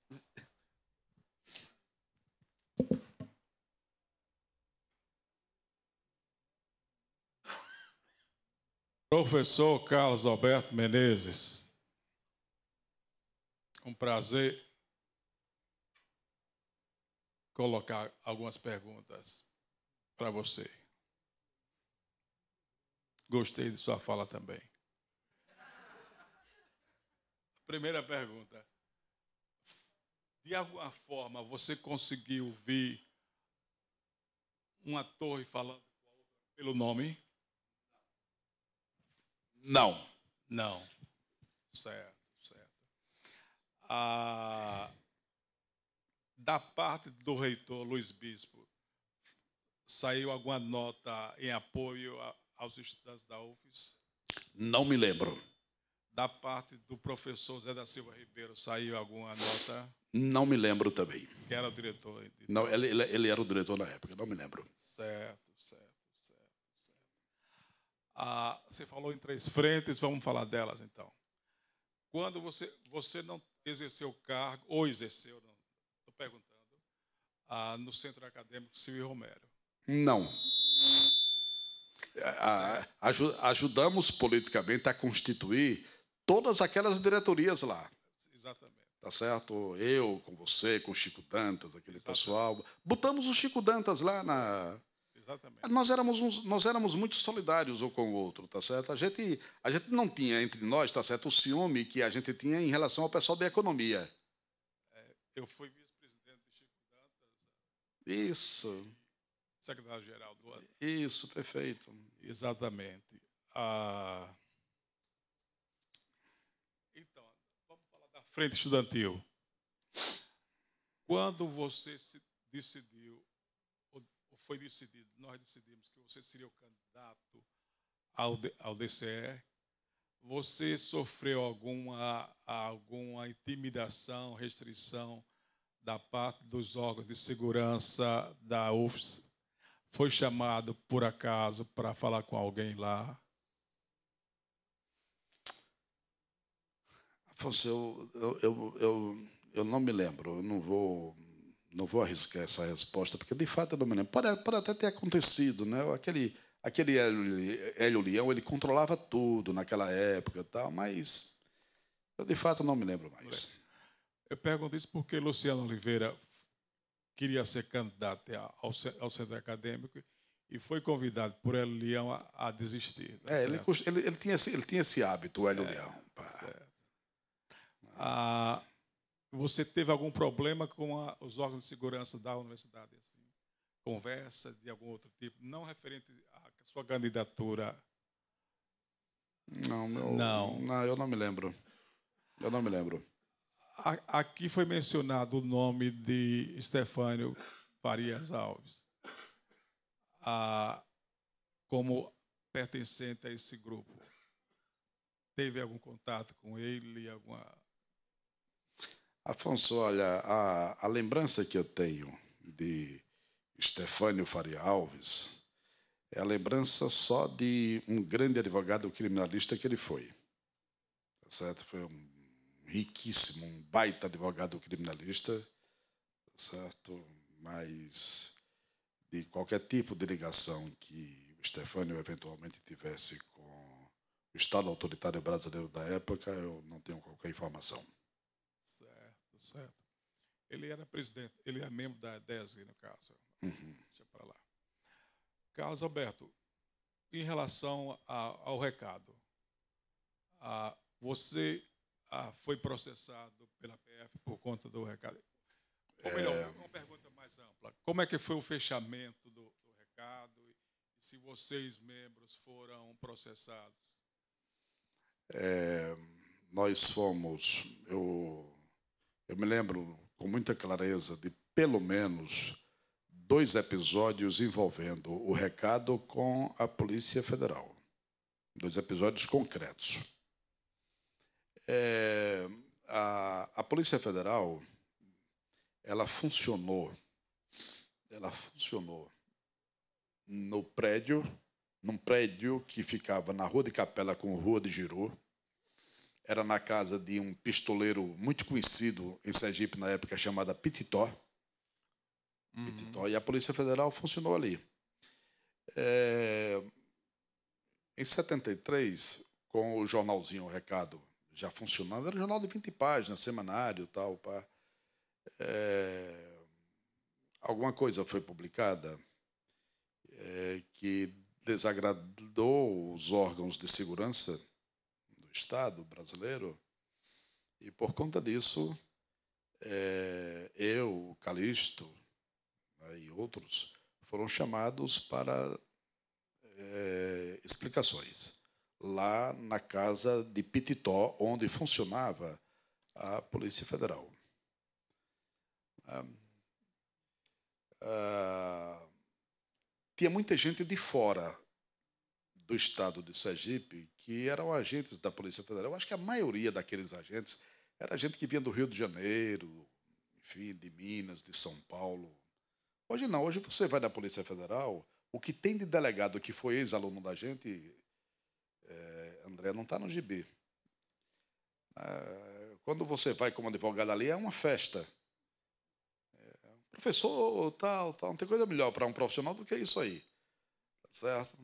Professor Carlos Alberto Menezes, um prazer colocar algumas perguntas para você. Gostei de sua fala também. Primeira pergunta. De alguma forma você conseguiu ouvir uma torre falando pelo nome? Não. Não. Certo, certo. Ah, da parte do reitor Luiz Bispo, saiu alguma nota em apoio aos estudantes da UFES? Não me lembro. Da parte do professor Zé da Silva Ribeiro, saiu alguma nota? Não me lembro também. Que era o diretor? Não, ele, ele era o diretor na época, não me lembro. Certo. Ah, você falou em três frentes, vamos falar delas então. Quando você, você não exerceu o cargo, ou exerceu, estou perguntando, ah, no Centro Acadêmico Silvio Romero? Não. Ah, ah aj ajudamos politicamente a constituir todas aquelas diretorias lá. Exatamente. Tá certo? Eu com você, com o Chico Dantas, aquele Exatamente. pessoal. Botamos o Chico Dantas lá na, Exatamente. Nós éramos, uns, nós éramos muito solidários um com o outro, tá certo? A gente, a gente não tinha entre nós, tá certo, o ciúme que a gente tinha em relação ao pessoal da economia. É, eu fui vice-presidente de Chico Dantas. Né? Isso. Secretário-geral do ano. Isso, perfeito. Exatamente. Ah... Então, vamos falar da frente estudantil. Quando você se decidiu foi decidido, nós decidimos que você seria o candidato ao, ao DCR você sofreu alguma, alguma intimidação, restrição da parte dos órgãos de segurança da UFS? Foi chamado, por acaso, para falar com alguém lá? Afonso, eu, eu, eu, eu, não me lembro, eu não vou não vou arriscar essa resposta, porque de fato eu não me lembro. Pode, pode até ter acontecido, né? Aquele, aquele Hélio, Hélio Leão, ele controlava tudo naquela época tal, mas eu de fato não me lembro mais. Eu pergunto isso porque Luciano Oliveira queria ser candidato ao, ao centro acadêmico e foi convidado por Hélio Leão a, a desistir. Tá é, ele, ele, ele, tinha esse, ele tinha esse hábito, o Hélio é, Leão. Tá certo. Ah, você teve algum problema com a, os órgãos de segurança da universidade, assim, conversa de algum outro tipo, não referente à sua candidatura. Não, meu, não, não, eu não me lembro. Eu não me lembro. A, aqui foi mencionado o nome de Stefânio Farias Alves, a, como pertencente a esse grupo. Teve algum contato com ele, alguma Afonso, olha, a, a lembrança que eu tenho de Stefânio Faria Alves é a lembrança só de um grande advogado criminalista que ele foi. Tá certo? Foi um riquíssimo, um baita advogado criminalista, tá certo? Mas de qualquer tipo de ligação que o Stefânio eventualmente tivesse com o Estado autoritário brasileiro da época, eu não tenho qualquer informação certo? Ele era presidente, ele é membro da DESG, no caso. Uhum. Deixa para lá. Carlos Alberto, em relação a, ao recado, a, você a, foi processado pela PF por conta do recado. Ou é. melhor, é... uma pergunta mais ampla. Como é que foi o fechamento do, do recado? E se vocês, membros, foram processados? É, nós fomos... Eu eu me lembro com muita clareza de pelo menos dois episódios envolvendo o recado com a Polícia Federal. Dois episódios concretos. É, a, a Polícia Federal, ela funcionou, ela funcionou no prédio, num prédio que ficava na Rua de Capela com Rua de Giroux, era na casa de um pistoleiro muito conhecido em Sergipe na época, chamado Pititó. Uhum. Pititó. E a Polícia Federal funcionou ali. É... Em 73, com o jornalzinho o Recado já funcionando, era um jornal de 20 páginas, semanário tal. Pá. É... Alguma coisa foi publicada é... que desagradou os órgãos de segurança Estado brasileiro. E por conta disso, é, eu, Calixto né, e outros foram chamados para é, explicações lá na casa de Pititó, onde funcionava a Polícia Federal. Ah, ah, tinha muita gente de fora do estado de Sergipe que eram agentes da Polícia Federal. Eu acho que a maioria daqueles agentes era gente que vinha do Rio de Janeiro, enfim, de Minas, de São Paulo. Hoje não, hoje você vai na Polícia Federal, o que tem de delegado que foi ex-aluno da gente, é, André, não está no gibi. É, quando você vai como advogado ali, é uma festa. É, professor, tal, tal, não tem coisa melhor para um profissional do que isso aí. Tá certo?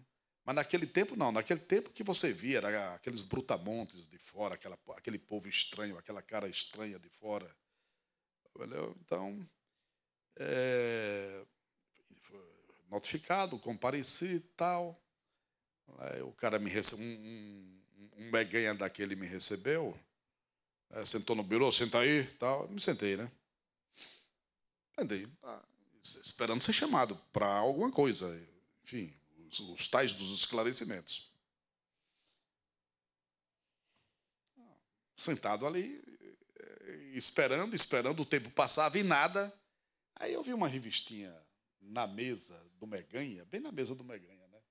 Mas naquele tempo, não. Naquele tempo que você via era aqueles brutamontes de fora, aquela, aquele povo estranho, aquela cara estranha de fora. Então, é, notificado, compareci e tal. Aí o cara me recebeu, um, um, um meganha daquele me recebeu, é, sentou no bureau, senta aí tal. Me sentei, né? Sentei, ah, esperando ser chamado para alguma coisa. Enfim, os tais dos esclarecimentos. Sentado ali, eh, esperando, esperando o tempo passava e nada. Aí eu vi uma revistinha na mesa do Meganha, bem na mesa do Meganha, né?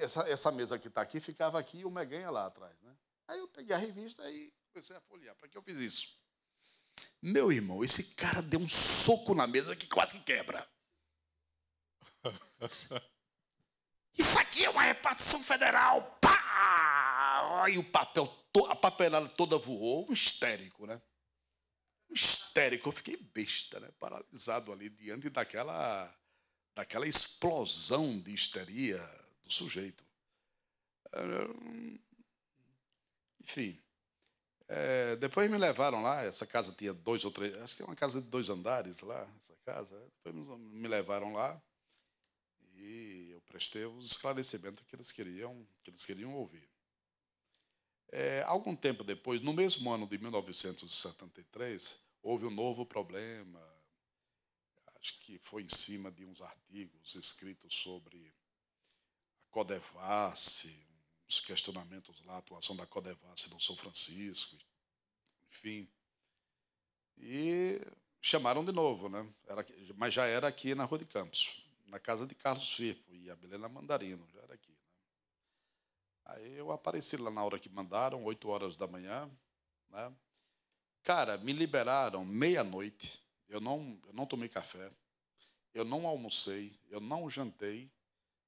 Essa, essa mesa que está aqui ficava aqui e o Meganha lá atrás, né? Aí eu peguei a revista e comecei a folhear. Para que eu fiz isso? Meu irmão, esse cara deu um soco na mesa que quase quebra. [LAUGHS] Isso aqui é uma repartição federal. Pá! E o papel, a papelada toda voou. Um histérico, né? Um histérico. Eu fiquei besta, né? Paralisado ali diante daquela, daquela explosão de histeria do sujeito. É, enfim. É, depois me levaram lá, essa casa tinha dois ou três. Acho que tem uma casa de dois andares lá, essa casa. Depois me levaram lá e eu prestei os esclarecimentos que eles queriam, que eles queriam ouvir. É, algum tempo depois, no mesmo ano de 1973, houve um novo problema. Acho que foi em cima de uns artigos escritos sobre a Codevasse, uns questionamentos lá, a atuação da Codevasse no São Francisco, enfim. E chamaram de novo, né? Era, mas já era aqui na Rua de Campos na casa de Carlos Firpo e a Belena Mandarino, já era aqui. Né? Aí eu apareci lá na hora que mandaram, 8 horas da manhã. Né? Cara, me liberaram meia-noite. Eu não, eu não tomei café, eu não almocei, eu não jantei,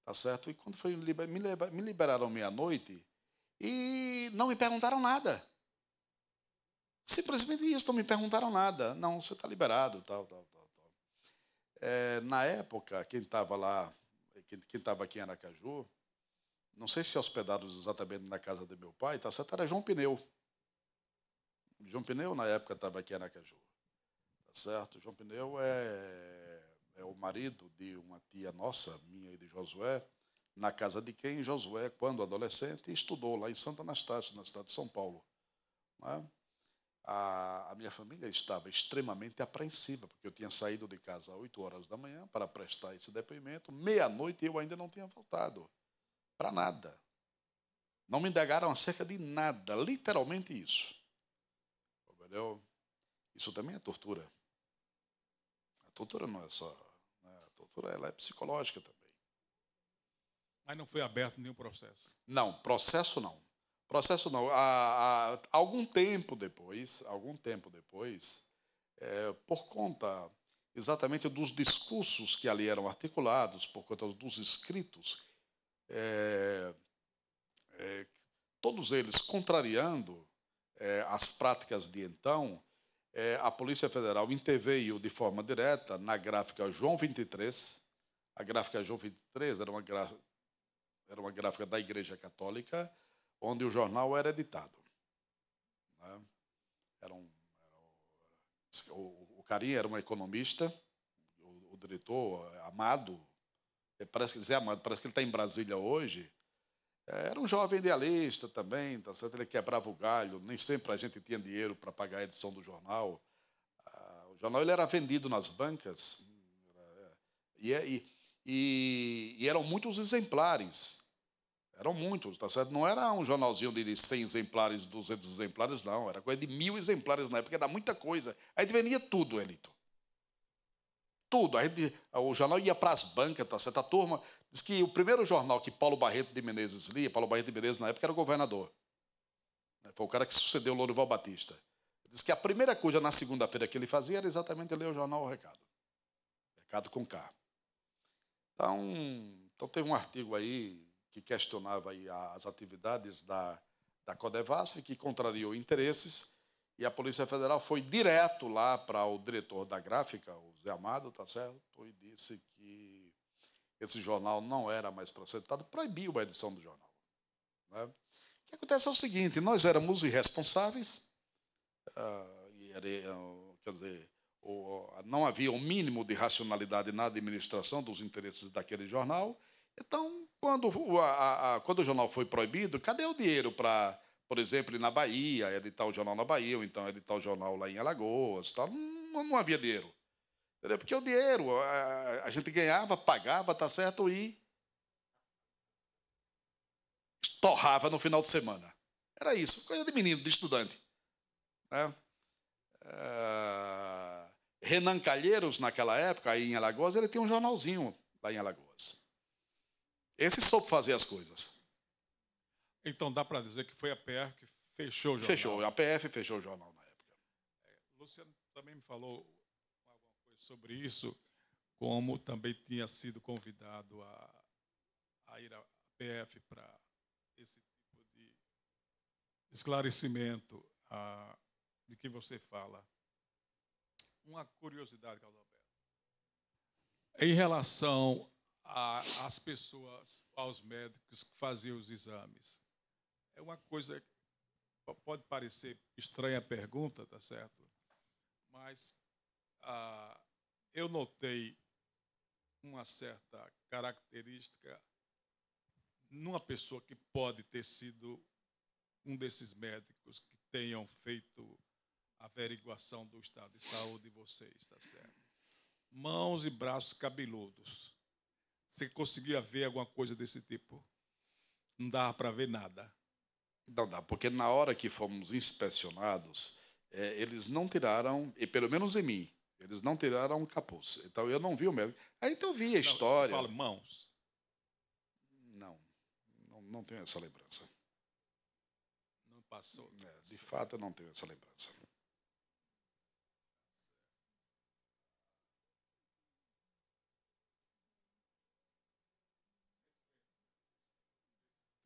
tá certo? E quando foi me liberaram meia-noite e não me perguntaram nada. Simplesmente isso, não me perguntaram nada. Não, você está liberado, tal, tal, tal. É, na época, quem estava lá, quem estava aqui em Aracaju, não sei se é hospedados exatamente na casa do meu pai, tá certo? Era João Pneu. João Pneu, na época, estava aqui em Aracaju. Tá certo? João Pneu é, é o marido de uma tia nossa, minha e de Josué, na casa de quem Josué, quando adolescente, estudou lá em Santa Anastácio, na cidade de São Paulo. Não é? a, a, minha família estava extremamente apreensiva, porque eu tinha saído de casa às 8 horas da manhã para prestar esse depoimento. Meia-noite eu ainda não tinha voltado. Para nada. Não me indagaram acerca de nada, literalmente isso. Entendeu? Isso também é tortura. A tortura não é só. Né? A tortura ela é psicológica também. Mas não foi aberto nenhum processo? Não, processo não. Processo não. Há, há, algum tempo depois, algum tempo depois, é, por conta exatamente dos discursos que ali eram articulados, por conta dos escritos, é, é, todos eles contrariando é, as práticas de então, é, a Polícia Federal interveio de forma direta na gráfica João 23. A gráfica João 23 era uma, era uma gráfica da Igreja Católica onde o jornal era editado. Né? Era um, era um, o, o Carinha era um economista, o, o diretor Amado, é, parece que ele é Amado, parece que ele está em Brasília hoje. É, era um jovem idealista também, tá certo? ele quebrava o galho, nem sempre a gente tinha dinheiro para pagar a edição do jornal. Ah, o jornal ele era vendido nas bancas é, e, e, e eram muitos exemplares. Eram muitos, tá certo? Não era um jornalzinho de 100 exemplares, 200 exemplares, não. Era coisa de mil exemplares na época, era muita coisa. A gente vendia tudo, Elito. Tudo. A gente, o jornal ia para as bancas, tá certo? A turma diz que o primeiro jornal que Paulo Barreto de Menezes lia, Paulo Barreto de Menezes na época era governador. Foi o cara que sucedeu o Lourival Batista. Diz que a primeira coisa na segunda-feira que ele fazia era exatamente ler o jornal O Recado. Recado com K. Então, então teve um artigo aí que questionava as atividades da, da Codevasf, que contrariou interesses, e a Polícia Federal foi direto lá para o diretor da gráfica, o Zé Amado, tá certo? E disse que esse jornal não era mais processado, proibiu a edição do jornal. Né? O que acontece é o seguinte: nós éramos irresponsáveis, uh, e ah, quer dizer, o, ah, não havia o um mínimo de racionalidade na administração dos interesses daquele jornal, então quando, a, a, quando o jornal foi proibido, cadê o dinheiro para, por exemplo, ir na Bahia, editar o jornal na Bahia, ou então editar o jornal lá em Alagoas? Tal? Não, não havia dinheiro. Entendeu? Porque o dinheiro, a, a gente ganhava, pagava, tá certo, e torrava no final de semana. Era isso, coisa de menino, de estudante. Né? Uh, Renan Calheiros, naquela época, aí em Alagoas, ele tinha um jornalzinho lá em Alagoas. Esse soube fazer as coisas. Então dá para dizer que foi a PF que fechou o jornal. Fechou, a PF fechou o jornal na época. É, Luciano também me falou alguma coisa sobre isso, como também tinha sido convidado a, a ir à PF para esse tipo de esclarecimento a, de que você fala. Uma curiosidade, Carlos Alberto. Em relação às pessoas, aos médicos que faziam os exames. É uma coisa pode parecer estranha a pergunta, tá certo? Mas ah, eu notei uma certa característica numa pessoa que pode ter sido um desses médicos que tenham feito a averiguação do estado de saúde de vocês, tá certo? Mãos e braços cabeludos. Você conseguia ver alguma coisa desse tipo? Não dava para ver nada. Não dá, porque na hora que fomos inspecionados, é, eles não tiraram, e pelo menos em mim, eles não tiraram o capuz. Então eu não vi o médico. Aí então eu vi a não, história. Fala mãos. Não, não, não tenho essa lembrança. Não passou. É, de fato, eu não tenho essa lembrança.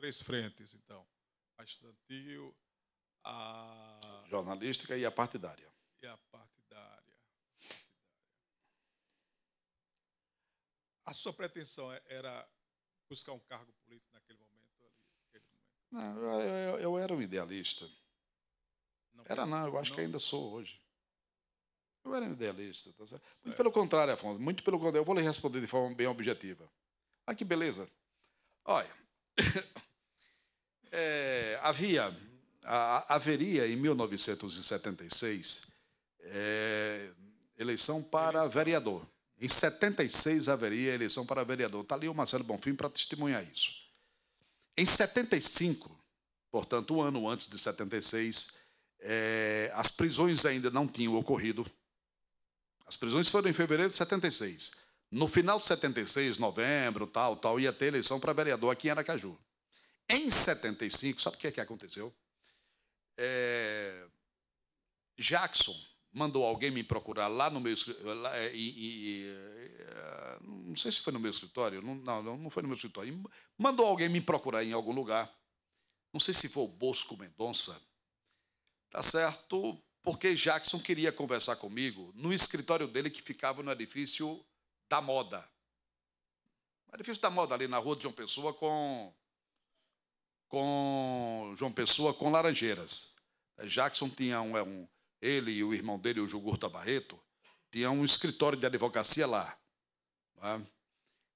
três frentes, então. A estudantil, a. Jornalística e a partidária. E a partidária. A sua pretensão é, era buscar um cargo político naquele momento? Ali, naquele momento? Não, eu, eu, eu, era um idealista. Não, era não, eu acho não. que ainda sou hoje. Eu era um idealista, tá certo? Muito pelo contrário, Afonso, muito pelo contrário. Eu vou lhe responder de forma bem objetiva. Ah, que beleza. Olha, é, havia, haveria em 1976 é, eleição para vereador. Em 76 haveria eleição para vereador. Está ali o Marcelo Bonfim para testemunhar isso. Em 75, portanto, um ano antes de 76, é, as prisões ainda não tinham ocorrido. As prisões foram em fevereiro de 76. No final de 76, novembro, tal, tal, ia ter eleição para vereador aqui em Aracaju. Em 75, sabe o que, é que aconteceu? É, Jackson mandou alguém me procurar lá no meu escritório. É, é, não sei se foi no meu escritório, não, não, não foi no meu escritório. Mandou alguém me procurar em algum lugar. Não sei se foi o Bosco Mendonça. Tá certo? Porque Jackson queria conversar comigo no escritório dele que ficava no edifício da moda. O edifício da moda ali na rua de João Pessoa com com João Pessoa com Laranjeiras. Jackson tinha um, é um ele e o irmão dele, o Jugurta Barreto, tinha um escritório de advocacia lá. Né?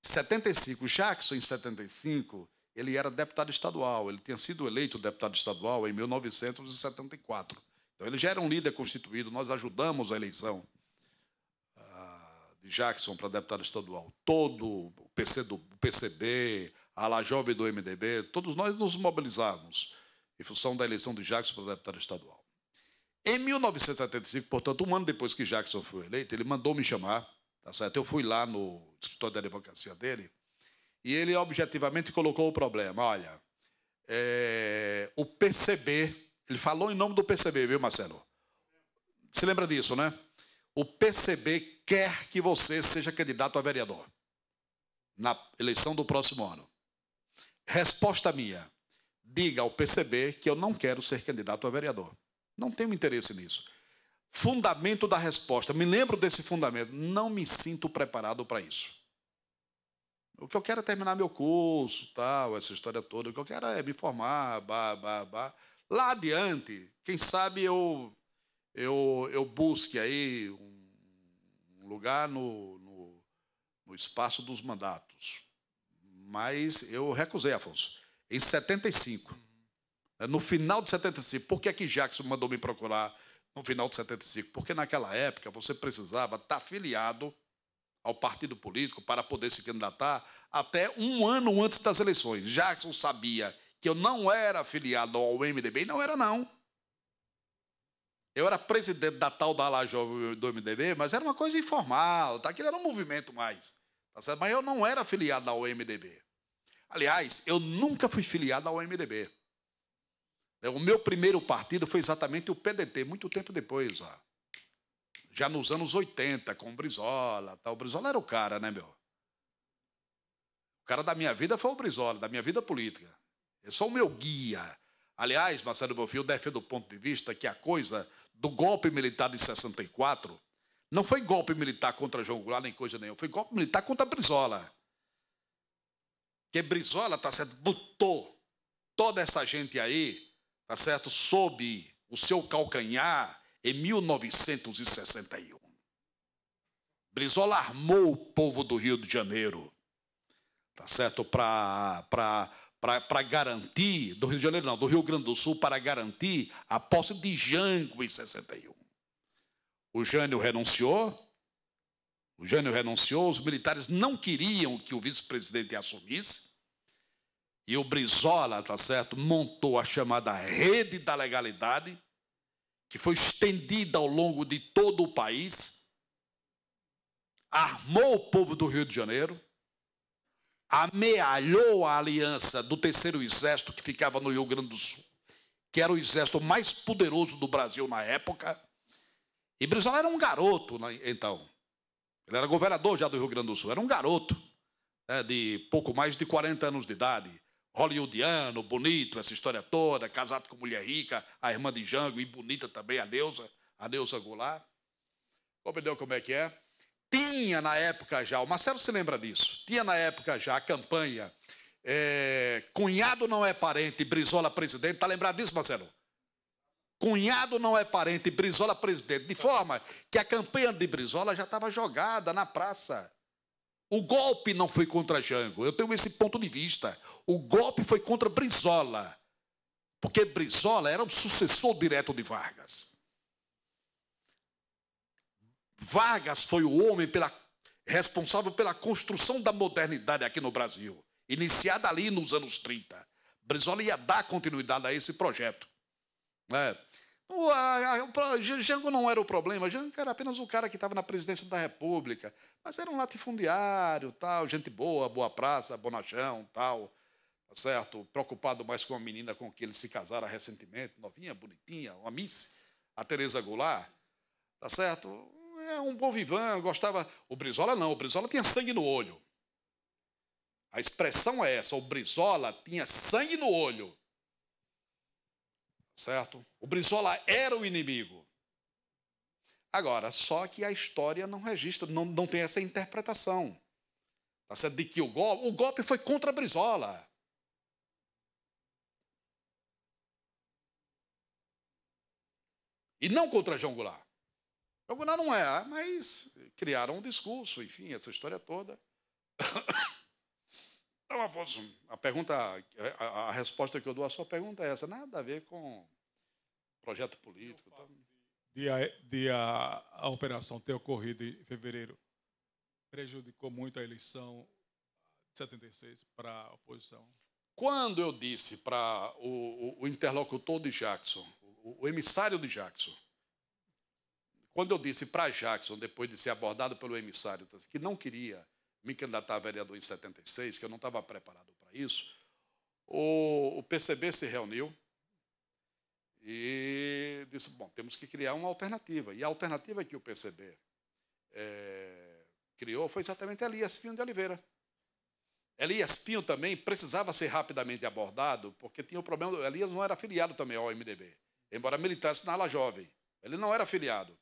75, Jackson em 75, ele era deputado estadual, ele tinha sido eleito deputado estadual em 1974. Então ele já era um líder constituído, nós ajudamos a eleição ah, de Jackson para deputado estadual. Todo o, PC do, o PCB, a la jovem do MDB, todos nós nos mobilizávamos em função da eleição de Jackson para deputado estadual. Em 1975, portanto, um ano depois que Jackson foi eleito, ele mandou me chamar, tá certo? Eu fui lá no escritório da advocacia dele e ele objetivamente colocou o problema. Olha, é, o PCB, ele falou em nome do PCB, viu, Marcelo? Se lembra disso, né? O PCB quer que você seja candidato a vereador na eleição do próximo ano. Resposta minha: diga ao PCB que eu não quero ser candidato a vereador. Não tenho interesse nisso. Fundamento da resposta. Me lembro desse fundamento. Não me sinto preparado para isso. O que eu quero é terminar meu curso, tal, essa história toda. O que eu quero é me formar, bah, bah, bah. Lá adiante, quem sabe eu eu, eu busque aí um, lugar no, no, no espaço dos mandatos mas eu recusei, Afonso. Em 75. Né, no final de 75. Por que é que Jackson mandou me procurar no final de 75? Porque naquela época você precisava estar afiliado ao partido político para poder se candidatar até um ano antes das eleições. Jackson sabia que eu não era afiliado ao MDB, não era não. Eu era presidente da tal da ala jovem do MDB, mas era uma coisa informal, tá? aquilo era um movimento mais. Tá certo? Mas eu não era afiliado ao MDB. Aliás, eu nunca fui filiado ao MDB. É, o meu primeiro partido foi exatamente o PDT, muito tempo depois, ó. já nos anos 80, com o Brizola. O Brizola era o cara, né, meu? O cara da minha vida foi o Brizola, da minha vida política. É só o meu guia. Aliás, Marcelo Bonfil defende o ponto de vista que a coisa do golpe militar de 64 não foi golpe militar contra João Goulart, nem coisa nenhuma. Foi golpe militar contra Brizola que Brizola, tá certo, botou toda essa gente aí, tá certo, sob o seu calcanhar em 1961. Brizola armou o povo do Rio de Janeiro, tá certo, para para garantir, do Rio de Janeiro não, do Rio Grande do Sul, para garantir a posse de Jango em 61. O Jânio renunciou, o Jânio renunciou, os militares não queriam que o vice-presidente assumisse. E o Brizola, tá certo, montou a chamada rede da legalidade, que foi estendida ao longo de todo o país, armou o povo do Rio de Janeiro, amealhou a aliança do terceiro exército que ficava no Rio Grande do Sul, que era o exército mais poderoso do Brasil na época. E Brizola era um garoto, né, então. Ele era governador já do Rio Grande do Sul, era um garoto né, de pouco mais de 40 anos de idade, hollywoodiano, bonito, essa história toda, casado com mulher rica, a irmã de Jango, e bonita também, a Neuza, a Neuza Goulart. Compreendeu como é que é? Tinha na época já, o Marcelo se lembra disso, tinha na época já a campanha é, Cunhado não é parente, Brizola presidente. Está lembrado disso, Marcelo? Cunhado não é parente, Brizola presidente. De forma que a campanha de Brizola já estava jogada na praça. O golpe não foi contra Jango. Eu tenho esse ponto de vista. O golpe foi contra Brizola. Porque Brizola era o sucessor direto de Vargas. Vargas foi o homem pela, responsável pela construção da modernidade aqui no Brasil, iniciada ali nos anos 30. Brizola ia dar continuidade a esse projeto. Né? O, a, a, o, Jango não era o problema, Jango era apenas o cara que estava na presidência da República, mas era um latifundiário, tal, gente boa, boa praça, bonachão, tal, tá certo? Preocupado mais com a menina com que ele se casara recentemente, novinha, bonitinha, uma miss, a Teresa Goulart, tá certo? É um bom vivan, gostava. O Brizola não, o Brizola tinha sangue no olho. A expressão é essa, o Brizola tinha sangue no olho certo? O Brizola era o inimigo. Agora, só que a história não registra, não, não tem essa interpretação. Tá certo? De que o golpe, o golpe foi contra Brizola. E não contra João Goulart. João Goulart não é, mas criaram um discurso, enfim, essa história toda. [COUGHS] Então, a pergunta, a, a, resposta que eu dou à sua pergunta é essa: nada a ver com projeto político. Então, de, de a, a, operação ter ocorrido em fevereiro prejudicou muito a eleição de 76 para a oposição? Quando eu disse para o, o, o, interlocutor de Jackson, o, o, emissário de Jackson, quando eu disse para Jackson, depois de ser abordado pelo emissário, que não queria me candidatar a vereador em 76, que eu não estava preparado para isso, o, o PCB se reuniu e disse, bom, temos que criar uma alternativa. E a alternativa que o PCB é, eh, criou foi exatamente Elias Pinho de Oliveira. Elias Pinho também precisava ser rapidamente abordado, porque tinha o problema, Elias não era filiado também ao MDB, embora militasse na ala jovem. Ele não era filiado.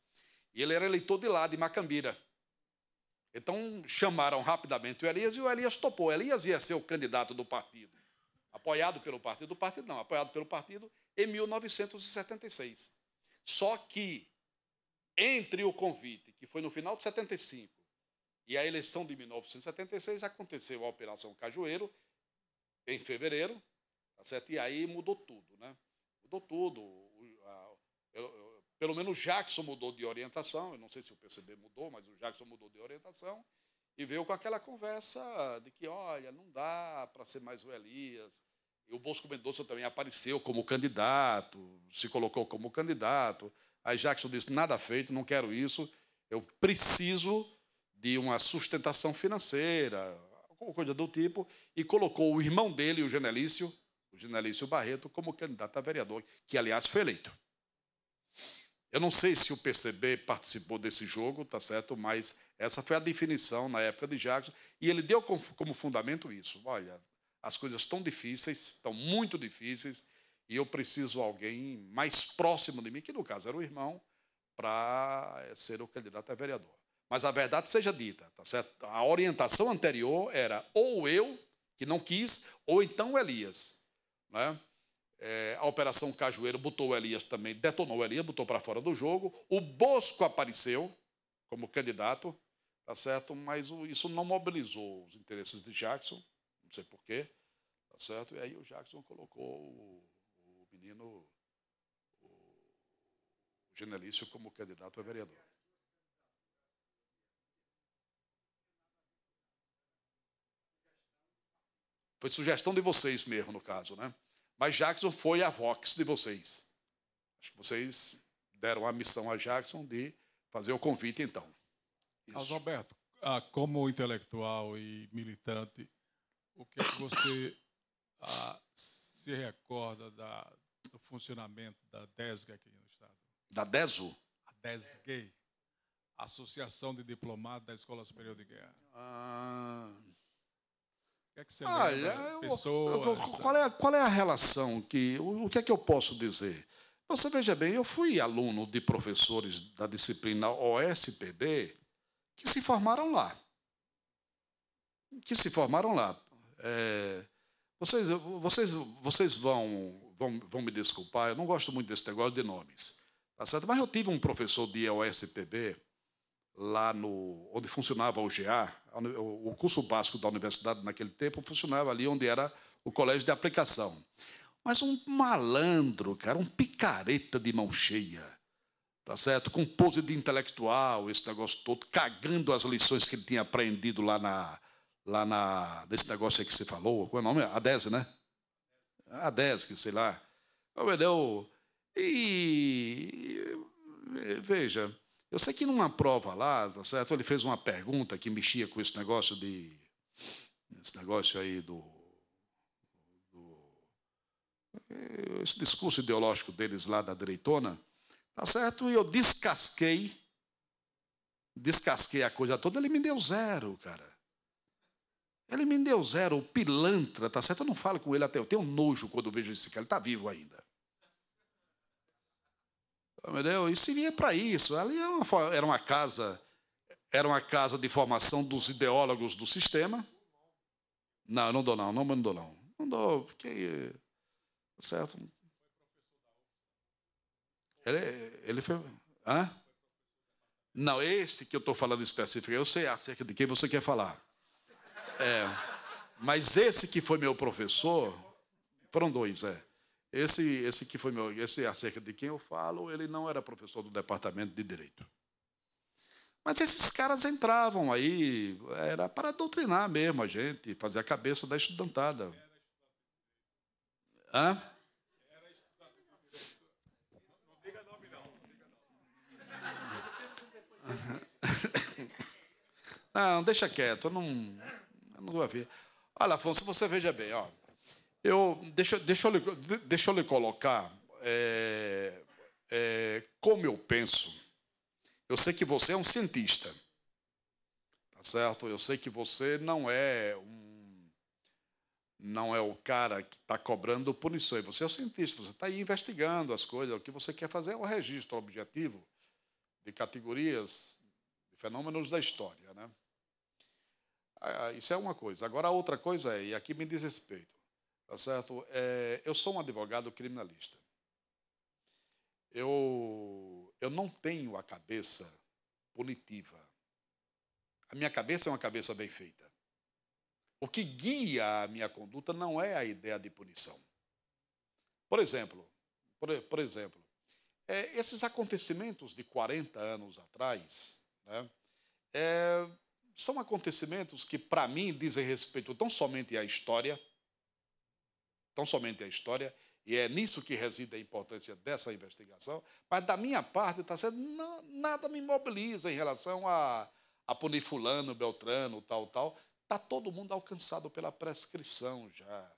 E ele era eleitor de lá, de Macambira. Então chamaram rapidamente o Elias e o Elias topou. O Elias ia ser o candidato do partido, apoiado pelo partido, do partido não, apoiado pelo partido em 1976. Só que entre o convite, que foi no final de 75, e a eleição de 1976 aconteceu a Operação Cajueiro em fevereiro, tá certo? E aí mudou tudo, né? Mudou tudo. Eu, eu, pelo menos Jackson mudou de orientação, eu não sei se o PCB mudou, mas o Jackson mudou de orientação e veio com aquela conversa de que, olha, não dá para ser mais o Elias. E o Bosco Mendonça também apareceu como candidato, se colocou como candidato. Aí Jackson disse: nada feito, não quero isso, eu preciso de uma sustentação financeira, alguma coisa do tipo, e colocou o irmão dele, o Genelício, o Genelício Barreto, como candidato a vereador, que aliás foi eleito. Eu não sei se o PCB participou desse jogo, tá certo? Mas essa foi a definição na época de Jackson e ele deu como, fundamento isso. Olha, as coisas estão difíceis, estão muito difíceis e eu preciso de alguém mais próximo de mim, que no caso era o irmão, para ser o candidato a vereador. Mas a verdade seja dita, tá certo? A orientação anterior era ou eu que não quis ou então o Elias, né? É, a Operação Cajueiro botou o Elias também, detonou o Elias, botou para fora do jogo. O Bosco apareceu como candidato, tá certo? Mas isso não mobilizou os interesses de Jackson, não sei porquê, tá certo? E aí o Jackson colocou o, o menino, o, o Genelício, como candidato a vereador. Foi sugestão de vocês mesmo, no caso, né? Mas Jackson foi a Vox de vocês. Acho que vocês deram a missão a Jackson de fazer o convite, então. Isso. Alberto, ah, como intelectual e militante, o que, é você ah, se recorda da, do funcionamento da DESG aqui no Estado? Da DESO? A DESG, Associação de Diplomados da Escola Superior de Guerra. Ah... É que você Olha, lembra? Pessoas, eu, eu, qual, é, qual é a relação? que o, o que é que eu posso dizer? Você veja bem, eu fui aluno de professores da disciplina OSPB que se formaram lá. Que se formaram lá. É, vocês, vocês, vocês vão, vão, vão me desculpar, eu não gosto muito desse negócio de nomes. Tá certo? Mas eu tive um professor de OSPB lá no onde funcionava o GA, o curso básico da universidade naquele tempo funcionava ali onde era o colégio de aplicação. Mas um malandro, cara, um picareta de mão cheia, tá certo? Com pose de intelectual, esse negócio todo, cagando as lições que ele tinha aprendido lá na lá na nesse negócio aí que você falou, qual é o nome? A Adese, né? A que sei lá. Ele e veja, eu sei que numa prova lá, tá certo? Ele fez uma pergunta que mexia com esse negócio de. Esse negócio aí do. do esse discurso ideológico deles lá da direitona. Tá certo? E eu descasquei. Descasquei a coisa toda, ele me deu zero, cara. Ele me deu zero, o pilantra, tá certo? Eu não falo com ele até. Eu tenho nojo quando vejo esse cara, ele está vivo ainda. Entendeu? E seria para isso. Ali era uma, era uma casa era uma casa de formação dos ideólogos do sistema. Não, não dou não, não, não dou não. Não dou, porque... Tá certo? Ele, ele foi... Hã? Não, esse que eu estou falando específico, eu sei acerca de quem você quer falar. É, mas esse que foi meu professor, foram dois, é. Esse, esse que foi meu, esse acerca de quem eu falo, ele não era professor do departamento de direito. Mas esses caras entravam aí, era para doutrinar mesmo a gente, fazer a cabeça da estudantada. Hã? Não deixa quieto, eu não, eu não vou ver. Olha, Afonso, você veja bem, ó. Eu, deixa, deixa, eu, deixa eu lhe colocar é, é, como eu penso. Eu sei que você é um cientista, tá certo? Eu sei que você não é um, não é o cara que está cobrando punições. Você é um cientista, você está aí investigando as coisas. O que você quer fazer é o registro objetivo de categorias, de fenômenos da história, né? Ah, isso é uma coisa. Agora, a outra coisa é, e aqui me diz respeito, Tá certo? É, eu sou um advogado criminalista. Eu, eu não tenho a cabeça punitiva. A minha cabeça é uma cabeça bem feita. O que guia a minha conduta não é a ideia de punição. Por exemplo, por, por exemplo, é, esses acontecimentos de 40 anos atrás né, é, são acontecimentos que, para mim, dizem respeito tão somente à história tão somente a história, e é nisso que reside a importância dessa investigação, mas da minha parte está sendo, não, nada me mobiliza em relação a, a punir fulano, beltrano, tal, tal. Está todo mundo alcançado pela prescrição já.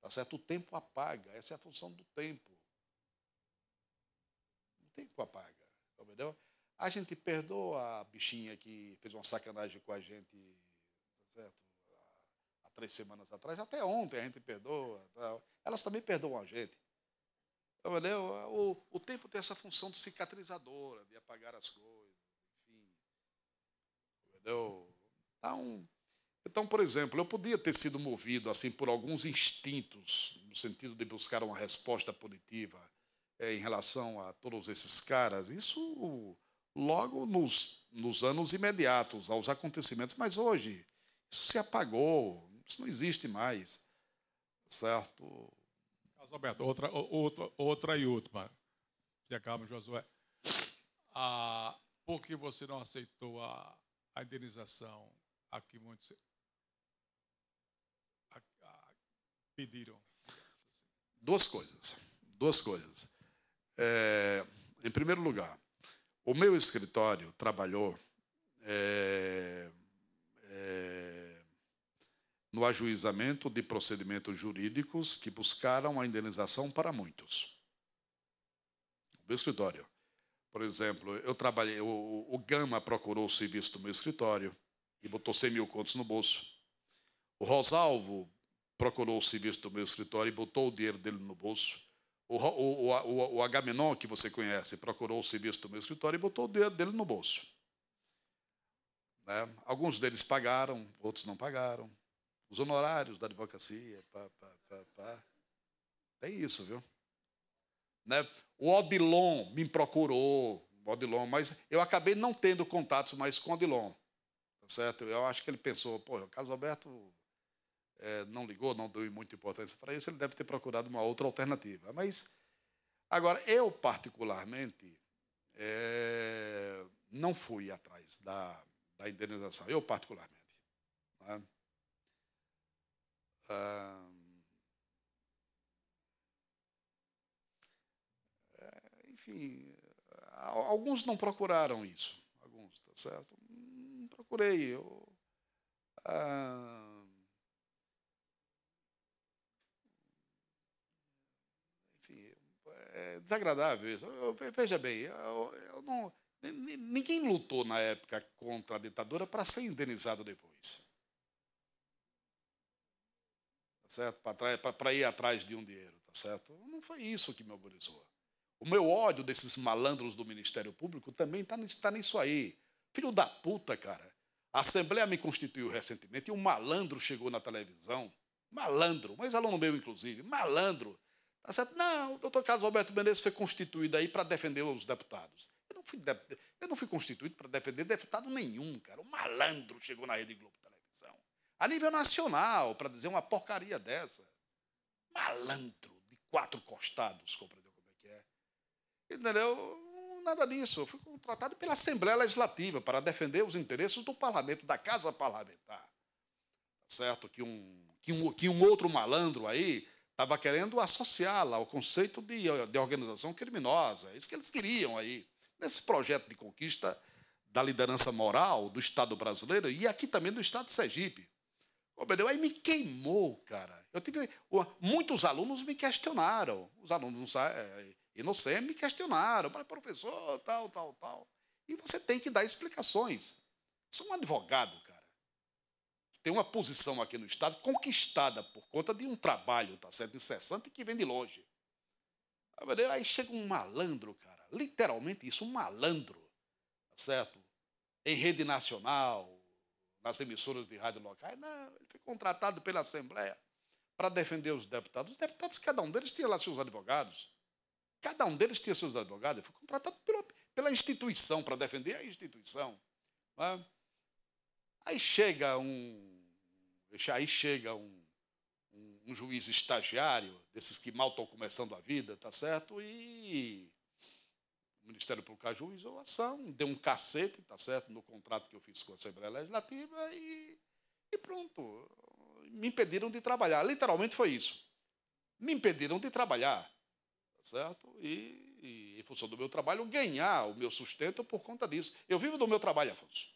Tá certo? O tempo apaga, essa é a função do tempo. O tempo apaga, entendeu? A gente perdoa a bichinha que fez uma sacanagem com a gente três semanas atrás, até ontem a gente perdoa. Tal. Elas também perdoam a gente. Entendeu? O, o tempo tem essa função de cicatrizadora, de apagar as coisas, enfim. Entendeu? Então, então, por exemplo, eu podia ter sido movido assim por alguns instintos, no sentido de buscar uma resposta punitiva é, em relação a todos esses caras. Isso logo nos, nos anos imediatos aos acontecimentos, mas hoje isso se apagou. Isso não existe mais, certo? Carlos Alberto, outra, outra, outra e última, que acaba, Josué. Ah, por que você não aceitou a, a indenização a que muitos a, a, pediram? Duas coisas. Duas coisas. É, em primeiro lugar, o meu escritório trabalhou. É, é, no ajuizamento de procedimentos jurídicos que buscaram a indenização para muitos. O meu escritório. Por exemplo, eu trabalhei, o, o Gama procurou o serviço do meu escritório e botou 100 mil contos no bolso. O Rosalvo procurou o serviço do meu escritório e botou o dinheiro dele no bolso. O, o, o, o Agamenon, que você conhece, procurou o serviço do meu escritório e botou o dinheiro dele no bolso. Né? Alguns deles pagaram, outros não pagaram os honorários da advocacia, pá, pá, pá, pá. Tem isso, viu? Né? O Odilon me procurou, Odilon, mas eu acabei não tendo contatos mais com o Odilon. Tá certo? Eu acho que ele pensou, pô, o Carlos Alberto é, não ligou, não deu muita importância para isso, ele deve ter procurado uma outra alternativa. Mas, agora, eu particularmente é, não fui atrás da, da indenização, eu particularmente. Né? enfim, alguns não procuraram isso. Alguns, tá certo? Não procurei. Eu, ah, enfim, é desagradável isso. Eu, veja bem, eu, eu não, ninguém lutou na época contra a ditadura para ser indenizado depois certo? Para ir atrás de um dinheiro, tá certo? Não foi isso que me mobilizou. O meu ódio desses malandros do Ministério Público também está tá nisso aí. Filho da puta, cara. A Assembleia me constituiu recentemente e um malandro chegou na televisão. Malandro, mas aluno meu, inclusive, malandro. Tá certo? Não, o doutor Carlos Alberto Menezes foi constituído aí para defender os deputados. Eu não fui, de... eu não fui constituído para defender deputado nenhum, cara. O malandro chegou na Rede Globo. Tá a nível nacional, para dizer uma porcaria dessa. Malandro de quatro costados, compreendeu como é que é? Entendeu? Nada disso. Eu fui contratado pela Assembleia Legislativa para defender os interesses do parlamento, da casa parlamentar. Tá certo? Que um, que um, que um outro malandro aí estava querendo associá-la ao conceito de, de organização criminosa. É isso que eles queriam aí, nesse projeto de conquista da liderança moral do Estado brasileiro e aqui também do Estado de Sergipe aí me queimou, cara. Eu tive. Muitos alunos me questionaram. Os alunos é, é, inocentes me questionaram. Mas, professor, tal, tal, tal. E você tem que dar explicações. Sou um advogado, cara, tem uma posição aqui no Estado conquistada por conta de um trabalho, tá certo? Incessante que vem de longe. Aí chega um malandro, cara. Literalmente isso, um malandro, tá certo? Em rede nacional, nas emissoras de rádio locais. Não, ele foi contratado pela Assembleia para defender os deputados. Os deputados, cada um deles tinha lá seus advogados. Cada um deles tinha seus advogados. Ele foi contratado pela, pela instituição para defender a instituição. É? Aí chega um. Aí chega um, um, um juiz estagiário, desses que mal estão começando a vida, tá certo? E Ministério Público agiu em isolação, deu um cacete, tá certo, no contrato que eu fiz com a Assembleia Legislativa e, e pronto. Me impediram de trabalhar. Literalmente foi isso. Me impediram de trabalhar, tá certo? E, e, em função do meu trabalho, ganhar o meu sustento por conta disso. Eu vivo do meu trabalho, Afonso.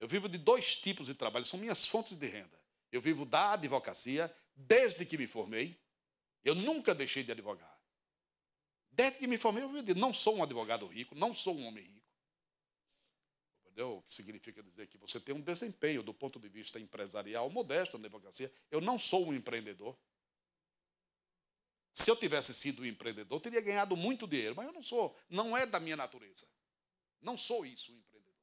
Eu vivo de dois tipos de trabalho, são minhas fontes de renda. Eu vivo da advocacia desde que me formei. Eu nunca deixei de advogar. Desde que me formei, eu digo, não sou um advogado rico, não sou um homem rico. Entendeu? O que significa dizer que você tem um desempenho do ponto de vista empresarial modesto na advocacia. Eu não sou um empreendedor. Se eu tivesse sido um empreendedor, eu teria ganhado muito dinheiro, mas eu não sou, não é da minha natureza. Não sou isso um empreendedor.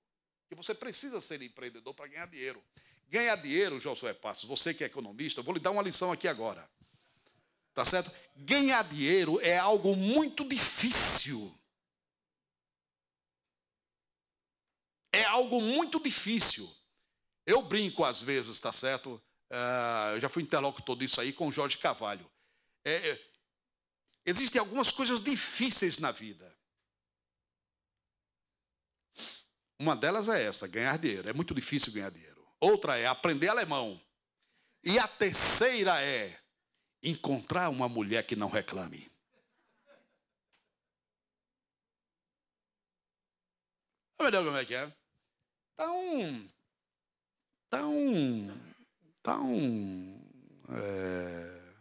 Que você precisa ser empreendedor para ganhar dinheiro. Ganhar dinheiro, Josué Passos, você que é economista, eu vou lhe dar uma lição aqui agora. Tá certo? Ganhar dinheiro é algo muito difícil. É algo muito difícil. Eu brinco às vezes, tá certo? Uh, eu já fui interlocutor disso aí com Jorge Carvalho. É, é, existem algumas coisas difíceis na vida. Uma delas é essa, ganhar dinheiro. É muito difícil ganhar dinheiro. Outra é aprender alemão. E a terceira é encontrar uma mulher que não reclame. Melhor como é que é? Tá um. Tá um. Tá um. É...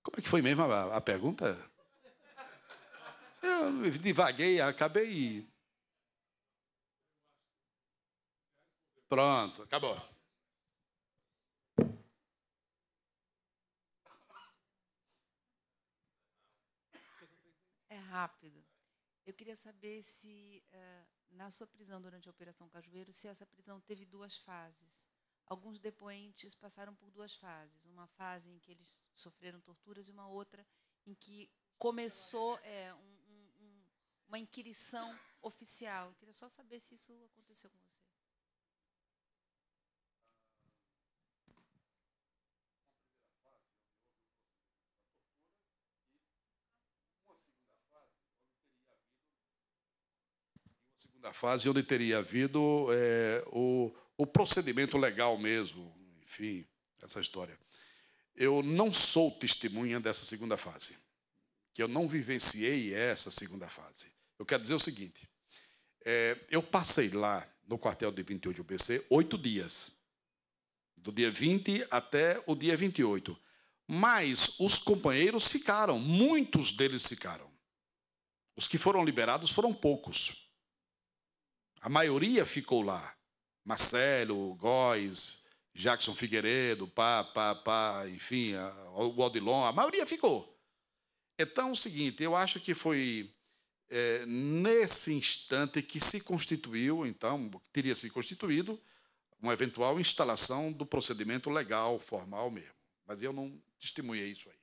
Como é que foi mesmo a, a pergunta? Eu divaguei, acabei. Pronto, acabou. rápido. Eu queria saber se, eh, na sua prisão durante a Operação Cajueiro, se essa prisão teve duas fases. Alguns depoentes passaram por duas fases. Uma fase em que eles sofreram torturas e uma outra em que começou é, um, um, uma inquirição oficial. Eu queria só saber se isso aconteceu com você. segunda fase, onde teria havido é, o, o procedimento legal mesmo, enfim, essa história. Eu não sou testemunha dessa segunda fase, que eu não vivenciei essa segunda fase. Eu quero dizer o seguinte: é, eu passei lá no quartel de 28 UBC oito dias, do dia 20 até o dia 28. Mas os companheiros ficaram, muitos deles ficaram. Os que foram liberados foram poucos. A maioria ficou lá. Marcelo, Góes, Jackson Figueiredo, pá, pá, pá, enfim, a, o Odilon, a maioria ficou. Então, é o seguinte, eu acho que foi é, nesse instante que se constituiu, então, teria se constituído, uma eventual instalação do procedimento legal, formal mesmo. Mas eu não testemunhei isso aí.